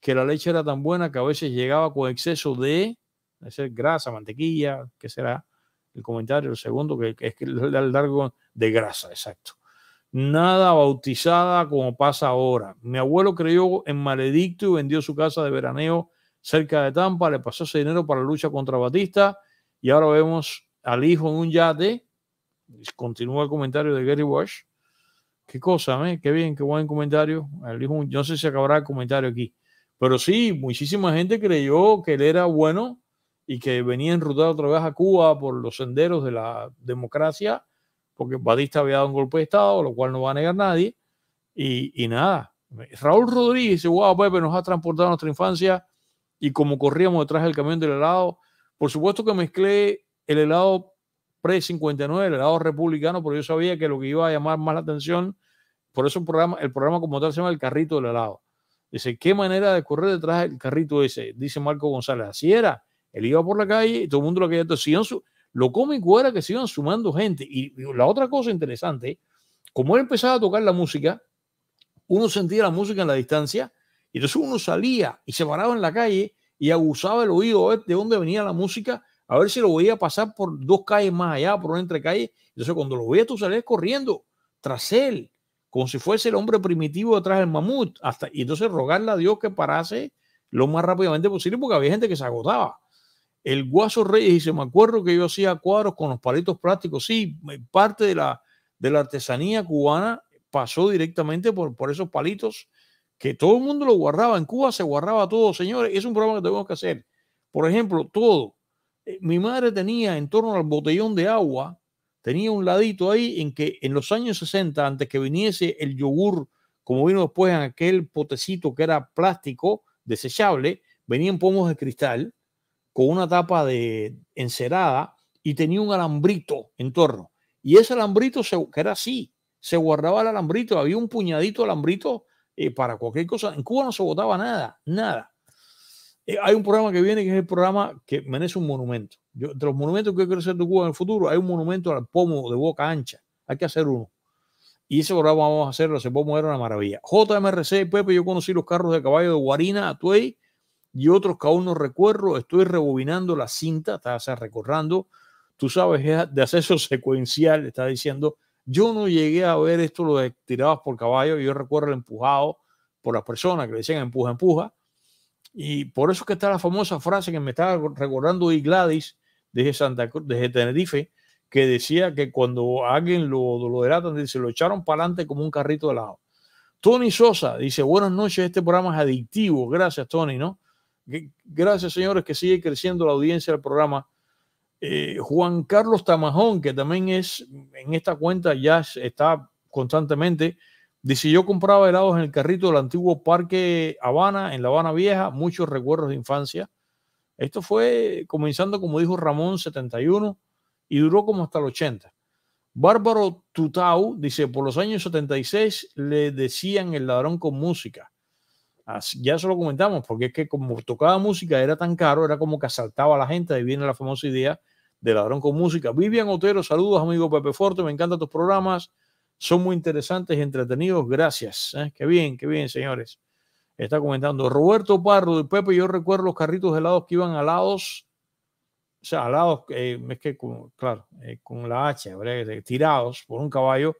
Speaker 1: que la leche era tan buena que a veces llegaba con exceso de, de grasa, mantequilla, que será el comentario, el segundo, que, que es que el largo de grasa, exacto. Nada bautizada como pasa ahora. Mi abuelo creyó en maledicto y vendió su casa de veraneo cerca de Tampa, le pasó ese dinero para la lucha contra Batista y ahora vemos al hijo en un yate. Continúa el comentario de Gary Walsh Qué cosa, ¿eh? qué bien, qué buen comentario. Yo no sé si acabará el comentario aquí. Pero sí, muchísima gente creyó que él era bueno y que venía enrutado otra vez a Cuba por los senderos de la democracia, porque Batista había dado un golpe de Estado, lo cual no va a negar nadie. Y, y nada, Raúl Rodríguez dice, wow, Pepe, nos ha transportado a nuestra infancia y como corríamos detrás del camión del helado. Por supuesto que mezclé el helado pre-59 el helado republicano, pero yo sabía que lo que iba a llamar más la atención, por eso el programa, el programa como tal se llama El Carrito del Helado. Dice, ¿qué manera de correr detrás del carrito ese? Dice Marco González, así era. Él iba por la calle y todo el mundo lo quería. Entonces, lo cómico era que se iban sumando gente. Y, la otra cosa interesante, como él empezaba a tocar la música, uno sentía la música en la distancia, y entonces uno salía y se paraba en la calle y abusaba el oído de dónde venía la música a ver si lo voy a pasar por dos calles más allá, por una entrecalle. Entonces, cuando lo veía tú salías corriendo tras él, como si fuese el hombre primitivo detrás del mamut. Hasta, y entonces rogarle a Dios que parase lo más rápidamente posible, porque había gente que se agotaba. El Guaso Reyes dice: Me acuerdo que yo hacía cuadros con los palitos plásticos. Sí, parte de la, artesanía cubana pasó directamente por, por esos palitos que todo el mundo lo guardaba. En Cuba se guardaba todo, señores. Es un programa que tenemos que hacer. Por ejemplo, todo. Eh, mi madre tenía en torno al botellón de agua, tenía un ladito ahí en que en los años 60, antes que viniese el yogur, como vino después en aquel potecito que era plástico, desechable, venían pomos de cristal con una tapa de encerada y tenía un alambrito en torno. Y ese alambrito que era así, se guardaba el alambrito, había un puñadito de alambrito eh, para cualquier cosa. En Cuba no se botaba nada, nada. Eh, hay un programa que viene que es el programa que merece un monumento. Yo, los monumentos que quiero hacer de Cuba en el futuro, hay un monumento al pomo de boca ancha. Hay que hacer uno. Y ese programa vamos a hacerlo. Ese pomo era una maravilla. JMRC, Pepe, yo conocí los carros de caballo de Guarina, Tuey y otros que aún no recuerdo. Estoy rebobinando la cinta, está recorrando. Tú sabes, es de acceso <laughs> secuencial, está diciendo. Yo no llegué a ver esto, lo de tirados por caballo. Yo recuerdo el empujado por las personas que le decían empuja, empuja. Y por eso que está la famosa frase que me estaba recordando y Gladys desde Santa Cruz, desde Tenerife, que decía que cuando alguien lo, lo delatan, se lo echaron para adelante como un carrito de lado Tony Sosa dice, buenas noches, este programa es adictivo. Gracias, Tony, ¿no? Gracias, señores, que sigue creciendo la audiencia del programa. Eh, Juan Carlos Tamajón, que también es en esta cuenta ya está constantemente Dice, yo compraba helados en el carrito del antiguo Parque Habana, en La Habana Vieja, muchos recuerdos de infancia. Esto fue comenzando, como dijo Ramón, 71 y duró como hasta el 80. Bárbaro Tutau dice, por los años 76 le decían el ladrón con música. ya se lo comentamos, porque es que como tocaba música era tan caro, era como que asaltaba a la gente, ahí viene la famosa idea de ladrón con música. Vivian Otero, saludos amigo Pepe Forte, me encantan tus programas son muy interesantes y entretenidos. Gracias. ¿eh? Qué bien, qué bien, señores. Está comentando Roberto Parro de Pepe. Yo recuerdo los carritos helados que iban alados, o sea, alados, eh, es que claro, eh, con la hacha, tirados por un caballo.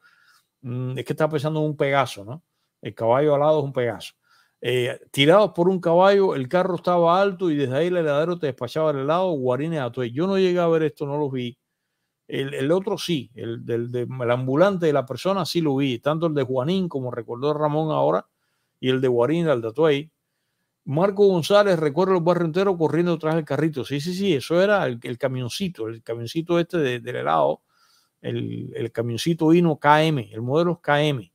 Speaker 1: Mm, es que está pensando en un pegaso, ¿no? El caballo alado es un pegaso. tirados por un caballo, el carro estaba alto y desde ahí el heladero te despachaba el helado, guarines a Yo no llegué a ver esto, no los vi el, otro sí, el del el ambulante de la persona sí lo vi, tanto el de Juanín como recordó Ramón ahora, y el de Guarín, el de Marco González, recuerdo el barrio entero corriendo tras el carrito. Sí, sí, sí, eso era el, camioncito, el camioncito este de, del helado, el, el camioncito Hino KM, el modelo KM.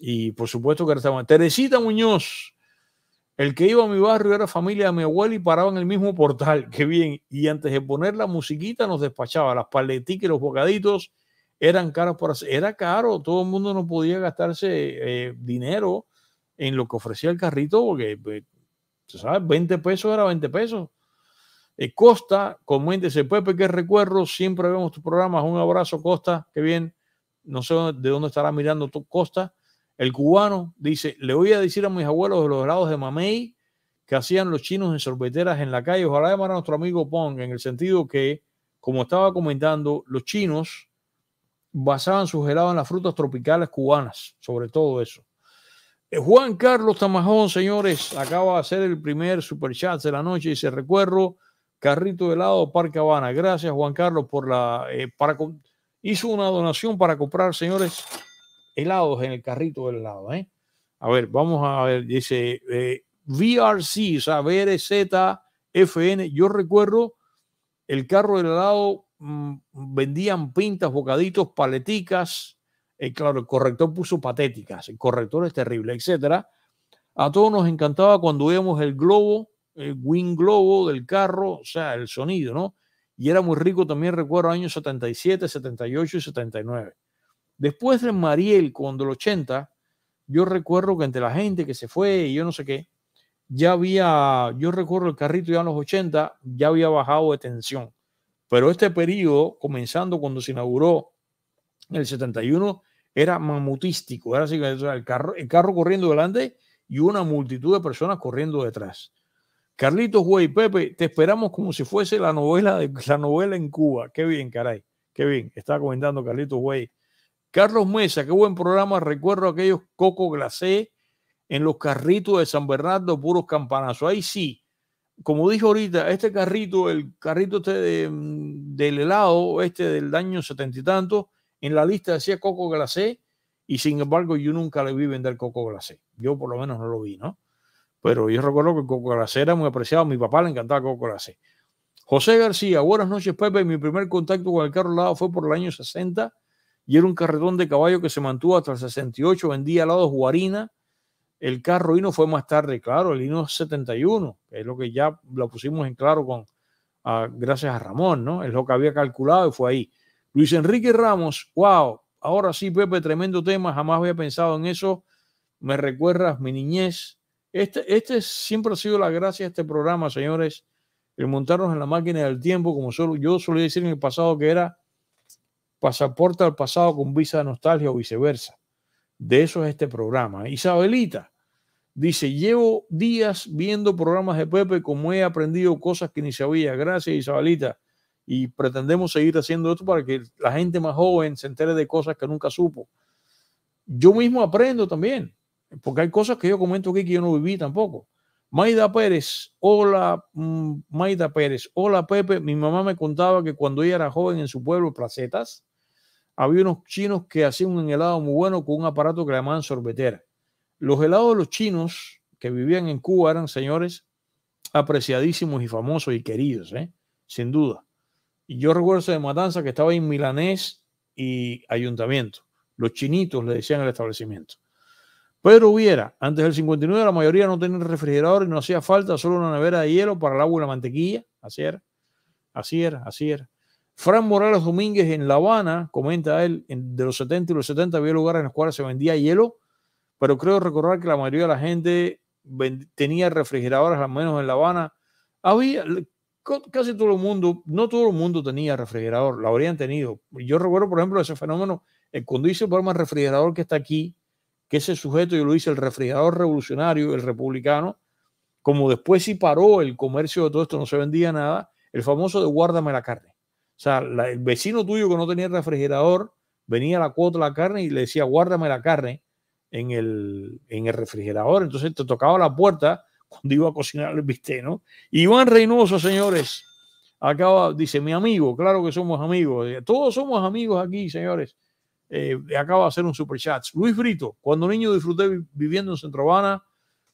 Speaker 1: Y por supuesto que estamos. Teresita Muñoz, el que iba a mi barrio era familia de mi abuelo y paraba en el mismo portal. <laughs> Qué bien. Y antes de poner la musiquita nos despachaba. Las paletitas y los bocaditos eran caros para hacer. Era caro. Todo el mundo no podía gastarse eh, dinero en lo que ofrecía el carrito porque, pues, sabes, 20 pesos era 20 pesos. Eh, Costa, coméntese, Pepe, qué recuerdo. Siempre vemos tus programas. Un abrazo, Costa. Qué bien. No sé de dónde estará mirando tu Costa el cubano dice, le voy a decir a mis abuelos de los helados de mamey que hacían los chinos en sorbeteras en la calle. Ojalá llamara a nuestro amigo Pong, en el sentido que, como estaba comentando, los chinos basaban sus helados en las frutas tropicales cubanas, sobre todo eso. Eh, Juan Carlos Tamajón, señores, acaba de hacer el primer chat de la noche y se recuerdo, carrito de helado Parque Habana. Gracias, Juan Carlos, por la... Eh, hizo una donación para comprar, señores, helados en el carrito del lado. ¿eh? A ver, vamos a ver, dice eh, VRC, o sea, FN. Yo recuerdo el carro del helado, mm, vendían pintas, bocaditos, paleticas. Eh, claro, el corrector puso patéticas, el corrector es terrible, etcétera. A todos nos encantaba cuando veíamos el globo, el wing globo del carro, o sea, el sonido, ¿no? Y era muy rico también, recuerdo, años 77, 78 y 79. Después de Mariel, cuando el 80, yo recuerdo que entre la gente que se fue y yo no sé qué, ya había, yo recuerdo el carrito ya en los 80, ya había bajado de tensión. Pero este periodo, comenzando cuando se inauguró en el 71, era mamutístico. Era así, el, carro, el carro corriendo delante y una multitud de personas corriendo detrás. Carlitos, güey, Pepe, te esperamos como si fuese la novela, de, la novela en Cuba. Qué bien, caray. Qué bien. Está comentando Carlitos, güey. Carlos Mesa, qué buen programa. Recuerdo aquellos coco glacé en los carritos de San Bernardo, puros campanazos. Ahí sí, como dije ahorita, este carrito, el carrito este de, mm, del helado, este del año setenta y tanto, en la lista decía coco glacé y sin embargo yo nunca le vi vender coco glacé. Yo por lo menos no lo vi, ¿no? Pero yo recuerdo que coco glacé era muy apreciado. A mi papá le encantaba coco glacé. José García, buenas noches Pepe. Mi primer contacto con el carro helado fue por el año 60 y era un carretón de caballo que se mantuvo hasta el 68, vendía al lado Guarina. El carro Hino fue más tarde, claro, el Hino 71, es lo que ya lo pusimos en claro con gracias a Ramón, ¿no? Es lo que había calculado y fue ahí. Luis Enrique Ramos, wow, ahora sí, Pepe, tremendo tema, jamás había pensado en eso. Me recuerdas mi niñez. Este, este siempre ha sido la gracia de este programa, señores, el montarnos en la máquina del tiempo, como solo, yo solía decir en el pasado que era pasaporte al pasado con visa de nostalgia o viceversa. De eso es este programa. Isabelita dice, llevo días viendo programas de Pepe como he aprendido cosas que ni sabía. Gracias Isabelita. Y pretendemos seguir haciendo esto para que la gente más joven se entere de cosas que nunca supo. Yo mismo aprendo también, porque hay cosas que yo comento aquí que yo no viví tampoco. Maida Pérez, hola mm, Maida Pérez, hola Pepe, mi mamá me contaba que cuando ella era joven en su pueblo, Placetas, había unos chinos que hacían un helado muy bueno con un aparato que llamaban sorbetera. Los helados de los chinos que vivían en Cuba eran señores apreciadísimos y famosos y queridos, ¿eh? sin duda. Y yo recuerdo de Matanza que estaba en Milanés y Ayuntamiento. Los chinitos le decían al establecimiento. Pero Hubiera, antes del 59 la mayoría no tenían refrigerador y no hacía falta solo una nevera de hielo para el agua y la mantequilla. Así era, así era, así era. Fran Morales Domínguez en La Habana, comenta él, de los 70 y los 70 había lugares en los cuales se vendía hielo, pero creo recordar que la mayoría de la gente tenía refrigeradores, al menos en La Habana. Había, casi todo el mundo, no todo el mundo tenía refrigerador, lo habrían tenido. Yo recuerdo, por ejemplo, ese fenómeno, cuando hice el programa refrigerador que está aquí, que ese sujeto yo lo hice, el refrigerador revolucionario, el republicano, como después sí paró el comercio de todo esto, no se vendía nada, el famoso de guárdame la carne. O sea, el vecino tuyo que no tenía refrigerador venía a la cuota la carne y le decía, guárdame la carne en el, en el refrigerador. Entonces te tocaba la puerta cuando iba a cocinar el bistec, ¿no? Iván Reynoso, señores, acaba, dice, mi amigo, claro que somos amigos. Eh, todos somos amigos aquí, señores. Eh, acaba de hacer un super chat. Luis Frito, cuando niño disfruté viviendo en Centro Habana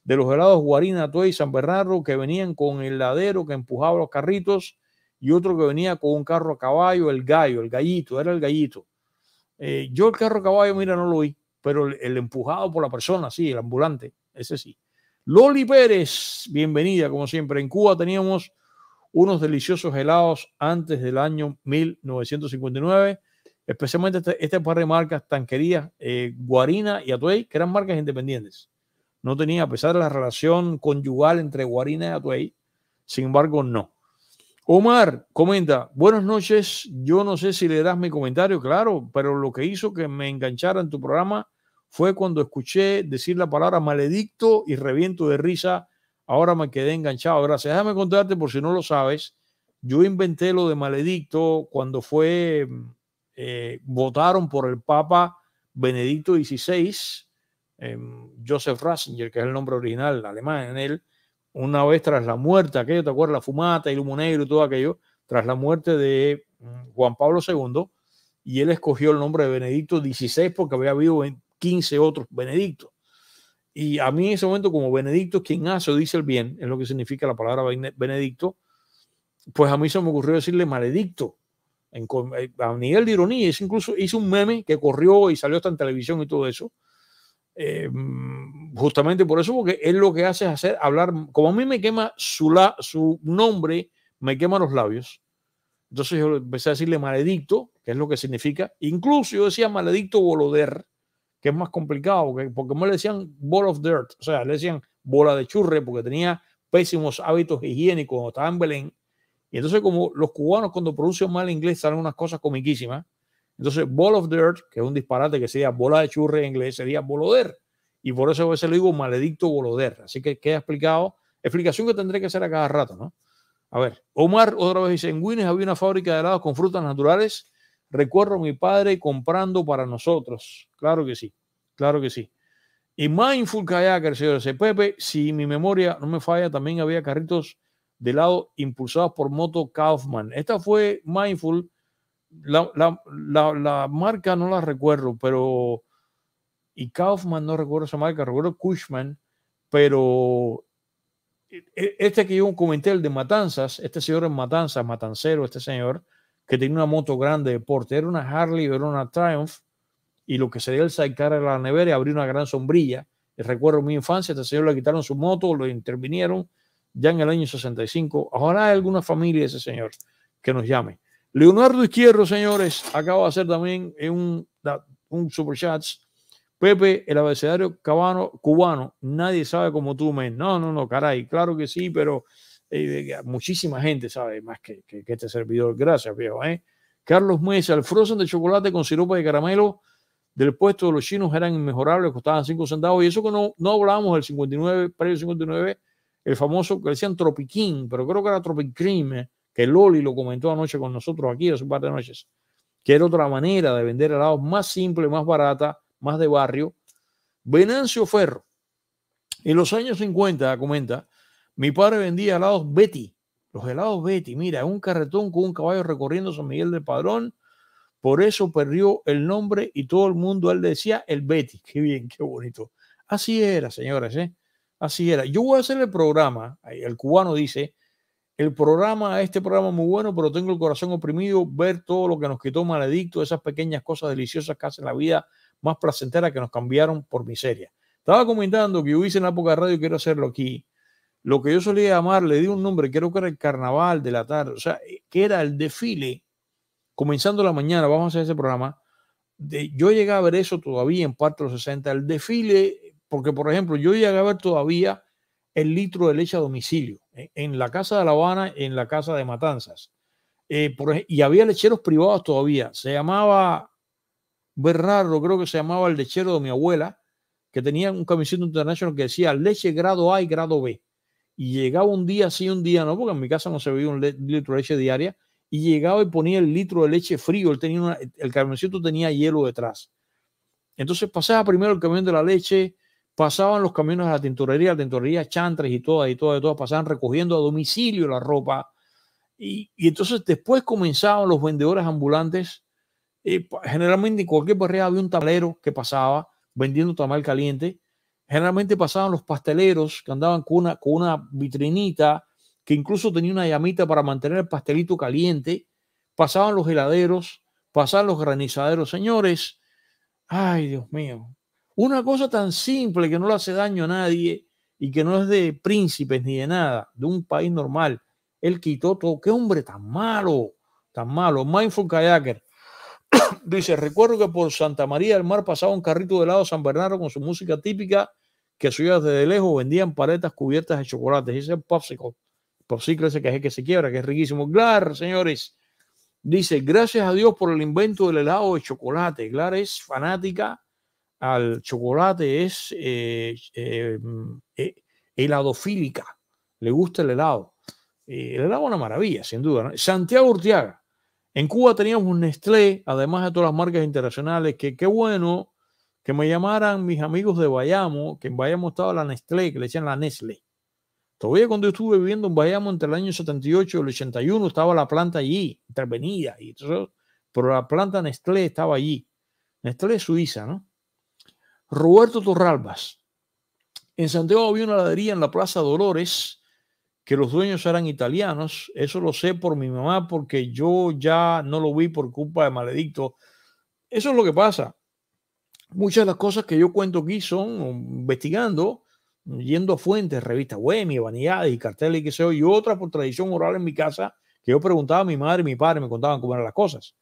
Speaker 1: de los helados Guarina, Tuey, San Bernardo, que venían con el ladero que empujaba los carritos y otro que venía con un carro a caballo, el gallo, el gallito, era el gallito. Eh, yo el carro a caballo, mira, no lo vi, pero el, empujado por la persona, sí, el ambulante, ese sí. Loli Pérez, bienvenida, como siempre. En Cuba teníamos unos deliciosos helados antes del año 1959, especialmente este, este par de marcas, tan eh, Guarina y Atuey, que eran marcas independientes. No tenía, a pesar de la relación conyugal entre Guarina y Atuey, sin embargo, no. Omar comenta, buenas noches, yo no sé si le das mi comentario, claro, pero lo que hizo que me enganchara en tu programa fue cuando escuché decir la palabra maledicto y reviento de risa, ahora me quedé enganchado, gracias. Déjame contarte por si no lo sabes, yo inventé lo de maledicto cuando fue, eh, votaron por el Papa Benedicto XVI, em, Joseph Ratzinger, que es el nombre original alemán en él, una vez tras la muerte, aquello, ¿te acuerdas? La fumata y humo negro y todo aquello, tras la muerte de mm, Juan Pablo II, y él escogió el nombre de Benedicto XVI porque había habido 15 otros Benedictos. Y a mí en ese momento, como Benedicto es quien hace o dice el bien, es lo que significa la palabra Benedicto, pues a mí se me ocurrió decirle maledicto. En, eh, a nivel de ironía, incluso hice un meme que corrió y salió hasta en televisión y todo eso, eh, mm, justamente por eso, porque él lo que hace es hacer hablar, como a mí me quema su, su nombre, me quema los labios. Entonces yo empecé a decirle maledicto, que es lo que significa. Incluso yo decía maledicto boloder que es más complicado, porque me le decían ball of dirt, o sea, le decían bola de churre, porque tenía pésimos hábitos higiénicos cuando estaba en Belén. Y entonces como los cubanos cuando pronuncian mal inglés salen unas cosas comiquísimas, entonces, ball of dirt, que es un disparate que sería bola de churre en inglés, sería boloder. Y por eso a veces le digo maledicto boloder. Así que queda explicado. Explicación que tendré que hacer a cada rato, ¿no? A ver, Omar otra vez dice, en Guinness había una fábrica de helados con frutas naturales. Recuerdo a mi padre comprando para nosotros. Claro que sí, claro que sí. Y Mindful Kayaker, ese Pepe, si mi memoria no me falla, también había carritos de helado impulsados por moto Kaufman. Esta fue Mindful la, la, marca no la recuerdo, pero. Y Kaufman no recuerdo esa marca, recuerdo Cushman, pero. E, e, este que yo comenté, el de Matanzas, este señor en Matanzas, Matancero, este señor, que tenía una moto grande de deporte, era una Harley, era una Triumph, y lo que se sería el sacar a la nevera y abrir una gran sombrilla. Recuerdo mi infancia, este señor le quitaron su moto, lo intervinieron ya en el año 65. Ahora hay alguna familia de ese señor que nos llame. Leonardo Izquierdo, señores, Acabo de hacer también un, un super chat. Pepe, el abecedario cubano, cubano, nadie sabe como tú, men. No, no, no, caray, claro que sí, pero eh, muchísima gente sabe más que, este servidor. Gracias, viejo. ¿eh? Carlos Mesa, el frozen de chocolate con siropa de caramelo del puesto de los chinos eran inmejorables, costaban 5 centavos. Y eso que no, no hablábamos del 59, precio 59, el famoso que decían Tropiquín, pero creo que era Tropic Cream, eh que Loli lo comentó anoche con nosotros aquí hace un par de noches, que era otra manera de vender helados más simple, más barata, más de barrio. Venancio Ferro, en los años 50, comenta, mi padre vendía helados Betty, los helados Betty, mira, un carretón con un caballo recorriendo San Miguel del Padrón, por eso perdió el nombre y todo el mundo él decía el Betty. Qué bien, qué bonito. Así era, señores, ¿eh? Así era. Yo voy a hacer el programa, el cubano dice, el programa, este programa muy bueno, pero tengo el corazón oprimido, ver todo lo que nos quitó maledicto, esas pequeñas cosas deliciosas que hacen la vida más placentera que nos cambiaron por miseria. Estaba comentando que yo hice en la época de radio, quiero hacerlo aquí, lo que yo solía llamar, le di un nombre, creo que era el carnaval de la tarde, o sea, eh, que era el desfile, comenzando la mañana, vamos a hacer ese programa, yo llegué a ver eso todavía en parte 60, el desfile, porque por ejemplo, yo llegué a ver todavía el litro de leche a domicilio e, en la casa de La Habana, en la casa de Matanzas. Eh, y había lecheros privados todavía. Se llamaba Bernardo, creo que se llamaba el lechero de mi abuela, que tenía un camisito internacional que decía leche grado A y grado B. Y llegaba un día sí, un día no, porque en mi casa no se veía un litro de leche diaria. Y llegaba y ponía el litro de leche frío. tenía el camioncito tenía hielo detrás. Entonces pasaba primero el camión de la leche, pasaban los camiones a la tintorería, la tintorería chantres y todas y todas y todas pasaban recogiendo a domicilio la ropa. Y, entonces después comenzaban los vendedores ambulantes. Eh, generalmente en cualquier barriada había un tablero que pasaba vendiendo tamal caliente. Generalmente pasaban los pasteleros que andaban con una, con una vitrinita que incluso tenía una llamita para mantener el pastelito caliente. Pasaban los heladeros, pasaban los granizaderos. Señores, ay Dios mío, una cosa tan simple que no le hace daño a nadie y que no es de príncipes ni de nada, de un país normal. Él quitó todo. ¡Qué hombre tan malo! Tan malo. Mindful Kayaker <coughs> dice: Recuerdo que por Santa María del Mar pasaba un carrito de helado San Bernardo con su música típica que subía desde lejos. Vendían paletas cubiertas de chocolate. Dice el popsicle. Popsicle ese que que se quiebra, que es riquísimo. Claro, señores. Dice, gracias a Dios por el invento del helado de chocolate. Glar es fanática al chocolate es eh, eh, mm, eh, heladofílica, le gusta el helado. el helado es una maravilla, sin duda. Santiago Urtiaga. En Cuba teníamos un Nestlé, además de todas las marcas internacionales, que qué bueno que me llamaran mis amigos de Bayamo, que en Bayamo estaba la Nestlé, que le decían la Nestlé. Todavía cuando yo estuve viviendo en Bayamo entre el año 78 y el 81 estaba la planta allí, intervenida, y pero la planta Nestlé estaba allí. Nestlé es suiza, ¿no? Roberto Torralbas. En Santiago había una ladería en la Plaza Dolores que los dueños eran italianos. Eso lo sé por mi mamá porque yo ya no lo vi por culpa de Maledicto. Eso es lo que pasa. Muchas de las cosas que yo cuento aquí son investigando, yendo a fuentes, revistas web, Vanidades y carteles y que sé yo, y otras por tradición oral en mi casa que yo preguntaba a mi madre y mi padre me contaban cómo eran las cosas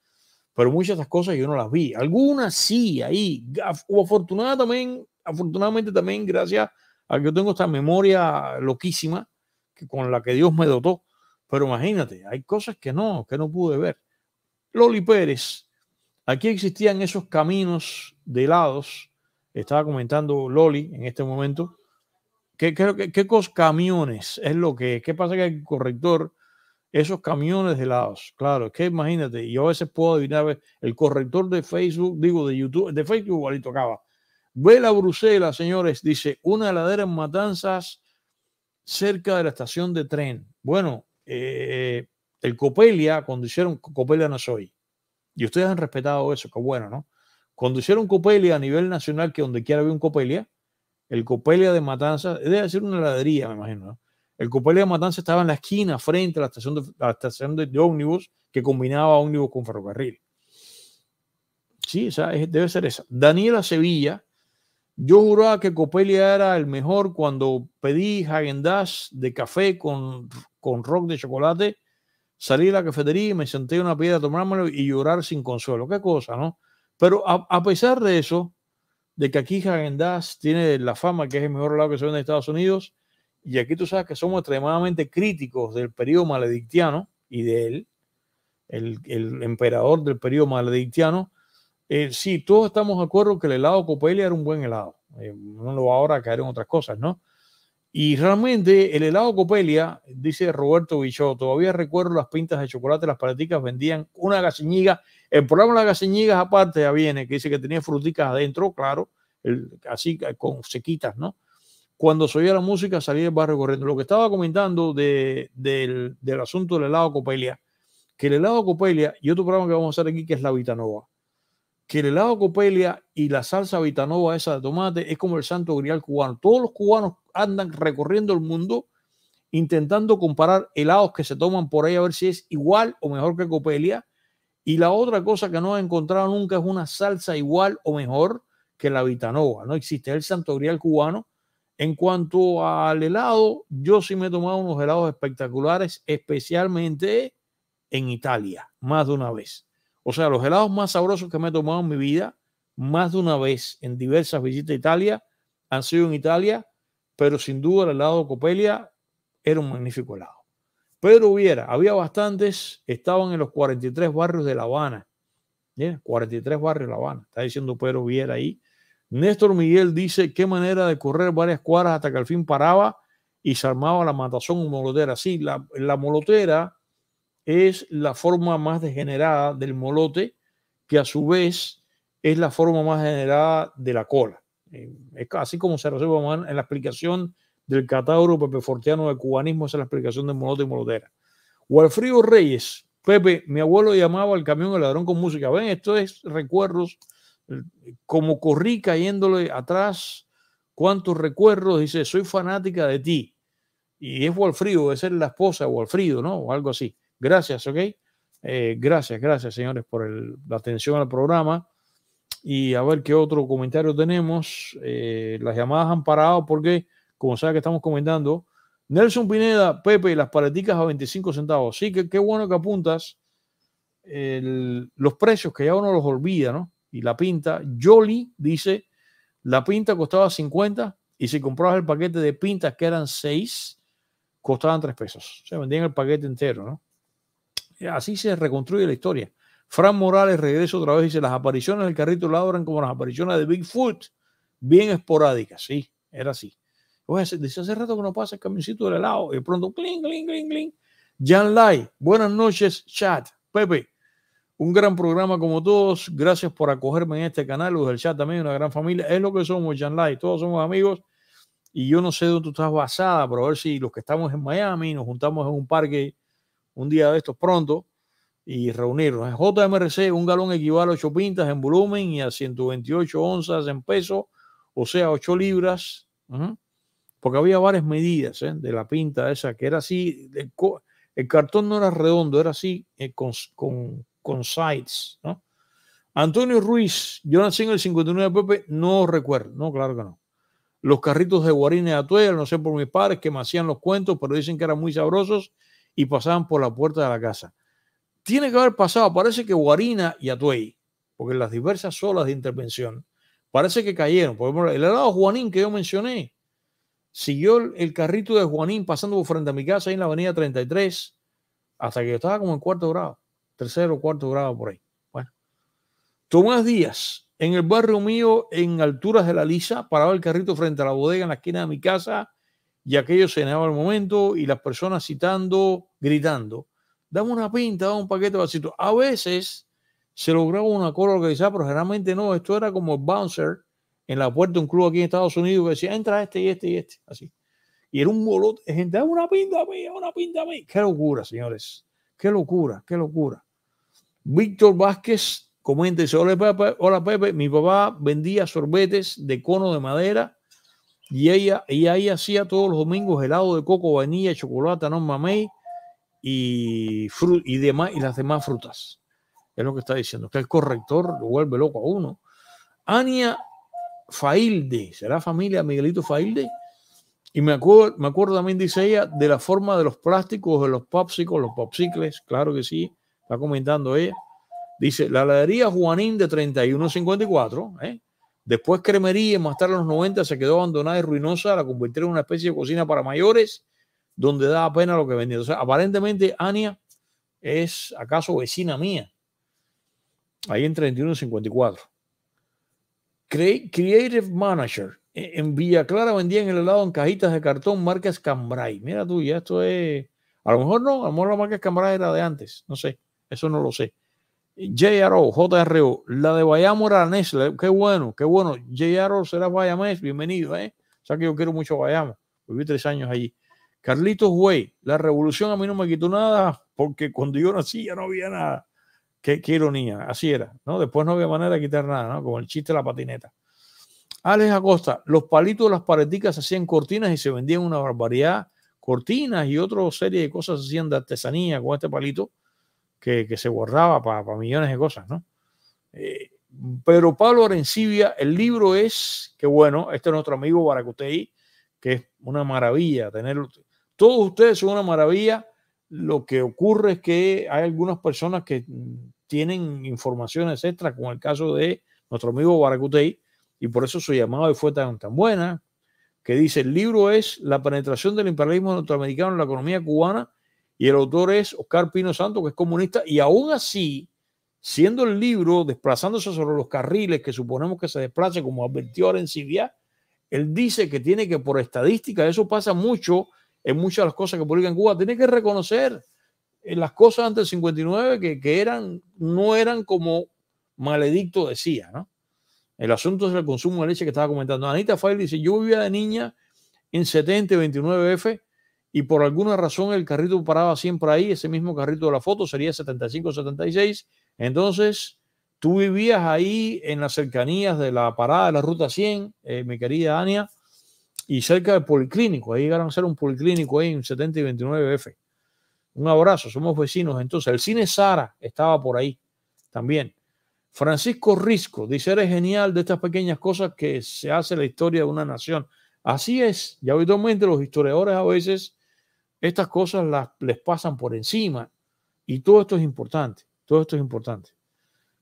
Speaker 1: pero muchas de estas cosas yo no las vi. Algunas sí, ahí. Afortunadamente también, afortunadamente también, gracias a que yo tengo esta memoria loquísima que con la que Dios me dotó. Pero imagínate, hay cosas que no, que no pude ver. Loli Pérez, aquí existían esos caminos de helados. Estaba comentando Loli en este momento. ¿Qué, qué, qué, qué cos camiones es lo que? ¿Qué pasa que el corrector esos camiones de helados. Claro, que imagínate, yo a veces puedo adivinar el corrector de Facebook, digo de YouTube, de Facebook igualito acaba. Vela Bruselas, señores, dice una heladera en Matanzas cerca de la estación de tren. Bueno, eh, el Copelia, cuando hicieron Copelia no soy. Y ustedes han respetado eso, qué bueno, ¿no? Cuando hicieron Copelia a nivel nacional, que donde quiera había un Copelia, el Copelia de Matanzas, debe ser una heladería, me imagino, ¿no? El cupé de Matanza estaba en la esquina frente a la estación de, ómnibus que combinaba ómnibus con ferrocarril. Sí, debe ser esa. Daniela Sevilla, yo juraba que Copelia era el mejor cuando pedí jagendas de café con, con rock de chocolate. Salí de la cafetería y me senté en una piedra a tomármelo y llorar sin consuelo. Qué cosa, ¿no? Pero a, pesar de eso, de que aquí jagendas tiene la fama que es el mejor lado que se vende en Estados Unidos, y aquí tú sabes que somos extremadamente críticos del periodo maledictiano y de él, el, el emperador del periodo maledictiano. Eh, sí, todos estamos de acuerdo que el helado Copelia era un buen helado. Eh, no lo va ahora a caer en otras cosas, ¿no? Y realmente el helado Copelia, dice Roberto Bichot, todavía recuerdo las pintas de chocolate, las paleticas vendían una gaseñiga. El problema de las gaseñigas aparte ya viene, que dice que tenía fruticas adentro, claro, el, así con sequitas, ¿no? cuando se oía la música salí del barrio corriendo. Lo que estaba comentando del, del, asunto del helado Copelia, que el helado Copelia y otro programa que vamos a hacer aquí que es la Vitanova, que el helado Copelia y la salsa Vitanova esa de tomate es como el santo grial cubano. Todos los cubanos andan recorriendo el mundo intentando comparar helados que se toman por ahí a ver si es igual o mejor que Copelia. Y la otra cosa que no he encontrado nunca es una salsa igual o mejor que la Vitanova. No existe el santo grial cubano en cuanto al helado, yo sí me he tomado unos helados espectaculares, especialmente en Italia, más de una vez. O sea, los helados más sabrosos que me he tomado en mi vida, más de una vez en diversas visitas a Italia, han sido en Italia, pero sin duda el helado Copelia era un magnífico helado. Pero hubiera, había bastantes, estaban en los 43 barrios de La Habana. 43 barrios de La Habana, está diciendo Pedro Viera ahí Néstor Miguel dice, qué manera de correr varias cuadras hasta que al fin paraba y se armaba la matazón molotera. Sí, la, molotera es la forma más degenerada del molote, que a su vez es la forma más degenerada de la cola. Eh, es así como se resuelve en la explicación del catauro Pepe Fortiano de cubanismo, esa es la explicación del molote y molotera. Walfrido Reyes, Pepe, mi abuelo llamaba al camión el ladrón con música. Ven, esto es recuerdos como corrí cayéndole atrás, cuántos recuerdos, dice, soy fanática de ti. Y es Walfrido, debe ser la esposa de Walfrido, ¿no? O algo así. Gracias, ¿ok? Eh, gracias, gracias, señores, por la atención al programa. Y a ver qué otro comentario tenemos. Eh, las llamadas han parado porque, como sabe que estamos comentando, Nelson Pineda, Pepe, las paleticas a 25 centavos. Sí, que qué bueno que apuntas los precios, que ya uno los olvida, ¿no? y la pinta. Jolly dice, la pinta costaba 50 y si comprabas el paquete de pintas que eran 6, costaban 3 pesos. Se vendían el paquete entero, ¿no? así se reconstruye la historia. Fran Morales regresa otra vez y dice, las apariciones del carrito eran como las apariciones de Bigfoot, bien esporádicas, sí, era así. Oye, dice, hace rato que no pasa el camioncito del helado y pronto, cling, cling, cling, cling. Jan Lai, buenas noches, chat. Pepe, un gran programa como todos. Gracias por acogerme en este canal. Los del chat también, una gran familia. Es lo que somos, Light Todos somos amigos. Y yo no sé dónde tú estás basada, pero a ver si los que estamos en Miami nos juntamos en un parque un día de estos pronto y reunirnos. En JMRC, un galón equivale a 8 pintas en volumen y a 128 onzas en peso, o sea, 8 libras. Porque había varias medidas ¿eh? de la pinta esa, que era así, el, cartón no era redondo, era así, eh, con con sites, ¿no? Antonio Ruiz, yo nací en el 59, Pepe, no recuerdo, no, claro que no. Los carritos de Guarina y Atuel, no sé por mis padres que me hacían los cuentos, pero dicen que eran muy sabrosos y pasaban por la puerta de la casa. Tiene que haber pasado, parece que Guarina y Atuey, porque las diversas olas de intervención parece que cayeron. Por ejemplo, el helado Juanín que yo mencioné, siguió el, carrito de Juanín pasando por frente a mi casa ahí en la avenida 33, hasta que estaba como en cuarto grado tercero, o cuarto grado por ahí. Bueno. Tomás Díaz, en el barrio mío, en alturas de la Lisa, paraba el carrito frente a la bodega en la esquina de mi casa y aquello se el momento y las personas citando, gritando, dame una pinta, dame un paquete de vasito. A veces se lograba una cola organizada, pero generalmente no. Esto era como el bouncer en la puerta de un club aquí en Estados Unidos que decía, entra este y este y este, así. Y era un bolote gente, dame una pinta a mí, una pinta a mí. Qué locura, señores. Qué locura, qué locura. Víctor Vázquez comenta, dice, hola Pepe, mi papá vendía sorbetes de cono de madera y ella, y ahí hacía todos los domingos helado de coco, vainilla, chocolate, no mamey y, y, demás, y las demás frutas. Es lo que está diciendo, que el corrector lo vuelve loco a uno. Ania Failde, ¿será familia Miguelito Failde? Y me acuerdo, me acuerdo también, dice ella, de la forma de los plásticos, de los popsicles, los popsicles, claro que sí, está comentando ella. Dice, la heladería Juanín de 3154, ¿eh? después cremería, más tarde en los 90 se quedó abandonada y ruinosa, la convirtieron en una especie de cocina para mayores, donde da pena lo que vendía. O sea, aparentemente Ania es acaso vecina mía, ahí en 3154. Creative Manager, en Villa Clara vendían el helado en cajitas de cartón marca Cambray. Mira tú, ya esto es. A lo mejor no, a lo mejor la marca Cambray era de antes, no sé, eso no lo sé. JRO, JRO, la de Bayamo era Nestle, qué bueno, qué bueno. JRO será Bayamés, bienvenido, ¿eh? O sea que yo quiero mucho Bayamo, viví tres años allí. Carlitos Güey, la revolución a mí no me quitó nada porque cuando yo nací ya no había nada. Qué, qué ironía, así era, ¿no? Después no había manera de quitar nada, ¿no? Como el chiste de la patineta. Alex Acosta, los palitos de las paredicas hacían cortinas y se vendían una barbaridad. Cortinas y otra serie de cosas hacían de artesanía con este palito que, se guardaba para millones de cosas, ¿no? Eh, pero Pablo Arencibia, el libro es, que bueno, este es nuestro amigo Baracutei, que es una maravilla tenerlo. Todos ustedes son una maravilla. Lo que ocurre es que hay algunas personas que mm, tienen informaciones extras, como el caso de nuestro amigo Baracutei, y por eso su llamado fue tan, buena, que dice, el libro es La penetración del imperialismo norteamericano en la economía cubana y el autor es Oscar Pino Santo, que es comunista, y aún así, siendo el libro desplazándose sobre los carriles que suponemos que se desplace, como advirtió Arencibia, él dice que tiene que, por estadística, eso pasa mucho en muchas de las cosas que publica en Cuba, tiene que reconocer eh, las cosas antes del 59 que, que eran, no eran como maledicto decía, ¿no? El asunto es el consumo de leche que estaba comentando. Anita Fayle dice, yo vivía de niña en 70 29F y por alguna razón el carrito paraba siempre ahí, ese mismo carrito de la foto sería 75-76. Entonces, tú vivías ahí en las cercanías de la parada de la Ruta 100, eh, mi querida Ania, y cerca del Policlínico. Ahí llegaron a ser un Policlínico ahí en 70 y 29F. Un abrazo, somos vecinos. Entonces, el cine Sara estaba por ahí también. Francisco Risco dice, eres genial de estas pequeñas cosas que se hace la historia de una nación. Así es, y habitualmente los historiadores a veces estas cosas las, les pasan por encima y todo esto es importante, todo esto es importante.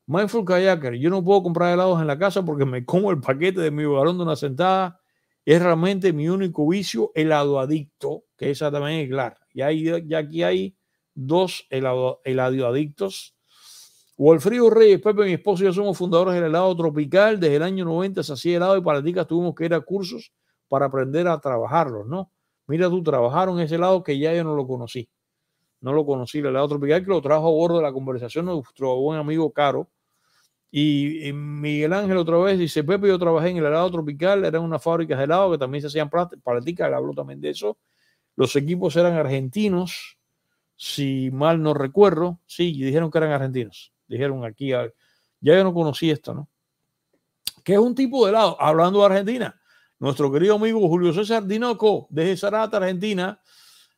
Speaker 1: Mindful Kayaker, yo no puedo comprar helados en la casa porque me como el paquete de mi balón de una sentada. Es realmente mi único vicio, helado adicto, que esa también es clara. Y, y aquí hay dos helado, helado adictos Wolfrío Reyes, Pepe, mi esposo y yo somos fundadores del helado tropical. Desde el año 90 se hacía helado y para tuvimos que ir a cursos para aprender a trabajarlos, ¿no? Mira tú, trabajaron ese helado que ya yo no lo conocí. No lo conocí, el helado tropical que lo trajo a bordo de la conversación nuestro buen amigo Caro. Y, Miguel Ángel otra vez dice, Pepe, yo trabajé en el helado tropical, eran unas fábricas de helado que también se hacían paleticas, él habló también de eso. Los equipos eran argentinos, si mal no recuerdo, sí, y dijeron que eran argentinos dijeron aquí. Ah, ya yo no conocí esto, ¿no? Que es un tipo de lado, hablando de Argentina. Nuestro querido amigo Julio César Dinoco, de Sarata Argentina,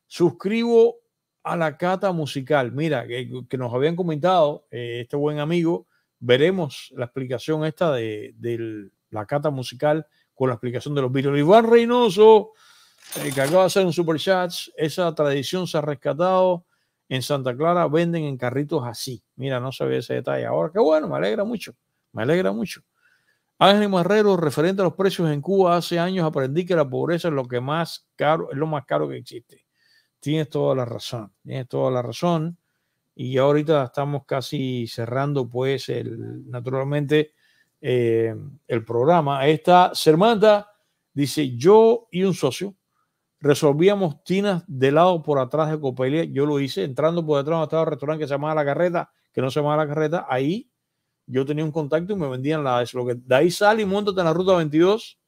Speaker 1: suscribo a la cata musical. Mira, que, nos habían comentado eh, este buen amigo, veremos la explicación esta de, la cata musical con la explicación de los virus. Iván Reynoso, que acaba de hacer un super esa tradición se ha rescatado en Santa Clara venden en carritos así. Mira, no sabía ese detalle. Ahora, qué bueno, me alegra mucho, me alegra mucho. Ángel Marrero, referente a los precios en Cuba, hace años aprendí que la pobreza es lo que más caro, es lo más caro que existe. Tienes toda la razón, tienes toda la razón. Y ahorita estamos casi cerrando, pues, el, naturalmente, eh, el programa. Esta Sermanta dice: Yo y un socio resolvíamos tinas de lado por atrás de Copelia. Yo lo hice entrando por detrás de un restaurante que se llamaba La Carreta, que no se llamaba La Carreta. Ahí yo tenía un contacto y me vendían la lo que de ahí sale y montate en la ruta 22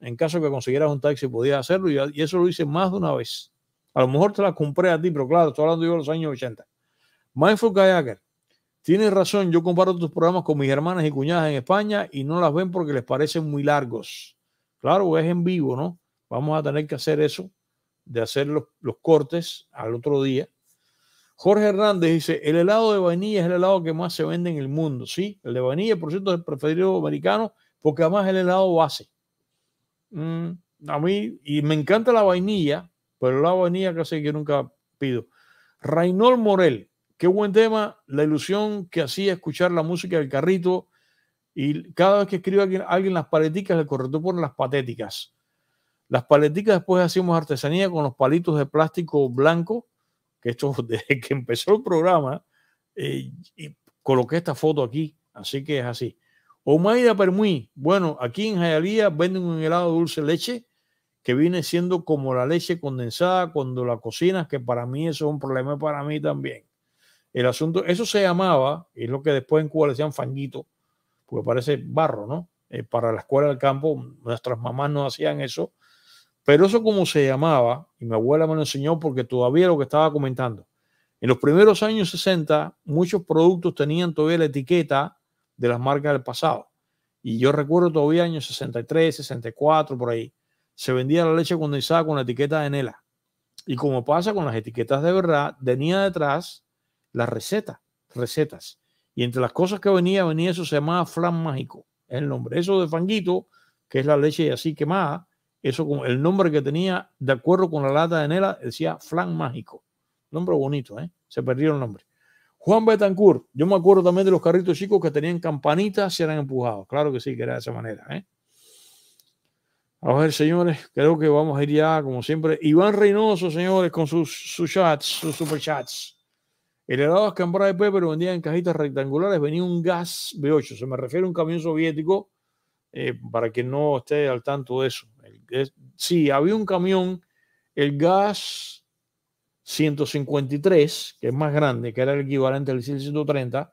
Speaker 1: en caso que consiguieras un taxi podías hacerlo y, eso lo hice más de una vez a lo mejor te la compré a ti pero claro estoy hablando yo de los años 80 Mindful Kayaker tienes razón yo comparo tus programas con mis hermanas y cuñadas en España y no las ven porque les parecen muy largos claro es en vivo no Vamos a tener que hacer eso, de hacer los, cortes al otro día. Jorge Hernández dice, el helado de vainilla es el helado que más se vende en el mundo. Sí, el de vainilla, por cierto, es el preferido americano porque además es el helado base. Mm, a mí, y me encanta la vainilla, pero la vainilla casi que nunca pido. Rainol Morel, qué buen tema, la ilusión que hacía escuchar la música del carrito. Y cada vez que escribe alguien, las paleticas, le corrector por las patéticas. Las paleticas después hacemos artesanía con los palitos de plástico blanco, que esto <laughs> desde que empezó el programa, eh, y coloqué esta foto aquí, así que es así. Omaida Permuy, bueno, aquí en Jayalía venden un helado dulce leche que viene siendo como la leche condensada cuando la cocinas, que para mí eso es un problema para mí también. El asunto, eso se llamaba, es lo que después en Cuba le decían fanguito, porque parece barro, ¿no? Eh, para la escuela del campo, nuestras mamás no hacían eso pero eso como se llamaba, y mi abuela me lo enseñó porque todavía lo que estaba comentando, en los primeros años 60 muchos productos tenían todavía la etiqueta de las marcas del pasado. Y yo recuerdo todavía años 63, 64, por ahí, se vendía la leche condensada con la etiqueta de Nela. Y como pasa con las etiquetas de verdad, venía detrás la receta, recetas. Y entre las cosas que venía, venía eso se llamaba flan mágico, es el nombre. Eso de fanguito, que es la leche así quemada, eso, el nombre que tenía, de acuerdo con la lata de Nela, decía Flan Mágico. Nombre bonito, ¿eh? Se perdió el nombre. Juan Betancourt, yo me acuerdo también de los carritos chicos que tenían campanitas y eran empujados. Claro que sí, que era de esa manera, ¿eh? A ver, señores, creo que vamos a ir ya, como siempre. Iván Reynoso, señores, con sus, sus chats, sus superchats. El helado de de Pepe pero vendían en cajitas rectangulares. Venía un gas B8, se me refiere a un camión soviético, eh, para que no esté al tanto de eso si sí, había un camión, el gas 153, que es más grande, que era el equivalente del 130,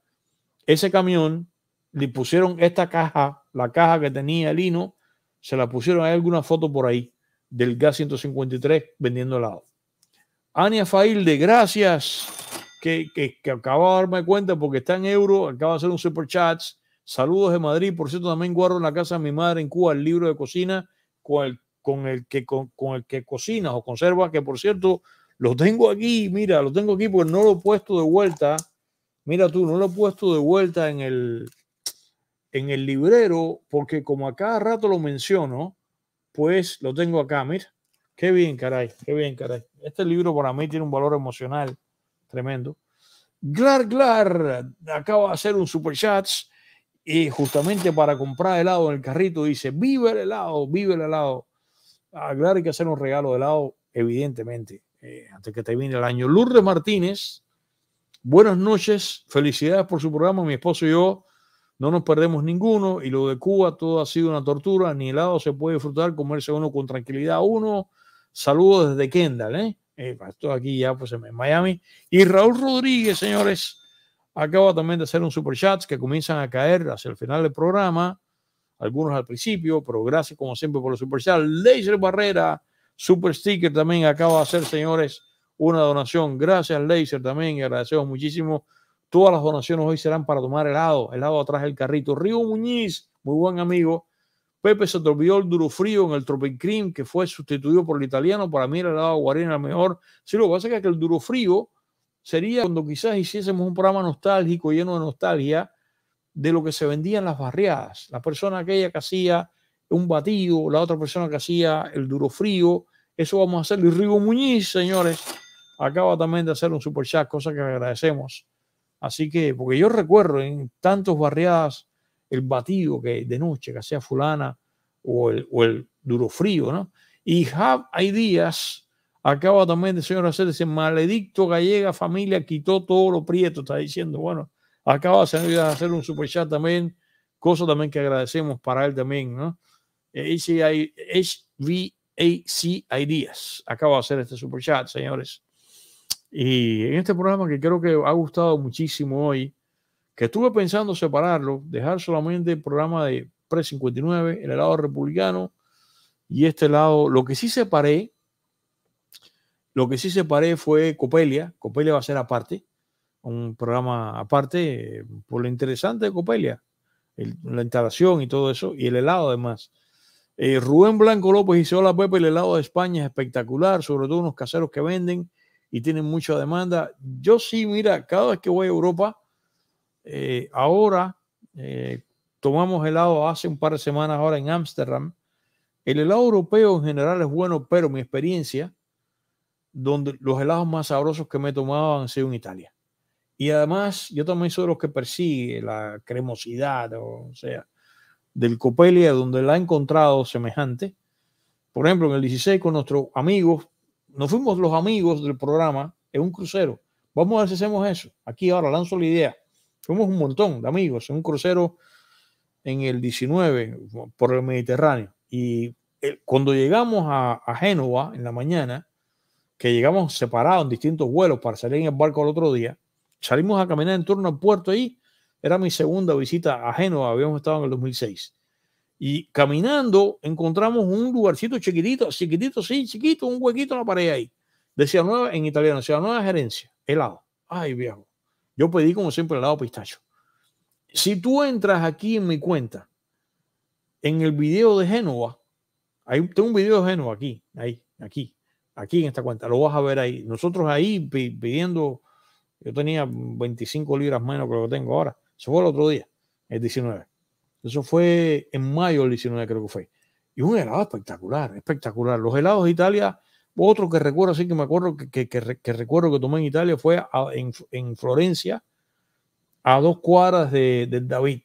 Speaker 1: ese camión le pusieron esta caja, la caja que tenía el hino, se la pusieron, hay alguna foto por ahí del gas 153 vendiendo helado. Ania de gracias, que, que, de darme cuenta porque está en euro, acaba de hacer un super chat. Saludos de Madrid, por cierto, también guardo en la casa de mi madre en Cuba el libro de cocina con el, con el que, con, el que cocinas o conservas, que por cierto, lo tengo aquí, mira, lo tengo aquí porque no lo he puesto de vuelta. Mira tú, no lo he puesto de vuelta en el, en el librero porque como a cada rato lo menciono, pues lo tengo acá, mira. Qué bien, caray, qué bien, caray. Este libro para mí tiene un valor emocional tremendo. Glar Glar acaba de hacer un super chat y justamente para comprar helado en el carrito dice, vive el helado, vive el helado. Ah, claro, hay que hacer un regalo de helado, evidentemente, eh, antes que termine el año. Lourdes Martínez, buenas noches, felicidades por su programa. Mi esposo y yo no nos perdemos ninguno y lo de Cuba todo ha sido una tortura, ni helado se puede disfrutar, comerse uno con tranquilidad uno. Saludos desde Kendall, ¿eh? eh esto aquí ya pues en Miami. Y Raúl Rodríguez, señores Acabo también de hacer un super chat que comienzan a caer hacia el final del programa, algunos al principio, pero gracias como siempre por los super chats. Laser Barrera, super sticker también acaba de hacer, señores, una donación. Gracias, Laser también agradecemos muchísimo. Todas las donaciones hoy serán para tomar helado, helado atrás del carrito. Río Muñiz, muy buen amigo. Pepe se atropelló el duro frío en el Tropic Cream, que fue sustituido por el italiano. Para mí, el helado guarina era mejor. Sí, lo que pasa es que el duro frío sería cuando quizás hiciésemos un programa nostálgico, lleno de nostalgia, de lo que se vendía en las barriadas. La persona aquella que hacía un batido, la otra persona que hacía el duro frío, eso vamos a hacer. Y Rigo Muñiz, señores, acaba también de hacer un super chat, cosa que agradecemos. Así que, porque yo recuerdo en tantos barriadas el batido que de noche que hacía fulana o el, o duro frío, ¿no? Y Hub hay días Acaba también de señor hacer ese maledicto gallega familia quitó todo lo prieto, está diciendo. Bueno, acaba de hacer un super chat también, cosa también que agradecemos para él también, ¿no? HVAC Ideas acaba de hacer este super chat señores. Y en este programa que creo que ha gustado muchísimo hoy, que estuve pensando separarlo, dejar solamente el programa de Pre-59, el lado republicano y este lado, lo que sí separé, lo que sí separé fue Copelia. Copelia va a ser aparte, un programa aparte, eh, por lo interesante de Copelia, la instalación y todo eso, y el helado además. Eh, Rubén Blanco López dice, hola Pepe, el helado de España es espectacular, sobre todo unos caseros que venden y tienen mucha demanda. Yo sí, mira, cada vez que voy a Europa, eh, ahora tomamos helado hace un par de semanas ahora en Ámsterdam. El helado europeo en general es bueno, pero mi experiencia donde los helados más sabrosos que me he tomado han sido en Italia. Y además, yo también soy de los que persigue la cremosidad, o sea, del Copelia, donde la he encontrado semejante. Por ejemplo, en el 16 con nuestros amigos, nos fuimos los amigos del programa en un crucero. Vamos a ver si hacemos eso. Aquí ahora lanzo la idea. Fuimos un montón de amigos en un crucero en el 19 por el Mediterráneo. Y eh, cuando llegamos a Génova en la mañana, que llegamos separados en distintos vuelos para salir en el barco al otro día. Salimos a caminar en torno al puerto ahí. Era mi segunda visita a Génova, habíamos estado en el 2006. Y caminando encontramos un lugarcito chiquitito, chiquitito, sí, chiquito, un huequito en la pared ahí. decía Nueva, en italiano, decía Nueva Gerencia, helado. Ay, viejo. Yo pedí como siempre helado pistacho. Si tú entras aquí en mi cuenta, en el video de Génova, hay, tengo un video de Génova aquí, ahí, aquí, aquí en esta cuenta, lo vas a ver ahí. Nosotros ahí pidiendo, yo tenía 25 libras menos que lo que tengo ahora. Eso fue el otro día, el 19. Eso fue en mayo del 19, creo que fue. Y un helado espectacular, espectacular. Los helados de Italia, otro que recuerdo, así que me acuerdo que, que, recuerdo que tomé en Italia fue en, en, Florencia, a dos cuadras de, David.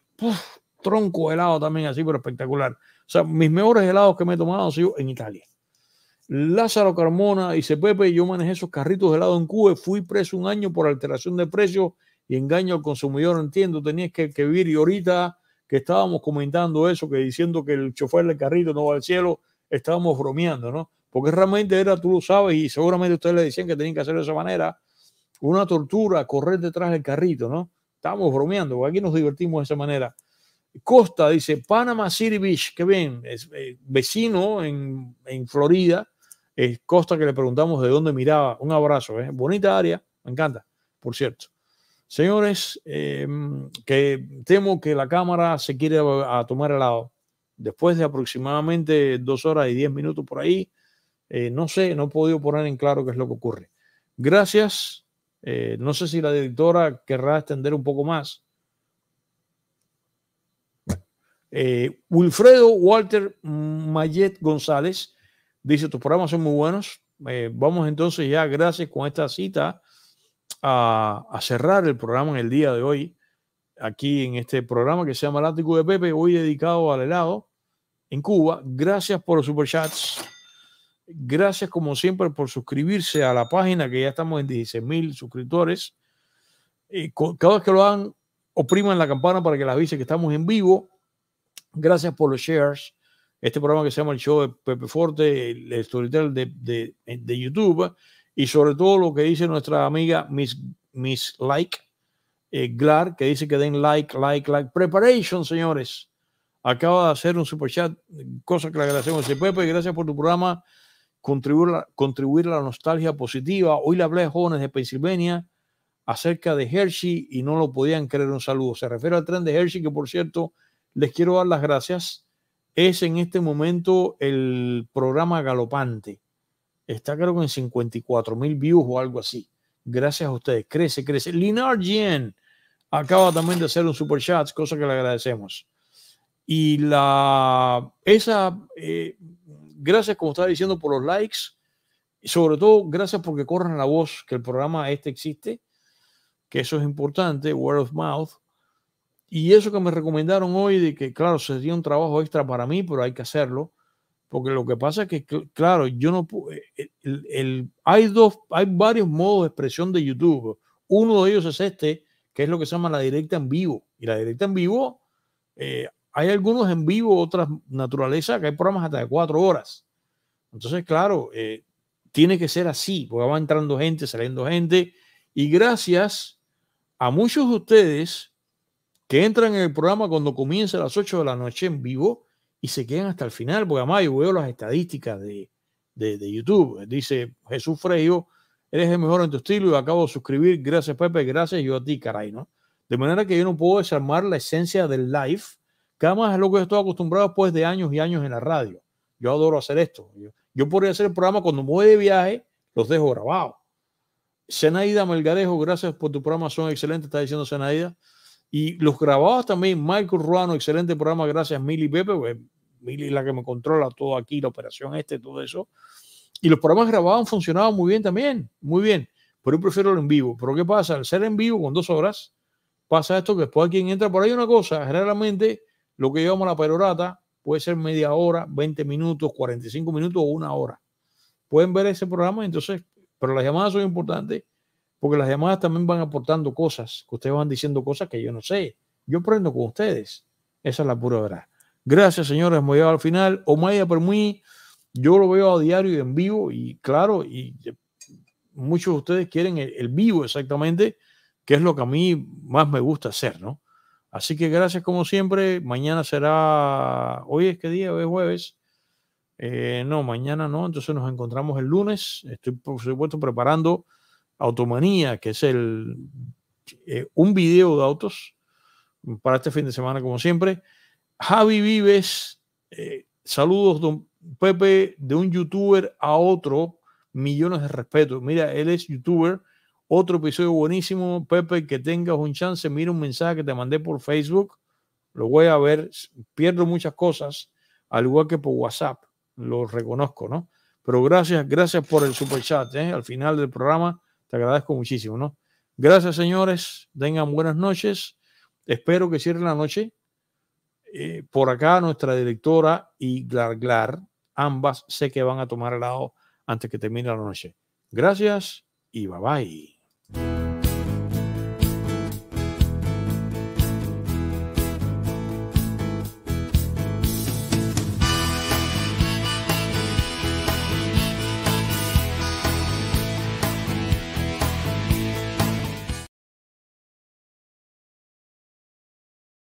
Speaker 1: tronco helado también así, pero espectacular. O sea, mis mejores helados que me he tomado han sido en Italia. Lázaro Carmona dice Pepe, yo manejé esos carritos de helado en Cuba, fui preso un año por alteración de precios y engaño al consumidor, entiendo, tenías que, vivir y ahorita que estábamos comentando eso, que diciendo que el chofer del carrito no va al cielo, estábamos bromeando, ¿no? Porque realmente era, tú lo sabes, y seguramente ustedes le decían que tenían que hacer de esa manera, una tortura, correr detrás del carrito, ¿no? Estábamos bromeando, porque aquí nos divertimos de esa manera. Costa dice, Panama City Beach, que bien, es, eh, vecino en, en Florida, eh, Costa, que le preguntamos de dónde miraba. Un abrazo, ¿eh? Bonita área, me encanta, por cierto. Señores, em, que temo que la cámara se quiere a, tomar tomar lado, Después de aproximadamente dos horas y diez minutos por ahí, eh, no sé, no he podido poner en claro qué es lo que ocurre. Gracias. Eh, no sé si la directora querrá extender un poco más. Wilfredo Walter Mayet González Dice, tus programas son muy buenos. Eh, vamos entonces ya, gracias con esta cita, a, cerrar el programa en el día de hoy, aquí en este programa que se llama Atlántico de Pepe, hoy dedicado al helado en Cuba. Gracias por los superchats. Gracias como siempre por suscribirse a la página, que ya estamos en 16 mil suscriptores. Eh, cada vez que lo hagan, opriman la campana para que las avise que estamos en vivo. Gracias por los shares este programa que se llama el show de Pepe Forte, el storytelling de, de, YouTube, y sobre todo lo que dice nuestra amiga Miss, Miss Like eh, Glar, que dice que den like, like, like. Preparation, señores. Acaba de hacer un super chat, cosa que le agradecemos. Pepe, gracias por tu programa, contribuir, contribuir a la nostalgia positiva. Hoy le hablé a jóvenes de Pensilvania acerca de Hershey y no lo podían creer. Un saludo. Se refiere al tren de Hershey, que por cierto, les quiero dar las gracias es en este momento el programa galopante. Está creo que en 54 mil views o algo así. Gracias a ustedes. Crece, crece. Linar Jen acaba también de hacer un super chat, cosa que le agradecemos. Y la esa, eh, gracias como estaba diciendo por los likes. Y sobre todo, gracias porque corran la voz que el programa este existe, que eso es importante, word of mouth. Y eso que me recomendaron hoy, de que claro, sería un trabajo extra para mí, pero hay que hacerlo, porque lo que pasa es que, claro, yo no puedo, eh, eh, el, hay dos, hay varios modos de expresión de YouTube. Uno de ellos es este, que es lo que se llama la directa en vivo. Y la directa en vivo, eh, hay algunos en vivo, otras naturaleza, que hay programas hasta de cuatro horas. Entonces, claro, tiene que ser así, porque va entrando gente, saliendo gente. Y gracias a muchos de ustedes que entran en el programa cuando comienza a las 8 de la noche en vivo y se quedan hasta el final, porque además yo veo las estadísticas de, de, YouTube. Dice Jesús Freyo, eres el mejor en tu estilo y acabo de suscribir. Gracias, Pepe, gracias yo a ti, caray, ¿no? De manera que yo no puedo desarmar la esencia del live, que además es lo que estoy acostumbrado después de años y años en la radio. Yo adoro hacer esto. Yo, podría hacer el programa cuando voy de viaje, los dejo grabados. Senaida Melgarejo, gracias por tu programa, son excelentes, está diciendo Senaida. Y los grabados también, Michael Ruano, excelente programa, gracias Mili Pepe, pues, Mili es la que me controla todo aquí, la operación este, todo eso. Y los programas grabados han funcionado muy bien también, muy bien, pero yo prefiero el en vivo. Pero ¿qué pasa? Al ser en vivo con dos horas, pasa esto que después quien entra por ahí una cosa, generalmente lo que llamamos la perorata puede ser media hora, 20 minutos, 45 minutos o una hora. Pueden ver ese programa, entonces, pero las llamadas son importantes porque las llamadas también van aportando cosas, que ustedes van diciendo cosas que yo no sé. Yo aprendo con ustedes. Esa es la pura verdad. Gracias, señores. Hemos llegado al final. Omaya mí yo lo veo a diario y en vivo, y claro, y muchos de ustedes quieren el, vivo exactamente, que es lo que a mí más me gusta hacer, ¿no? Así que gracias como siempre. Mañana será, hoy es que día, hoy es jueves. Eh, no, mañana no, entonces nos encontramos el lunes. Estoy por supuesto preparando Automanía, que es el, eh, un video de autos para este fin de semana, como siempre. Javi Vives, eh, saludos, don Pepe, de un youtuber a otro, millones de respeto. Mira, él es youtuber. Otro episodio buenísimo, Pepe, que tengas un chance, mira un mensaje que te mandé por Facebook, lo voy a ver, pierdo muchas cosas, al igual que por WhatsApp, lo reconozco, ¿no? Pero gracias, gracias por el super chat, ¿eh? al final del programa te agradezco muchísimo, ¿no? Gracias, señores. Tengan buenas noches. Espero que cierren la noche. Eh, por acá nuestra directora y Glar Glar, ambas sé que van a tomar helado antes que termine la noche. Gracias
Speaker 4: y bye bye.